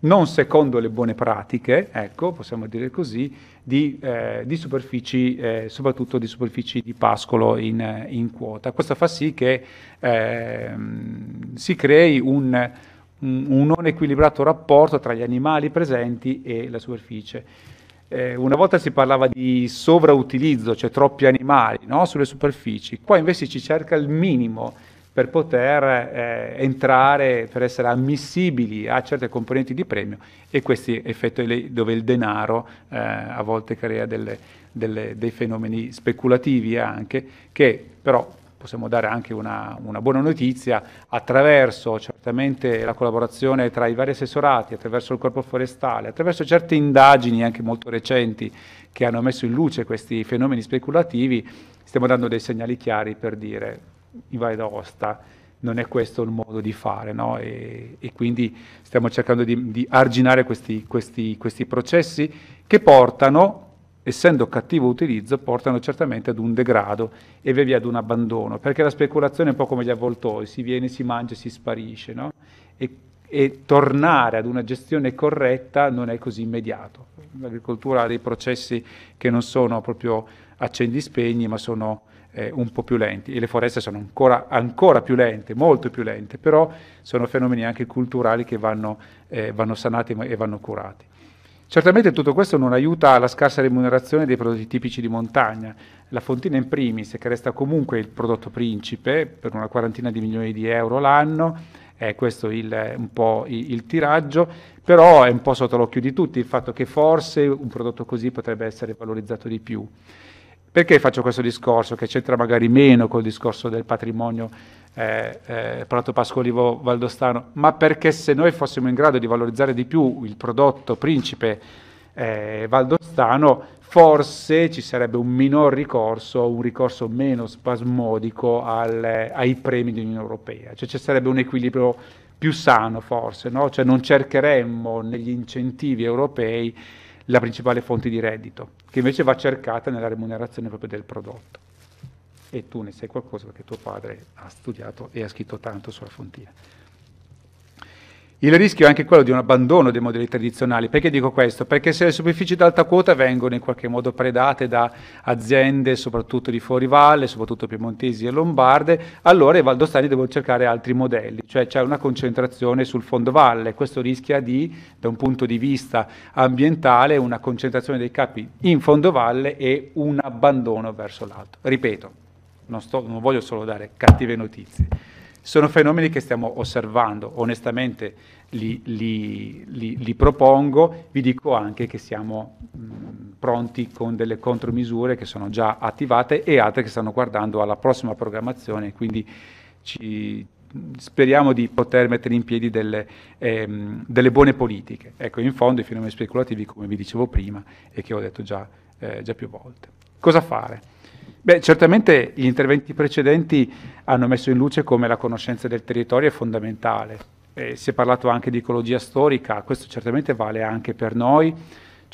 non secondo le buone pratiche, ecco, possiamo dire così, di, eh, di superfici, eh, soprattutto di superfici di pascolo in, in quota. Questo fa sì che ehm, si crei un, un non equilibrato rapporto tra gli animali presenti e la superficie. Eh, una volta si parlava di sovrautilizzo, cioè troppi animali no? sulle superfici, qua invece ci cerca il minimo per poter eh, entrare, per essere ammissibili a certe componenti di premio e questi effetti dove il denaro eh, a volte crea delle, delle, dei fenomeni speculativi anche, che però possiamo dare anche una, una buona notizia attraverso certamente la collaborazione tra i vari assessorati, attraverso il corpo forestale, attraverso certe indagini anche molto recenti che hanno messo in luce questi fenomeni speculativi, stiamo dando dei segnali chiari per dire in Valle d'Aosta non è questo il modo di fare no? e, e, quindi stiamo cercando di, di arginare questi, questi, questi processi che portano essendo cattivo utilizzo, portano certamente ad un degrado e via via ad un abbandono, perché la speculazione è un po' come gli avvoltoi, si viene, si mangia, si sparisce, no? e, e, tornare ad una gestione corretta non è così immediato. L'agricoltura ha dei processi che non sono proprio accendi spegni, ma sono eh, un po' più lenti, e le foreste sono ancora, ancora, più lente, molto più lente, però sono fenomeni anche culturali che vanno, eh, vanno sanati e vanno curati. Certamente tutto questo non aiuta alla scarsa remunerazione dei prodotti tipici di montagna. La fontina in primis, che resta comunque il prodotto principe per una quarantina di milioni di euro l'anno, è questo il, un po' il, il, tiraggio, però è un po' sotto l'occhio di tutti il fatto che forse un prodotto così potrebbe essere valorizzato di più. Perché faccio questo discorso che c'entra magari meno col discorso del patrimonio eh, eh, Prato Pascolivo Valdostano, ma perché se noi fossimo in grado di valorizzare di più il prodotto Principe eh, Valdostano, forse ci sarebbe un minor ricorso, un ricorso meno spasmodico al, eh, ai premi dell'Unione Europea, cioè ci sarebbe un equilibrio più sano forse, no? cioè non cercheremmo negli incentivi europei la principale fonte di reddito, che invece va cercata nella remunerazione proprio del prodotto e tu ne sai qualcosa perché tuo padre ha studiato e ha scritto tanto sulla fontina. Il rischio è anche quello di un abbandono dei modelli tradizionali. Perché dico questo? Perché se le superfici d'alta quota vengono in qualche modo predate da aziende, soprattutto di fuori valle, soprattutto piemontesi e lombarde, allora i valdostani devono cercare altri modelli, cioè c'è una concentrazione sul fondo valle. Questo rischia di, da un punto di vista ambientale, una concentrazione dei capi in fondo valle e un abbandono verso l'alto. Ripeto, non, sto, non voglio solo dare cattive notizie, sono fenomeni che stiamo osservando, onestamente li, li, li, li propongo, vi dico anche che siamo mh, pronti con delle contromisure che sono già attivate e altre che stanno guardando alla prossima programmazione, quindi ci, speriamo di poter mettere in piedi delle, ehm, delle, buone politiche. Ecco, in fondo i fenomeni speculativi, come vi dicevo prima e che ho detto già, eh, già più volte. Cosa fare? Beh, certamente gli interventi precedenti hanno messo in luce come la conoscenza del territorio è fondamentale. Eh, si è parlato anche di ecologia storica, questo certamente vale anche per noi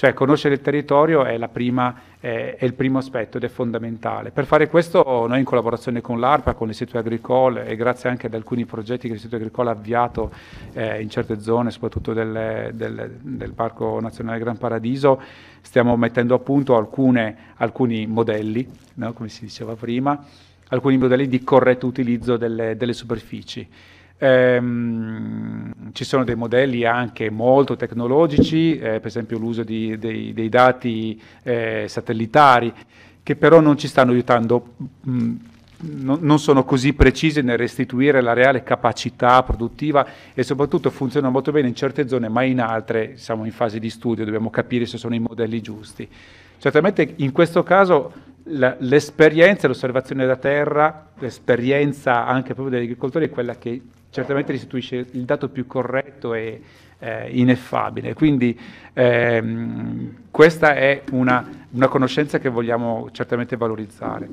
cioè conoscere il territorio è, prima, è, è, il primo aspetto ed è fondamentale. Per fare questo noi in collaborazione con l'ARPA, con l'Istituto Agricole e grazie anche ad alcuni progetti che l'Istituto Agricole ha avviato eh, in certe zone, soprattutto del, del, del, Parco Nazionale Gran Paradiso, stiamo mettendo a punto alcune, alcuni modelli, no? come si diceva prima, alcuni modelli di corretto utilizzo delle, delle superfici. Ehm, ci sono dei modelli anche molto tecnologici, eh, per esempio l'uso di, dei, dei, dati eh, satellitari, che però non ci stanno aiutando, mh, mm, non, non sono così precisi nel restituire la reale capacità produttiva e soprattutto funzionano molto bene in certe zone, ma in altre siamo in fase di studio, dobbiamo capire se sono i modelli giusti. Certamente in questo caso l'esperienza, l'osservazione da terra, l'esperienza anche proprio degli agricoltori è quella che certamente restituisce il dato più corretto e eh, ineffabile. Quindi ehm, questa è una, una, conoscenza che vogliamo certamente valorizzare.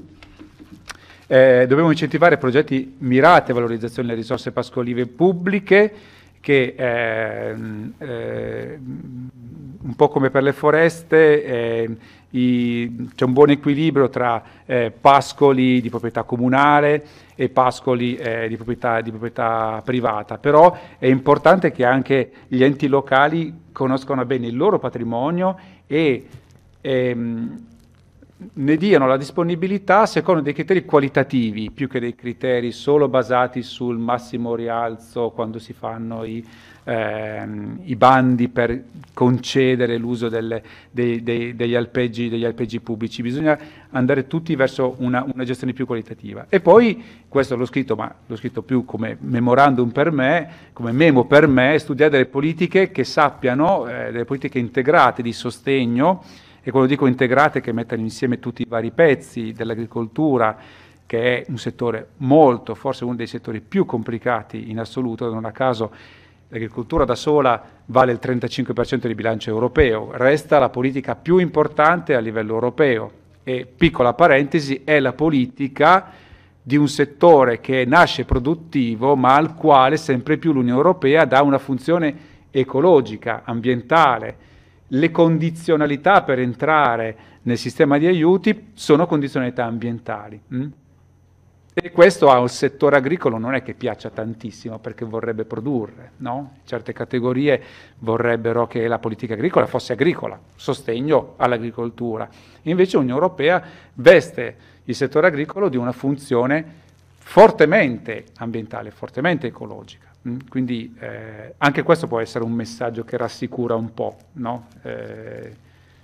Eh, dobbiamo incentivare progetti mirati a valorizzazione delle risorse pascolive pubbliche che ehm, eh, un po' come per le foreste ehm, i, c'è un buon equilibrio tra eh, pascoli di proprietà comunale e pascoli eh, di, proprietà, di, proprietà, privata, però è importante che anche gli enti locali conoscano bene il loro patrimonio e ehm, ne diano la disponibilità secondo dei criteri qualitativi più che dei criteri solo basati sul massimo rialzo quando si fanno i ehm, i bandi per concedere l'uso delle, dei, dei, degli, alpeggi, degli, alpeggi, pubblici, bisogna andare tutti verso una, una, gestione più qualitativa. E poi, questo l'ho scritto, ma l'ho scritto più come memorandum per me, come memo per me, studiare delle politiche che sappiano, eh, delle politiche integrate di sostegno, e quando dico integrate che mettano insieme tutti i vari pezzi dell'agricoltura, che è un settore molto, forse uno dei settori più complicati in assoluto, non a caso L'agricoltura da sola vale il 35% di bilancio europeo, resta la politica più importante a livello europeo e, piccola parentesi, è la politica di un settore che nasce produttivo ma al quale sempre più l'Unione Europea dà una funzione ecologica, ambientale. Le condizionalità per entrare nel sistema di aiuti sono condizionalità ambientali. Mm? E questo a un settore agricolo non è che piaccia tantissimo perché vorrebbe produrre, no? Certe categorie vorrebbero che la politica agricola fosse agricola, sostegno all'agricoltura. Invece l'Unione Europea veste il settore agricolo di una funzione fortemente ambientale, fortemente ecologica. Mm? Quindi eh, anche questo può essere un messaggio che rassicura un po', no? eh,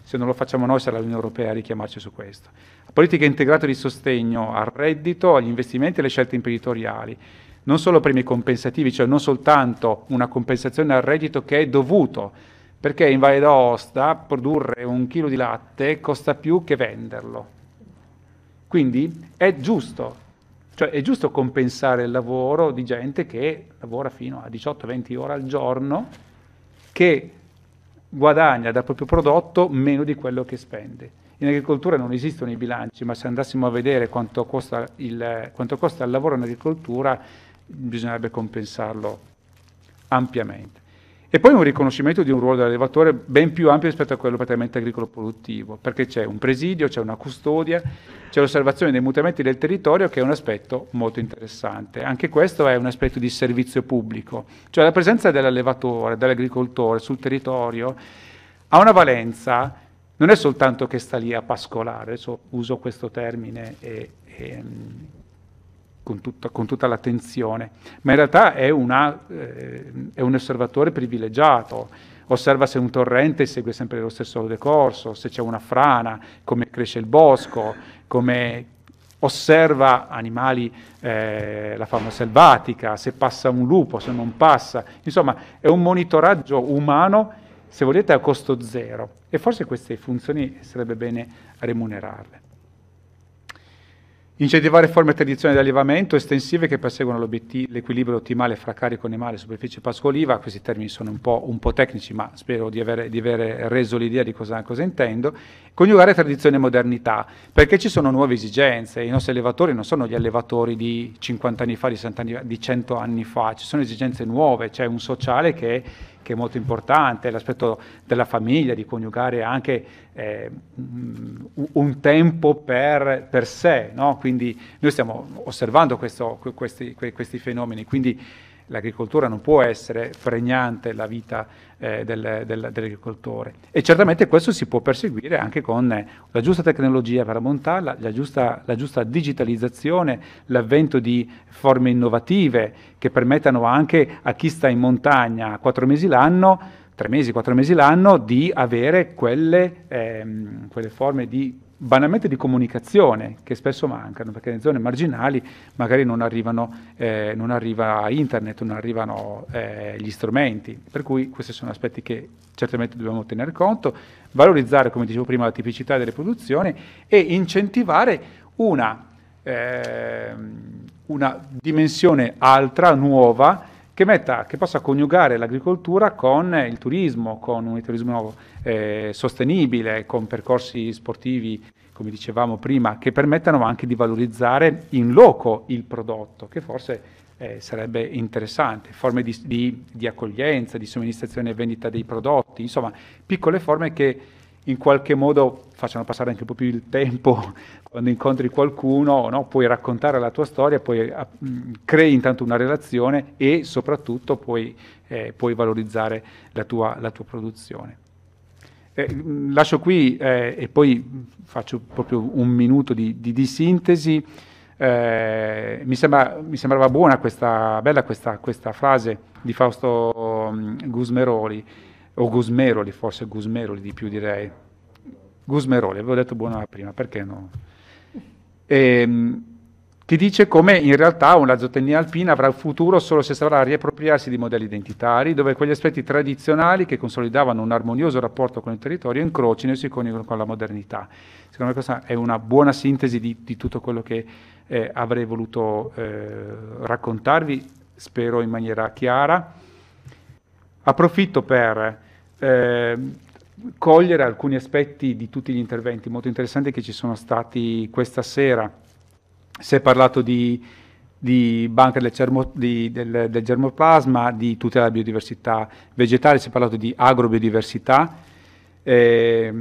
se non lo facciamo noi sarà l'Unione Europea a richiamarci su questo. Politiche integrate di sostegno al reddito, agli investimenti e alle scelte imprenditoriali. Non solo premi compensativi, cioè non soltanto una compensazione al reddito che è dovuto, perché in Valle d'Aosta produrre un chilo di latte costa più che venderlo. Quindi è giusto, cioè è giusto compensare il lavoro di gente che lavora fino a 18-20 ore al giorno, che guadagna dal proprio prodotto meno di quello che spende. In agricoltura non esistono i bilanci, ma se andassimo a vedere quanto costa il, quanto costa il lavoro in agricoltura, bisognerebbe compensarlo ampiamente. E poi un riconoscimento di un ruolo dell'allevatore ben più ampio rispetto a quello praticamente agricolo produttivo, perché c'è un presidio, c'è una custodia, c'è l'osservazione dei mutamenti del territorio che è un aspetto molto interessante. Anche questo è un aspetto di servizio pubblico, cioè la presenza dell'allevatore, dell'agricoltore sul territorio ha una valenza non è soltanto che sta lì a pascolare, adesso uso questo termine e, e, mm, con, tutta, con, tutta, l'attenzione, ma in realtà è, una, eh, è un osservatore privilegiato, osserva se un torrente segue sempre lo stesso decorso, se c'è una frana, come cresce il bosco, come osserva animali, eh, la fauna selvatica, se passa un lupo, se non passa, insomma è un monitoraggio umano se volete a costo zero e forse queste funzioni sarebbe bene remunerarle. Incentivare forme tradizionali di allevamento estensive che perseguono l'equilibrio ottimale fra carico animale e superficie pascoliva, questi termini sono un po', un po tecnici ma spero di aver, di aver reso l'idea di cosa, cosa, intendo, coniugare tradizione e modernità, perché ci sono nuove esigenze, i nostri allevatori non sono gli allevatori di 50 anni fa, di, 60 anni, di 100 anni fa, ci sono esigenze nuove, c'è un sociale che che è molto importante, l'aspetto della famiglia, di coniugare anche eh, un tempo per, per sé, no? quindi noi stiamo osservando questo, questi, questi fenomeni, quindi l'agricoltura non può essere pregnante la vita eh, del, del, dell'agricoltore. E certamente questo si può perseguire anche con eh, la giusta tecnologia per ammontarla, la giusta, la giusta digitalizzazione, l'avvento di forme innovative che permettano anche a chi sta in montagna quattro mesi l'anno, tre mesi, quattro mesi l'anno, di avere quelle, ehm, quelle forme di banalmente di comunicazione che spesso mancano, perché nelle zone marginali magari non, arrivano, eh, non arriva internet, non arrivano eh, gli strumenti, per cui questi sono aspetti che certamente dobbiamo tenere conto, valorizzare, come dicevo prima, la tipicità delle produzioni e incentivare una, eh, una dimensione altra, nuova, che, metta, che possa coniugare l'agricoltura con eh, il turismo, con un turismo eh, sostenibile, con percorsi sportivi, come dicevamo prima, che permettano anche di valorizzare in loco il prodotto, che forse eh, sarebbe interessante, forme di, di, di accoglienza, di somministrazione e vendita dei prodotti, insomma piccole forme che in qualche modo facciano passare anche un po' più il tempo quando incontri qualcuno, no? puoi raccontare la tua storia, poi eh, mm, crei intanto una relazione e soprattutto puoi, eh, puoi valorizzare la tua, la tua produzione. Eh, mm, lascio qui eh, e poi faccio proprio un minuto di, di, di sintesi. Eh, mi, sembra, mi, sembrava buona questa, bella questa, questa frase di Fausto mm, Gusmeroli o Gusmeroli, forse Gusmeroli di più direi. Gusmeroli, avevo detto buona prima, perché no? E, ehm, che dice come in realtà una zootecnia alpina avrà un futuro solo se saprà riappropriarsi di modelli identitari, dove quegli aspetti tradizionali che consolidavano un armonioso rapporto con il territorio incrocino e si coniugano con la modernità. Secondo me questa è una buona sintesi di, di tutto quello che eh, avrei voluto eh, raccontarvi, spero in maniera chiara. Approfitto per Ehm, cogliere alcuni aspetti di tutti gli interventi molto interessanti che ci sono stati questa sera. Si è parlato di, di banca del, germo, di, del, del germoplasma, di tutela della biodiversità vegetale, si è parlato di agrobiodiversità, eh,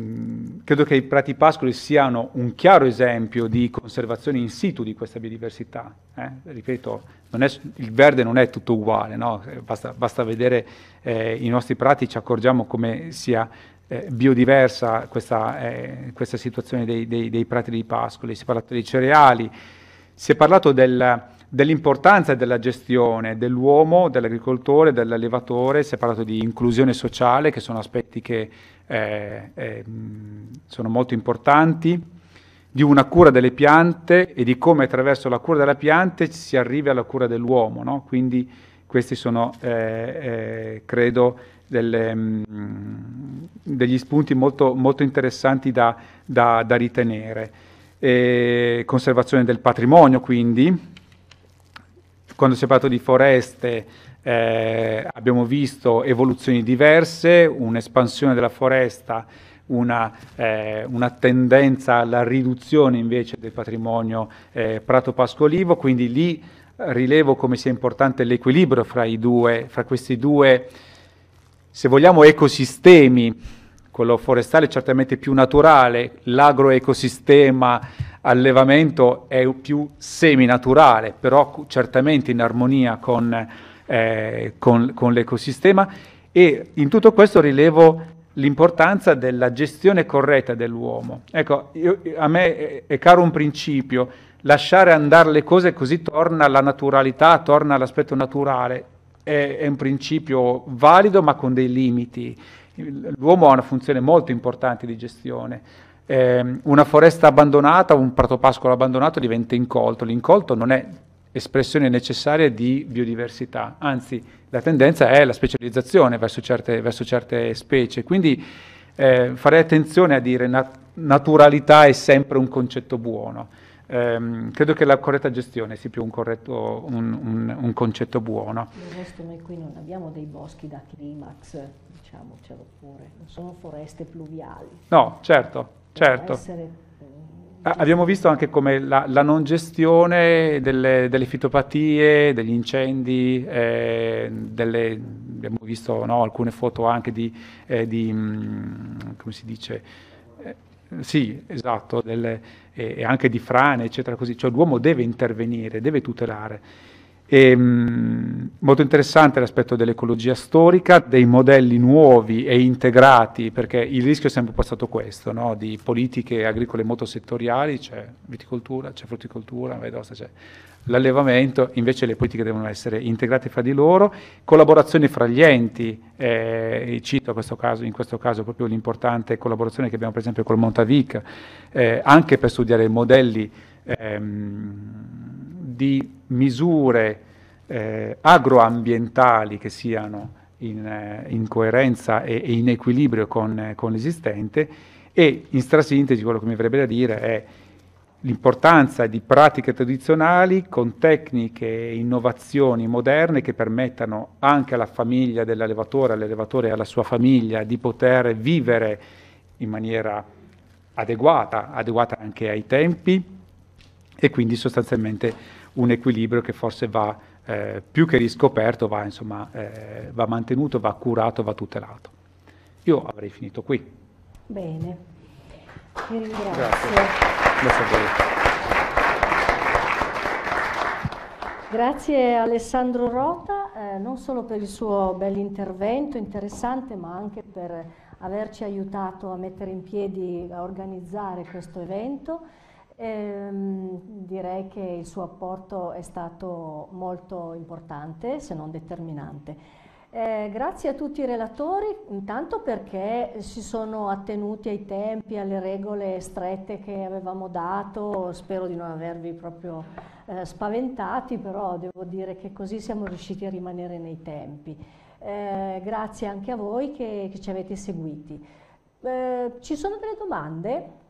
credo che i prati pascoli siano un chiaro esempio di conservazione in situ di questa biodiversità. Eh? Ripeto, è, il verde non è tutto uguale, no? Eh, basta, basta, vedere eh, i nostri prati, ci accorgiamo come sia eh, biodiversa questa, eh, questa situazione dei, dei, dei, prati dei pascoli. Si è parlato dei cereali, si è parlato del, dell'importanza della gestione dell'uomo, dell'agricoltore, dell'allevatore, si è parlato di inclusione sociale, che sono aspetti che eh, eh, sono molto importanti, di una cura delle piante e di come attraverso la cura delle piante si arrivi alla cura dell'uomo. No? Quindi questi sono, eh, eh, credo, delle, mh, mm, degli spunti molto, molto interessanti da, da, da ritenere. E conservazione del patrimonio, quindi, quando si è parlato di foreste, eh, abbiamo visto evoluzioni diverse, un'espansione della foresta, una, eh, una, tendenza alla riduzione invece del patrimonio eh, prato-pascolivo, quindi lì rilevo come sia importante l'equilibrio fra, due, fra questi due, se vogliamo, ecosistemi, quello forestale è certamente più naturale, l'agroecosistema allevamento è più seminaturale, però certamente in armonia con eh, con, con l'ecosistema e in tutto questo rilevo l'importanza della gestione corretta dell'uomo. Ecco, io, a me è caro un principio, lasciare andare le cose così torna alla naturalità, torna all'aspetto naturale. È, è, un principio valido ma con dei limiti. L'uomo ha una funzione molto importante di gestione. Eh, una foresta abbandonata, un prato pascolo abbandonato diventa incolto. L'incolto non è espressione necessaria di biodiversità, anzi la tendenza è la specializzazione verso certe, verso certe specie, quindi eh, farei attenzione a dire nat- naturalità è sempre un concetto buono, eh, credo che la corretta gestione sia più un, corretto, un, un, un concetto buono. Il resto noi qui non abbiamo dei boschi da climax, diciamocelo pure, non sono foreste pluviali. No, certo, certo. Essere abbiamo visto anche come la, la non gestione delle, delle, fitopatie, degli incendi, eh, delle, abbiamo visto no, alcune foto anche di, eh, di mm, come si dice, eh, sì, esatto, delle, e anche di frane, eccetera, così. Cioè l'uomo deve intervenire, deve tutelare. E, ehm, molto interessante l'aspetto dell'ecologia storica, dei modelli nuovi e integrati, perché il rischio è sempre un stato questo, no? di politiche agricole molto settoriali, c'è cioè viticoltura, c'è cioè frutticoltura, vedosta, c'è cioè l'allevamento, invece le politiche devono essere integrate fra di loro, collaborazione fra gli enti, eh, cito questo caso, in questo caso proprio l'importante collaborazione che abbiamo per esempio col Montavic, eh, anche per studiare modelli ehm, di misure eh, agroambientali che siano in, eh, in coerenza e, e, in equilibrio con, eh, con l'esistente e in strasintesi quello che mi avrebbe da dire è l'importanza di pratiche tradizionali con tecniche e innovazioni moderne che permettano anche alla famiglia dell'allevatore, all'allevatore e alla sua famiglia di poter vivere in maniera adeguata, adeguata anche ai tempi e quindi sostanzialmente un equilibrio che forse va eh, più che riscoperto, va, insomma, eh, va mantenuto, va curato, va tutelato. Io avrei finito qui. Bene, vi ringrazio. Grazie. Grazie Alessandro Rota, eh, non solo per il suo bell'intervento, interessante, ma anche per averci aiutato a mettere in piedi, a organizzare questo evento. Ehm, direi che il suo apporto è stato molto importante, se non determinante. Eh, grazie a tutti i relatori, intanto perché si sono attenuti ai tempi, alle regole strette che avevamo dato, spero di non avervi proprio eh, spaventati, però devo dire che così siamo riusciti a rimanere nei tempi. Eh, grazie anche a voi che, che ci avete seguiti. Eh, ci sono delle domande?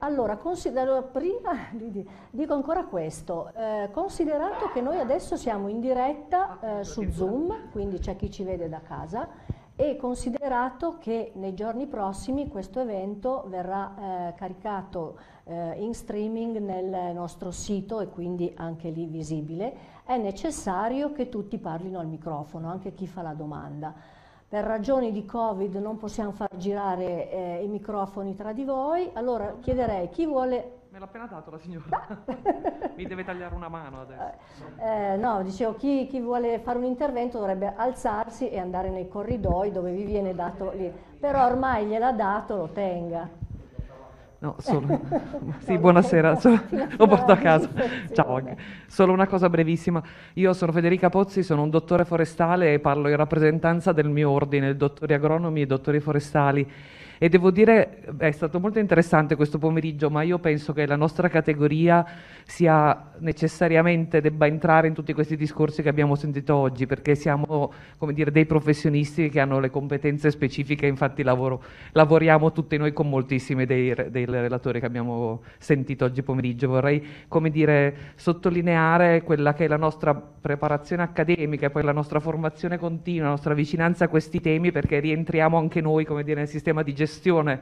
Allora, considero, prima dico ancora questo, eh, considerato che noi adesso siamo in diretta ah, eh, su Zoom, eh. quindi c'è chi ci vede da casa, e considerato che nei giorni prossimi questo evento verrà eh, caricato eh, in streaming nel nostro sito e quindi anche lì visibile, è necessario che tutti parlino al microfono, anche chi fa la domanda per ragioni di Covid non possiamo far girare eh, i microfoni tra di voi, allora chiederei chi vuole... Me l'ha appena dato la signora, mi deve tagliare una mano adesso. Eh, no, dicevo, chi, chi, vuole fare un intervento dovrebbe alzarsi e andare nei corridoi dove vi viene dato lì, però ormai gliel'ha dato, lo tenga. No, solo... sì, buonasera, lo porto a casa. Ciao, solo una cosa brevissima. Io sono Federica Pozzi, sono un dottore forestale e parlo in rappresentanza del mio ordine, dottori agronomi e dottori forestali e devo dire è stato molto interessante questo pomeriggio, ma io penso che la nostra categoria sia necessariamente debba entrare in tutti questi discorsi che abbiamo sentito oggi, perché siamo dire, dei professionisti che hanno le competenze specifiche, infatti lavoro, lavoriamo tutti noi con moltissimi dei, dei relatori che abbiamo sentito oggi pomeriggio. Vorrei come dire, sottolineare quella che è la nostra preparazione accademica e poi la nostra formazione continua, la nostra vicinanza a questi temi, perché rientriamo anche noi come dire, nel sistema di gestione gestione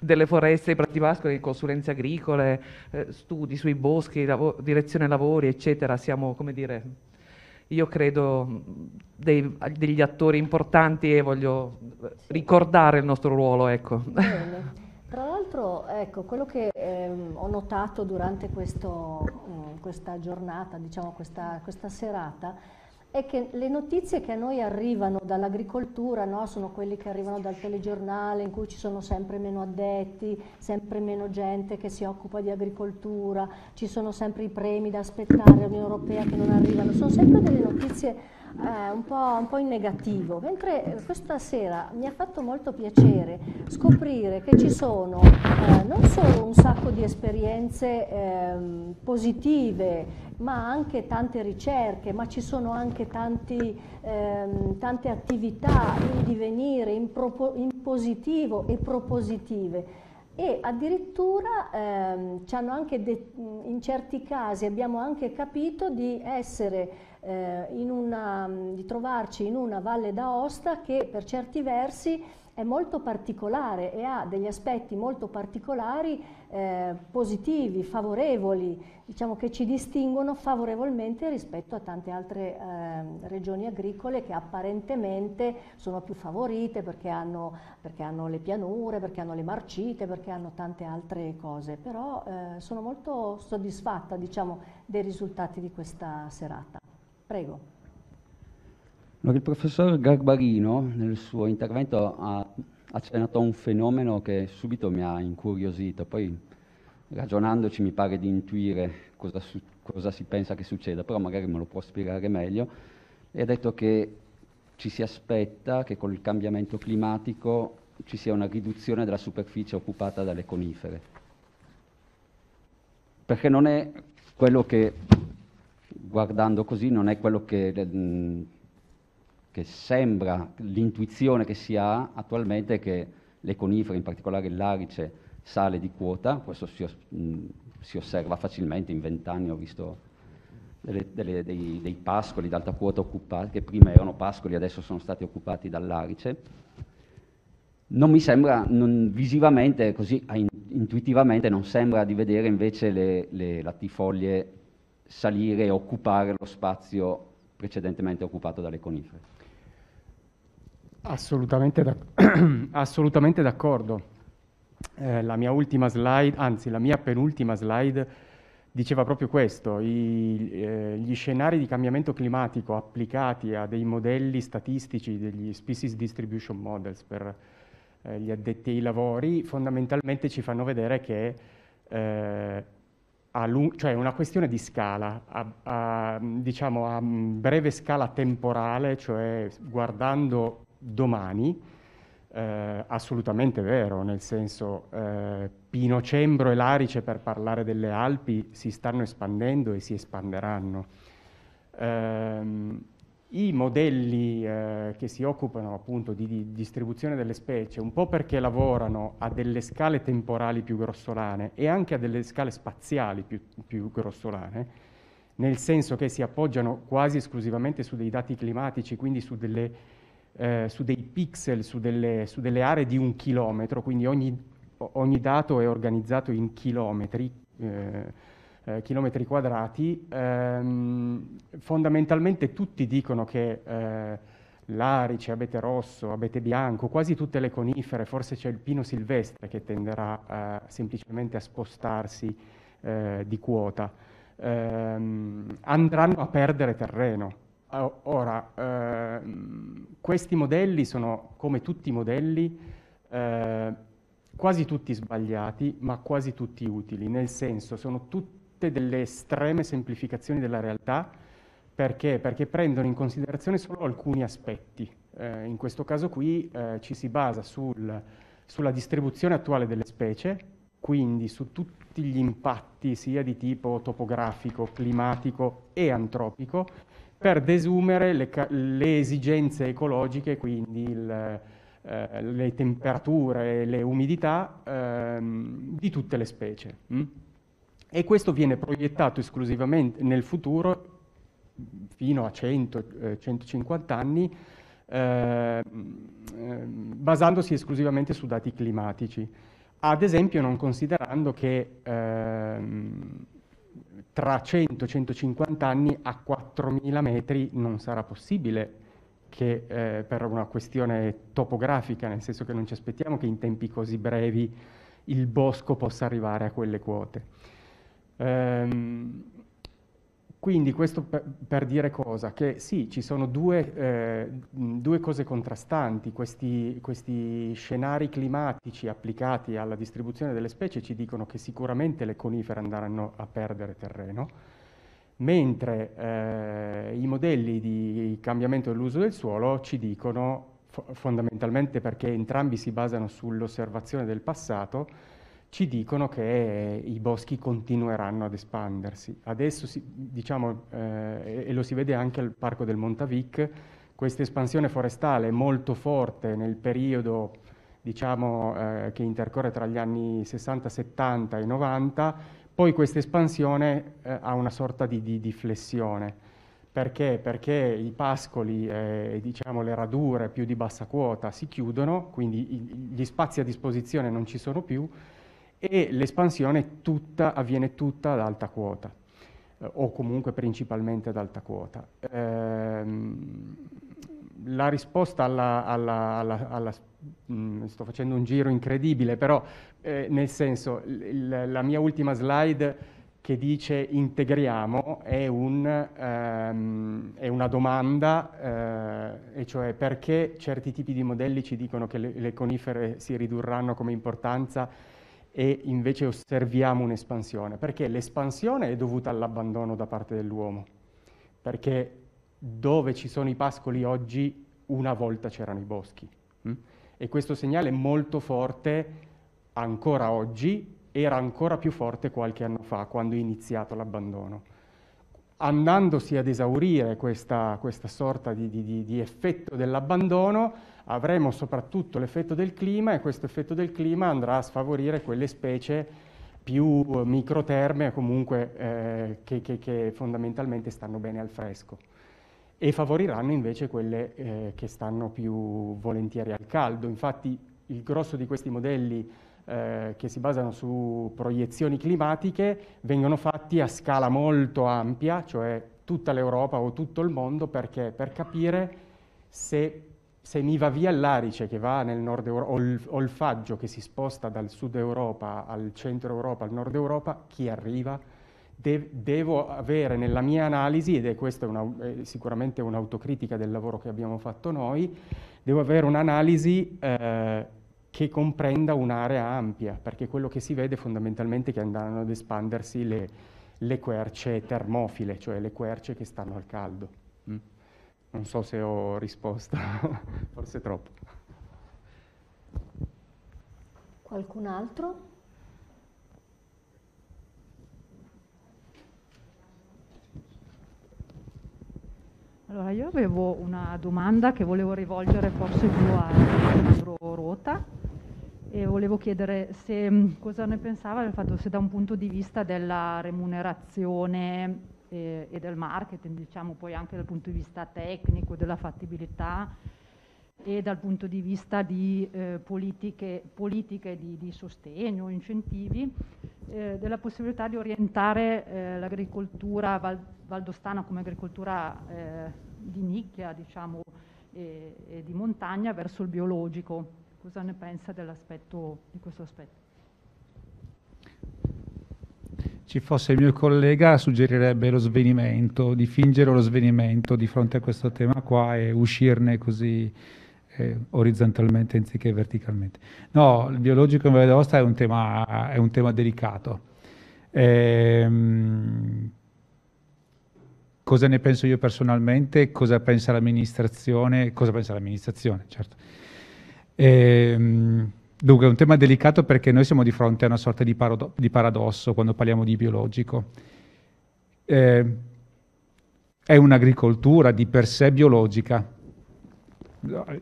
delle foreste, i prati vascoli, consulenze agricole, eh, studi sui boschi, lav- direzione lavori, eccetera. Siamo, come dire, io credo dei, degli attori importanti e voglio ricordare il nostro ruolo, ecco. Bene. Tra l'altro, ecco, quello che ehm, ho notato durante questo, mh, questa giornata, diciamo questa, questa serata, è che le notizie che a noi arrivano dall'agricoltura no, sono quelle che arrivano dal telegiornale in cui ci sono sempre meno addetti, sempre meno gente che si occupa di agricoltura, ci sono sempre i premi da aspettare, l'Unione Europea che non arrivano, sono sempre delle notizie eh, un, po', un, po', in negativo, mentre eh, questa sera mi ha fatto molto piacere scoprire che ci sono eh, non solo un sacco di esperienze ehm, positive, ma anche tante ricerche, ma ci sono anche tanti, ehm, tante attività in divenire, in, in positivo e propositive e addirittura ehm, ci hanno anche in certi casi abbiamo anche capito di essere eh, in una, di trovarci in una valle d'Aosta che per certi versi è molto particolare e ha degli aspetti molto particolari, eh, positivi, favorevoli, diciamo che ci distinguono favorevolmente rispetto a tante altre eh, regioni agricole che apparentemente sono più favorite perché hanno, perché hanno, le pianure, perché hanno le marcite, perché hanno tante altre cose. Però eh, sono molto soddisfatta diciamo, dei risultati di questa serata. Prego il professor Garbarino nel suo intervento ha accennato a un fenomeno che subito mi ha incuriosito, poi ragionandoci mi pare di intuire cosa, su- cosa si pensa che succeda, però magari me lo può spiegare meglio, e ha detto che ci si aspetta che col cambiamento climatico ci sia una riduzione della superficie occupata dalle conifere, perché non è quello che, guardando così, non è quello che... Mh, mm, che sembra, l'intuizione che si ha attualmente è che le conifere, in particolare larice, sale di quota, questo si, mh, si osserva facilmente, in vent'anni ho visto delle, delle, dei, dei, pascoli d'alta quota occupati, che prima erano pascoli, adesso sono stati occupati dall'arice. Non mi sembra, non, visivamente, così intuitivamente, non sembra di vedere invece le, le latifoglie salire e occupare lo spazio precedentemente occupato dalle conifere. Assolutamente, da, assolutamente d'accordo. Eh, la mia ultima slide, anzi la mia penultima slide, diceva proprio questo. I, eh, gli scenari di cambiamento climatico applicati a dei modelli statistici degli species distribution models per eh, gli addetti ai lavori fondamentalmente ci fanno vedere che eh, Lung- cioè una questione di scala, a, a, diciamo a breve scala temporale, cioè guardando domani, eh, assolutamente vero, nel senso eh, Pinocembro e l'Arice per parlare delle Alpi si stanno espandendo e si espanderanno. Eh, I modelli eh, che si occupano appunto di, di, distribuzione delle specie, un po' perché lavorano a delle scale temporali più grossolane e anche a delle scale spaziali più, più grossolane, nel senso che si appoggiano quasi esclusivamente su dei dati climatici, quindi su delle eh, su dei pixel, su delle, su delle, aree di un chilometro, quindi ogni, ogni dato è organizzato in chilometri, eh, eh chilometri quadrati, ehm, fondamentalmente tutti dicono che eh, l'arice, abete rosso, abete bianco, quasi tutte le conifere, forse c'è il pino silvestre che tenderà eh, semplicemente a spostarsi eh, di quota, ehm, andranno a perdere terreno Ora, ehm, questi modelli sono, come tutti i modelli, eh, quasi tutti sbagliati, ma quasi tutti utili, nel senso sono tutte delle estreme semplificazioni della realtà, perché? Perché prendono in considerazione solo alcuni aspetti. Eh, in questo caso qui eh, ci si basa sul, sulla distribuzione attuale delle specie, quindi su tutti gli impatti sia di tipo topografico, climatico e antropico, per desumere le, le esigenze ecologiche, quindi il, eh, le temperature, le umidità ehm, di tutte le specie. Mh? Mm? E questo viene proiettato esclusivamente nel futuro, fino a 100, 150 eh, anni, eh, basandosi esclusivamente su dati climatici. Ad esempio non considerando che ehm, tra 100-150 anni a 4.000 metri non sarà possibile che eh, per una questione topografica, nel senso che non ci aspettiamo che in tempi così brevi il bosco possa arrivare a quelle quote. Ehm, quindi questo per, per, dire cosa? Che sì, ci sono due, eh, due cose contrastanti, questi, questi, scenari climatici applicati alla distribuzione delle specie ci dicono che sicuramente le conifere andranno a perdere terreno, mentre eh, i modelli di cambiamento dell'uso del suolo ci dicono, fondamentalmente perché entrambi si basano sull'osservazione del passato, ci dicono che eh, i boschi continueranno ad espandersi. Adesso, si, diciamo, eh, e lo si vede anche al Parco del Montavic, questa espansione forestale è molto forte nel periodo diciamo, eh, che intercorre tra gli anni 60, 70 e 90, poi questa espansione eh, ha una sorta di, di, di flessione. Perché? Perché i pascoli eh, e eh, diciamo, le radure più di bassa quota si chiudono, quindi i, gli spazi a disposizione non ci sono più e l'espansione tutta, avviene tutta ad alta quota eh, o comunque principalmente ad alta quota. Ehm, la risposta alla, alla, alla, alla mh, mm, sto facendo un giro incredibile, però eh, nel senso il, la mia ultima slide che dice integriamo è, un, ehm, è una domanda, eh, e cioè perché certi tipi di modelli ci dicono che le, le conifere si ridurranno come importanza e invece osserviamo un'espansione, perché l'espansione è dovuta all'abbandono da parte dell'uomo, perché dove ci sono i pascoli oggi una volta c'erano i boschi. Mm? E questo segnale è molto forte ancora oggi, era ancora più forte qualche anno fa, quando è iniziato l'abbandono. Andandosi ad esaurire questa, questa sorta di, di, di effetto dell'abbandono, avremo soprattutto l'effetto del clima e questo effetto del clima andrà a sfavorire quelle specie più microterme comunque eh, che, che, che, fondamentalmente stanno bene al fresco e favoriranno invece quelle eh, che stanno più volentieri al caldo. Infatti il grosso di questi modelli eh, che si basano su proiezioni climatiche vengono fatti a scala molto ampia, cioè tutta l'Europa o tutto il mondo, perché per capire se se mi va via l'Arice che va nel nord Europa, o il, o il Faggio che si sposta dal sud Europa al centro Europa, al nord Europa, chi arriva? De- devo avere nella mia analisi, ed è questa una, è sicuramente un'autocritica del lavoro che abbiamo fatto noi, devo avere un'analisi eh, che comprenda un'area ampia, perché quello che si vede fondamentalmente è che andranno ad espandersi le, le querce termofile, cioè le querce che stanno al caldo. Mm. Non so se ho risposto, forse troppo. Qualcun altro? Allora, io avevo una domanda che volevo rivolgere forse più al nostro Rota e volevo chiedere se, mm, cosa ne pensava del fatto se da un punto di vista della remunerazione e, e del marketing, diciamo poi anche dal punto di vista tecnico, della fattibilità e dal punto di vista di eh, politiche, politiche di, di, sostegno, incentivi, eh, della possibilità di orientare eh, l'agricoltura val, valdostana come agricoltura eh, di nicchia, diciamo, e, e di montagna verso il biologico. Cosa ne pensa di questo aspetto? ci fosse il mio collega suggerirebbe lo svenimento, di fingere lo svenimento di fronte a questo tema qua e uscirne così eh, orizzontalmente anziché verticalmente. No, il biologico in Valle d'Aosta è un tema, è un tema delicato. Ehm, cosa ne penso io personalmente? Cosa pensa l'amministrazione? Cosa pensa l'amministrazione, certo. Ehm, Dunque, è un tema delicato perché noi siamo di fronte a una sorta di, parado- di paradosso quando parliamo di biologico. Eh, è un'agricoltura di per sé biologica.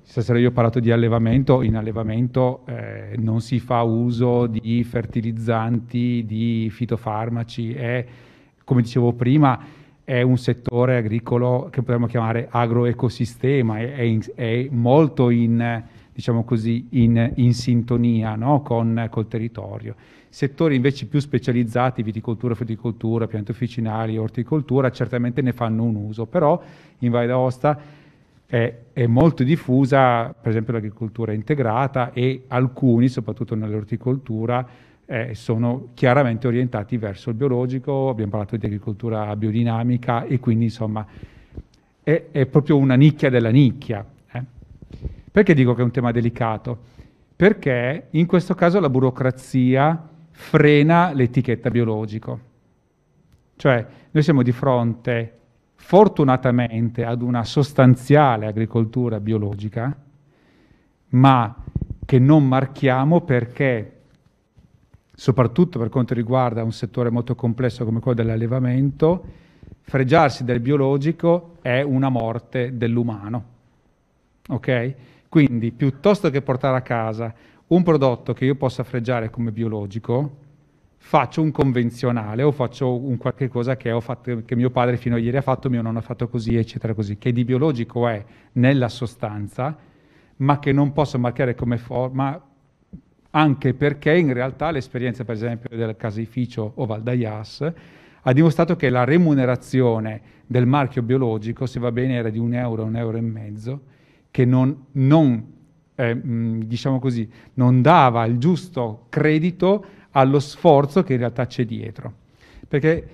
Stasera io ho parlato di allevamento, in allevamento eh, non si fa uso di fertilizzanti, di fitofarmaci, è, come dicevo prima, è un settore agricolo che potremmo chiamare agroecosistema, è, è, è molto in diciamo così, in, in sintonia no? con, col territorio. Settori invece più specializzati, viticoltura, fruticoltura, piante officinali, orticoltura, certamente ne fanno un uso, però in Valle d'Aosta è, è, molto diffusa, per esempio, l'agricoltura integrata e alcuni, soprattutto nell'orticoltura, eh, sono chiaramente orientati verso il biologico, abbiamo parlato di agricoltura biodinamica e quindi insomma è, è proprio una nicchia della nicchia. Perché dico che è un tema delicato? Perché in questo caso la burocrazia frena l'etichetta biologico. Cioè noi siamo di fronte fortunatamente ad una sostanziale agricoltura biologica, ma che non marchiamo perché, soprattutto per quanto riguarda un settore molto complesso come quello dell'allevamento, fregiarsi del biologico è una morte dell'umano. Okay? Quindi, piuttosto che portare a casa un prodotto che io possa freggiare come biologico, faccio un convenzionale o faccio un qualche cosa che, fatto, che, mio padre fino a ieri ha fatto, mio nonno ha fatto così, eccetera, così, che di biologico è nella sostanza, ma che non posso marcare come forma, anche perché in realtà l'esperienza, per esempio, del caseificio o Valdaias ha dimostrato che la remunerazione del marchio biologico, se va bene, era di un euro, un euro e mezzo, che non, non eh, mm, diciamo così, non dava il giusto credito allo sforzo che in realtà c'è dietro. Perché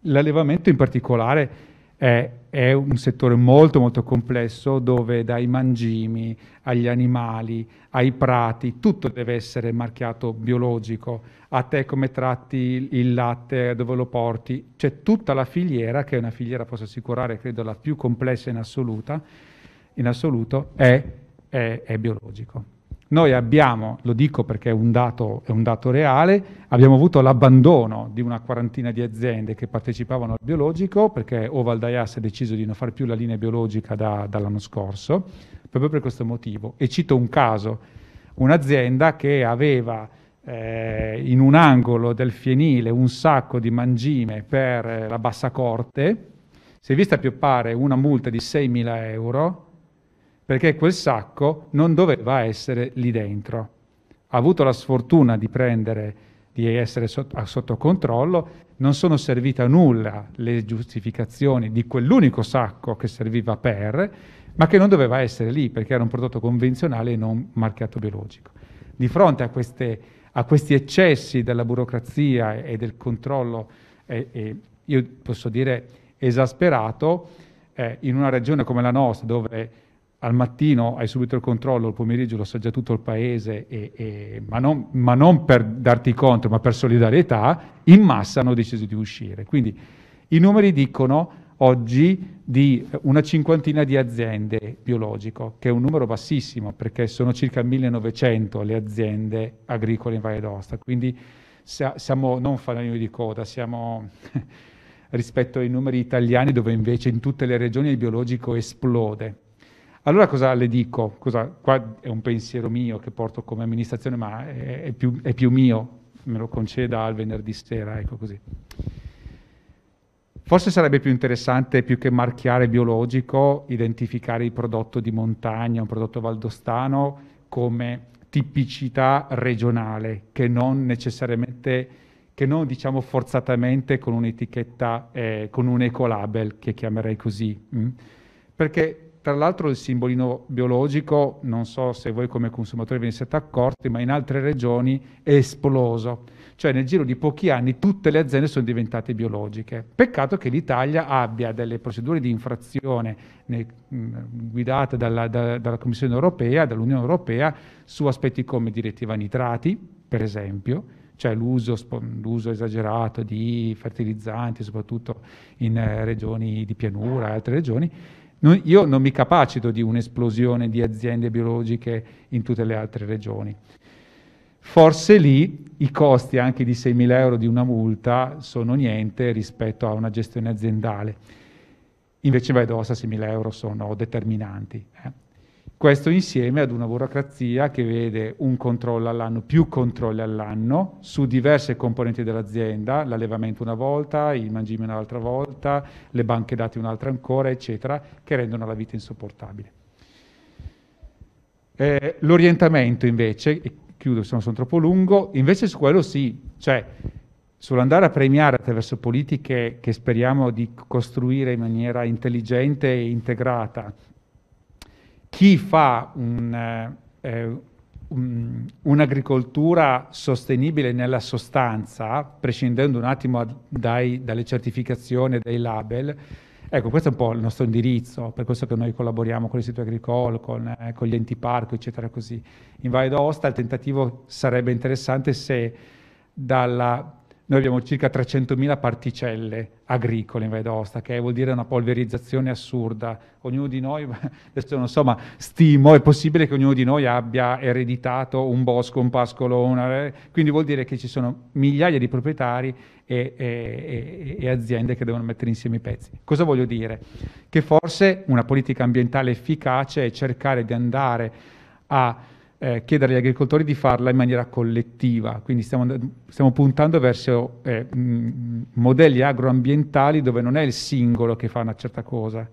l'allevamento in particolare è, è, un settore molto molto complesso dove dai mangimi agli animali, ai prati, tutto deve essere marchiato biologico, a te come tratti il latte, dove lo porti, c'è tutta la filiera che è una filiera, posso assicurare, credo la più complessa in assoluta, in assoluto è, è, è biologico. Noi abbiamo, lo dico perché è un dato, è un dato reale, abbiamo avuto l'abbandono di una quarantina di aziende che partecipavano al biologico perché Oval Dias ha deciso di non fare più la linea biologica da, dall'anno scorso, proprio per questo motivo. E cito un caso, un'azienda che aveva eh, in un angolo del fienile un sacco di mangime per eh, la bassa corte, si è vista pioppare una multa di 6.000 euro perché quel sacco non doveva essere lì dentro. Ha avuto la sfortuna di prendere, di essere sotto, sotto controllo, non sono servite a nulla le giustificazioni di quell'unico sacco che serviva per, ma che non doveva essere lì perché era un prodotto convenzionale e non marchiato biologico. Di fronte a, queste, a questi eccessi della burocrazia e del controllo, eh, eh, io posso dire esasperato, eh, in una regione come la nostra, dove al mattino hai subito il controllo, il pomeriggio lo sa già tutto il paese, e, e, ma, non, ma, non, per darti contro, ma per solidarietà, in massa hanno deciso di uscire. Quindi i numeri dicono oggi di una cinquantina di aziende biologico, che è un numero bassissimo, perché sono circa 1900 le aziende agricole in Valle d'Osta, quindi siamo non fanalini di coda, siamo... rispetto ai numeri italiani dove invece in tutte le regioni il biologico esplode. Allora cosa le dico? Cosa, qua è un pensiero mio che porto come amministrazione, ma è, è, più, è più, mio, me lo conceda al venerdì sera, ecco così. Forse sarebbe più interessante, più che marchiare biologico, identificare il prodotto di montagna, un prodotto valdostano, come tipicità regionale, che non necessariamente, che non diciamo forzatamente con un'etichetta, eh, con un ecolabel, che chiamerei così. Mm? Perché tra l'altro il simbolino biologico, non so se voi come consumatori ve ne siete accorti, ma in altre regioni è esploso. Cioè nel giro di pochi anni tutte le aziende sono diventate biologiche. Peccato che l'Italia abbia delle procedure di infrazione ne, mh, guidate dalla, da, dalla Commissione europea, dall'Unione europea, su aspetti come direttiva nitrati, per esempio, cioè l'uso, l'uso, esagerato di fertilizzanti, soprattutto in eh, regioni di pianura e altre regioni, noi, io non mi capacito di un'esplosione di aziende biologiche in tutte le altre regioni. Forse lì i costi anche di 6.000 euro di una multa sono niente rispetto a una gestione aziendale. Invece vai a 6.000 euro sono determinanti. Eh. Questo insieme ad una burocrazia che vede un controllo all'anno, più controlli all'anno su diverse componenti dell'azienda, l'allevamento una volta, il mangime un'altra volta, le banche dati un'altra ancora, eccetera, che rendono la vita insopportabile. Eh, l'orientamento invece, e chiudo se non sono troppo lungo, invece su quello sì, cioè sull'andare a premiare attraverso politiche che speriamo di costruire in maniera intelligente e integrata, chi fa un, eh, eh, un, un'agricoltura sostenibile nella sostanza, prescindendo un attimo dai, dalle certificazioni e dai label, Ecco, questo è un po' il nostro indirizzo, per questo che noi collaboriamo con l'Istituto Agricolo, con, eh, con gli enti parco, eccetera, così. In Valle d'Aosta il tentativo sarebbe interessante se dalla noi abbiamo circa 300.000 particelle agricole in Valle d'Aosta, che vuol dire una polverizzazione assurda. Ognuno di noi, adesso non so, ma stimo, è possibile che ognuno di noi abbia ereditato un bosco, un pascolo, una... Eh? quindi vuol dire che ci sono migliaia di proprietari e, e, e aziende che devono mettere insieme i pezzi. Cosa voglio dire? Che forse una politica ambientale efficace è cercare di andare a eh, chiedere agli agricoltori di farla in maniera collettiva, quindi stiamo, stiamo puntando verso eh, mm, modelli agroambientali dove non è il singolo che fa una certa cosa,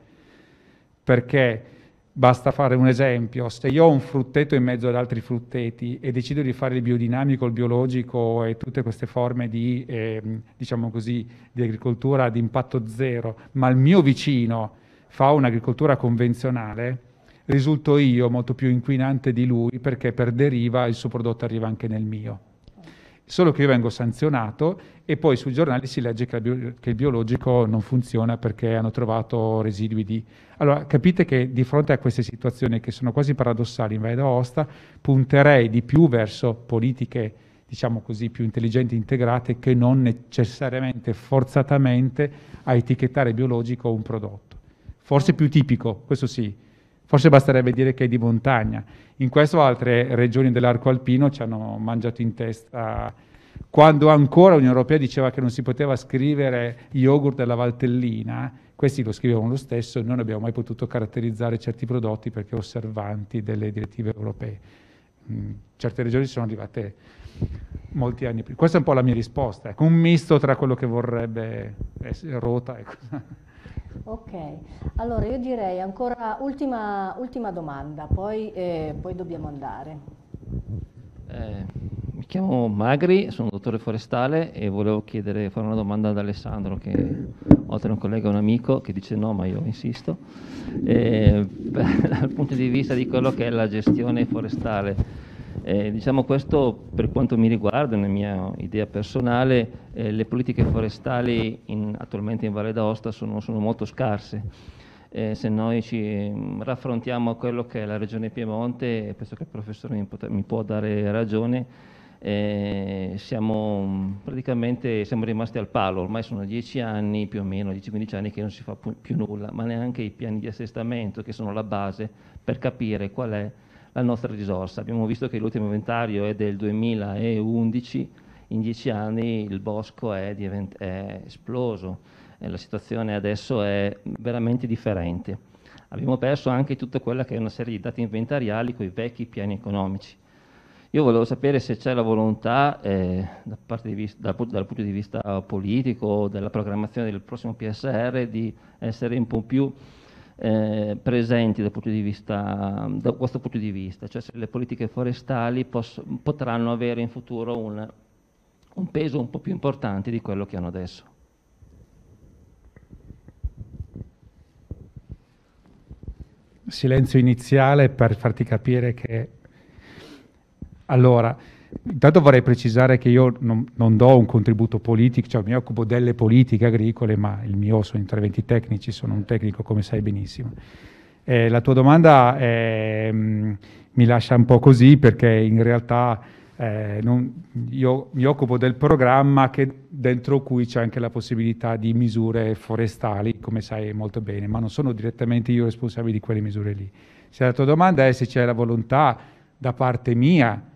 perché basta fare un esempio, se io ho un frutteto in mezzo ad altri frutteti e decido di fare il biodinamico, il biologico e tutte queste forme di, eh, diciamo così, di agricoltura ad impatto zero, ma il mio vicino fa un'agricoltura convenzionale, risulto io molto più inquinante di lui perché per deriva il suo prodotto arriva anche nel mio. Solo che io vengo sanzionato e poi sui giornali si legge che, bio- che il biologico non funziona perché hanno trovato residui di... Allora capite che di fronte a queste situazioni che sono quasi paradossali in Valle d'Aosta, punterei di più verso politiche diciamo così, più intelligenti integrate che non necessariamente forzatamente a etichettare biologico un prodotto. Forse più tipico, questo sì, Forse basterebbe dire che è di montagna. In questo altre regioni dell'arco alpino ci hanno mangiato in testa quando ancora l'Unione Europea diceva che non si poteva scrivere yogurt della Valtellina, questi lo scrivevano lo stesso, non abbiamo mai potuto caratterizzare certi prodotti perché osservanti delle direttive europee. Mm, certe regioni sono arrivate molti anni prima. Questa è un po' la mia risposta, ecco, un misto tra quello che vorrebbe essere Rota e cosa... Ok, allora io direi ancora ultima, ultima domanda, poi, eh, poi, dobbiamo andare. Eh, mi chiamo Magri, sono dottore forestale e volevo chiedere, fare una domanda ad Alessandro, che oltre a un collega e un amico, che dice no, ma io insisto, eh, dal punto di vista di quello che è la gestione forestale eh, diciamo questo per quanto mi riguarda, nella mia idea personale, eh, le politiche forestali in, attualmente in Valle d'Aosta sono, sono molto scarse. Eh, se noi ci mm, raffrontiamo a quello che è la regione Piemonte, penso che il professore mi, pot- mi può dare ragione, eh, siamo mm, praticamente siamo rimasti al palo, ormai sono dieci anni più o meno, 10-15 anni che non si fa pu- più nulla, ma neanche i piani di assestamento che sono la base per capire qual è la nostra risorsa. Abbiamo visto che l'ultimo inventario è del 2011, in dieci anni il bosco è, è esploso, e la situazione adesso è veramente differente. Abbiamo perso anche tutta quella che è una serie di dati inventariali con i vecchi piani economici. Io volevo sapere se c'è la volontà, eh, da vista, dal, dal, punto di vista politico, della programmazione del prossimo PSR, di essere un po' più eh, presenti da, vista, da, questo punto di vista, cioè se le politiche forestali potranno avere in futuro un, un peso un po' più importante di quello che hanno adesso. Silenzio iniziale per farti capire che allora Intanto vorrei precisare che io non, non, do un contributo politico, cioè mi occupo delle politiche agricole, ma il mio sono interventi tecnici, sono un tecnico come sai benissimo. Eh, la tua domanda eh, mi lascia un po' così perché in realtà eh, non, io mi occupo del programma che, dentro cui c'è anche la possibilità di misure forestali, come sai molto bene, ma non sono direttamente io responsabile di quelle misure lì. Se la tua domanda è se c'è la volontà da parte mia,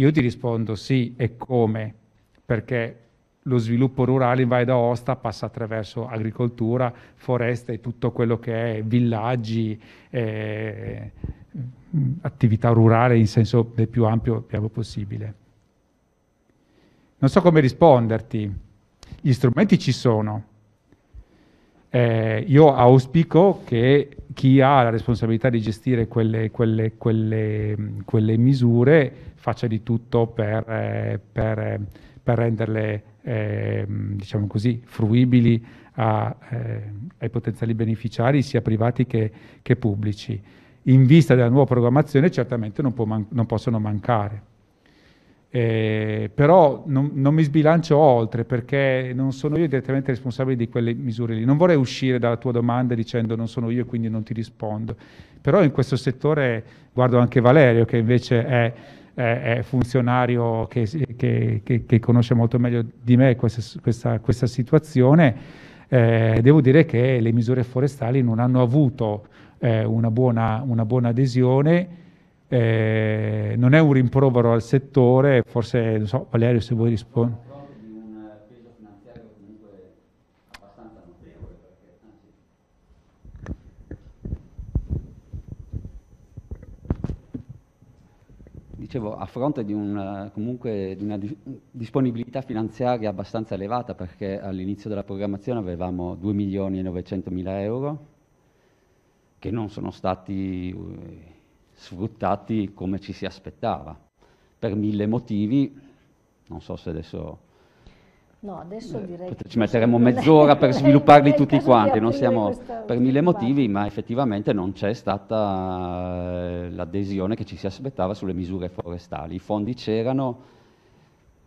io ti rispondo sì e come, perché lo sviluppo rurale in Valle d'Aosta passa attraverso agricoltura, foresta e tutto quello che è villaggi, eh, attività rurale in senso del più ampio possibile. Non so come risponderti, gli strumenti ci sono. Eh, io auspico che chi ha la responsabilità di gestire quelle, quelle, quelle, quelle misure faccia di tutto per, eh, per, eh, per renderle eh, diciamo così, fruibili a, eh, ai potenziali beneficiari, sia privati che, che, pubblici. In vista della nuova programmazione certamente non, man non possono mancare. Eh, però non, non, mi sbilancio oltre perché non sono io direttamente responsabile di quelle misure lì. Non vorrei uscire dalla tua domanda dicendo non sono io e quindi non ti rispondo. Però in questo settore guardo anche Valerio che invece è, è, è funzionario che, che, che, che, conosce molto meglio di me questa, questa, questa situazione. Eh, devo dire che le misure forestali non hanno avuto eh, una, buona, una buona adesione eh, non è un rimprovero al settore, forse, non so, Valerio se vuoi rispondere. dicevo, a fronte di una, comunque, di una disponibilità finanziaria abbastanza elevata, perché all'inizio della programmazione avevamo 2 milioni e 900 mila euro, che non sono stati eh, sfruttati come ci si aspettava, per mille motivi, non so se adesso... No, adesso eh, direi ci metteremo mezz'ora per svilupparli tutti quanti, non siamo per mille motivi, ma effettivamente non c'è stata eh, l'adesione che ci si aspettava sulle misure forestali. I fondi c'erano,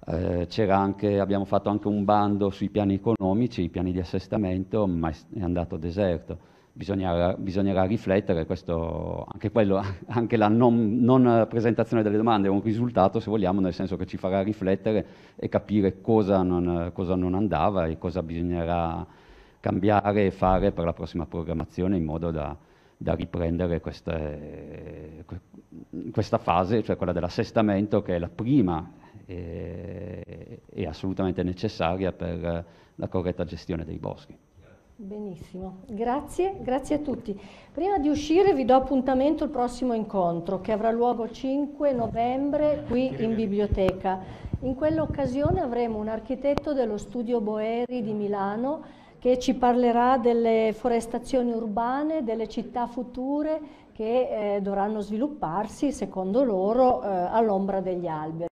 eh, anche, abbiamo fatto anche un bando sui piani economici, i piani di assestamento, ma è andato deserto bisognerà, bisognerà riflettere, questo, anche, quello, anche la non, non, presentazione delle domande è un risultato se vogliamo, nel senso che ci farà riflettere e capire cosa non, cosa non andava e cosa bisognerà cambiare e fare per la prossima programmazione in modo da, da riprendere queste, questa fase, cioè quella dell'assestamento, che è la prima e, e assolutamente necessaria per la corretta gestione dei boschi. Benissimo, grazie, grazie a tutti. Prima di uscire vi do appuntamento al prossimo incontro che avrà luogo 5 novembre qui in biblioteca. In quell'occasione avremo un architetto dello studio Boeri di Milano che ci parlerà delle forestazioni urbane, delle città future che eh, dovranno svilupparsi, secondo loro, eh, all'ombra degli alberi.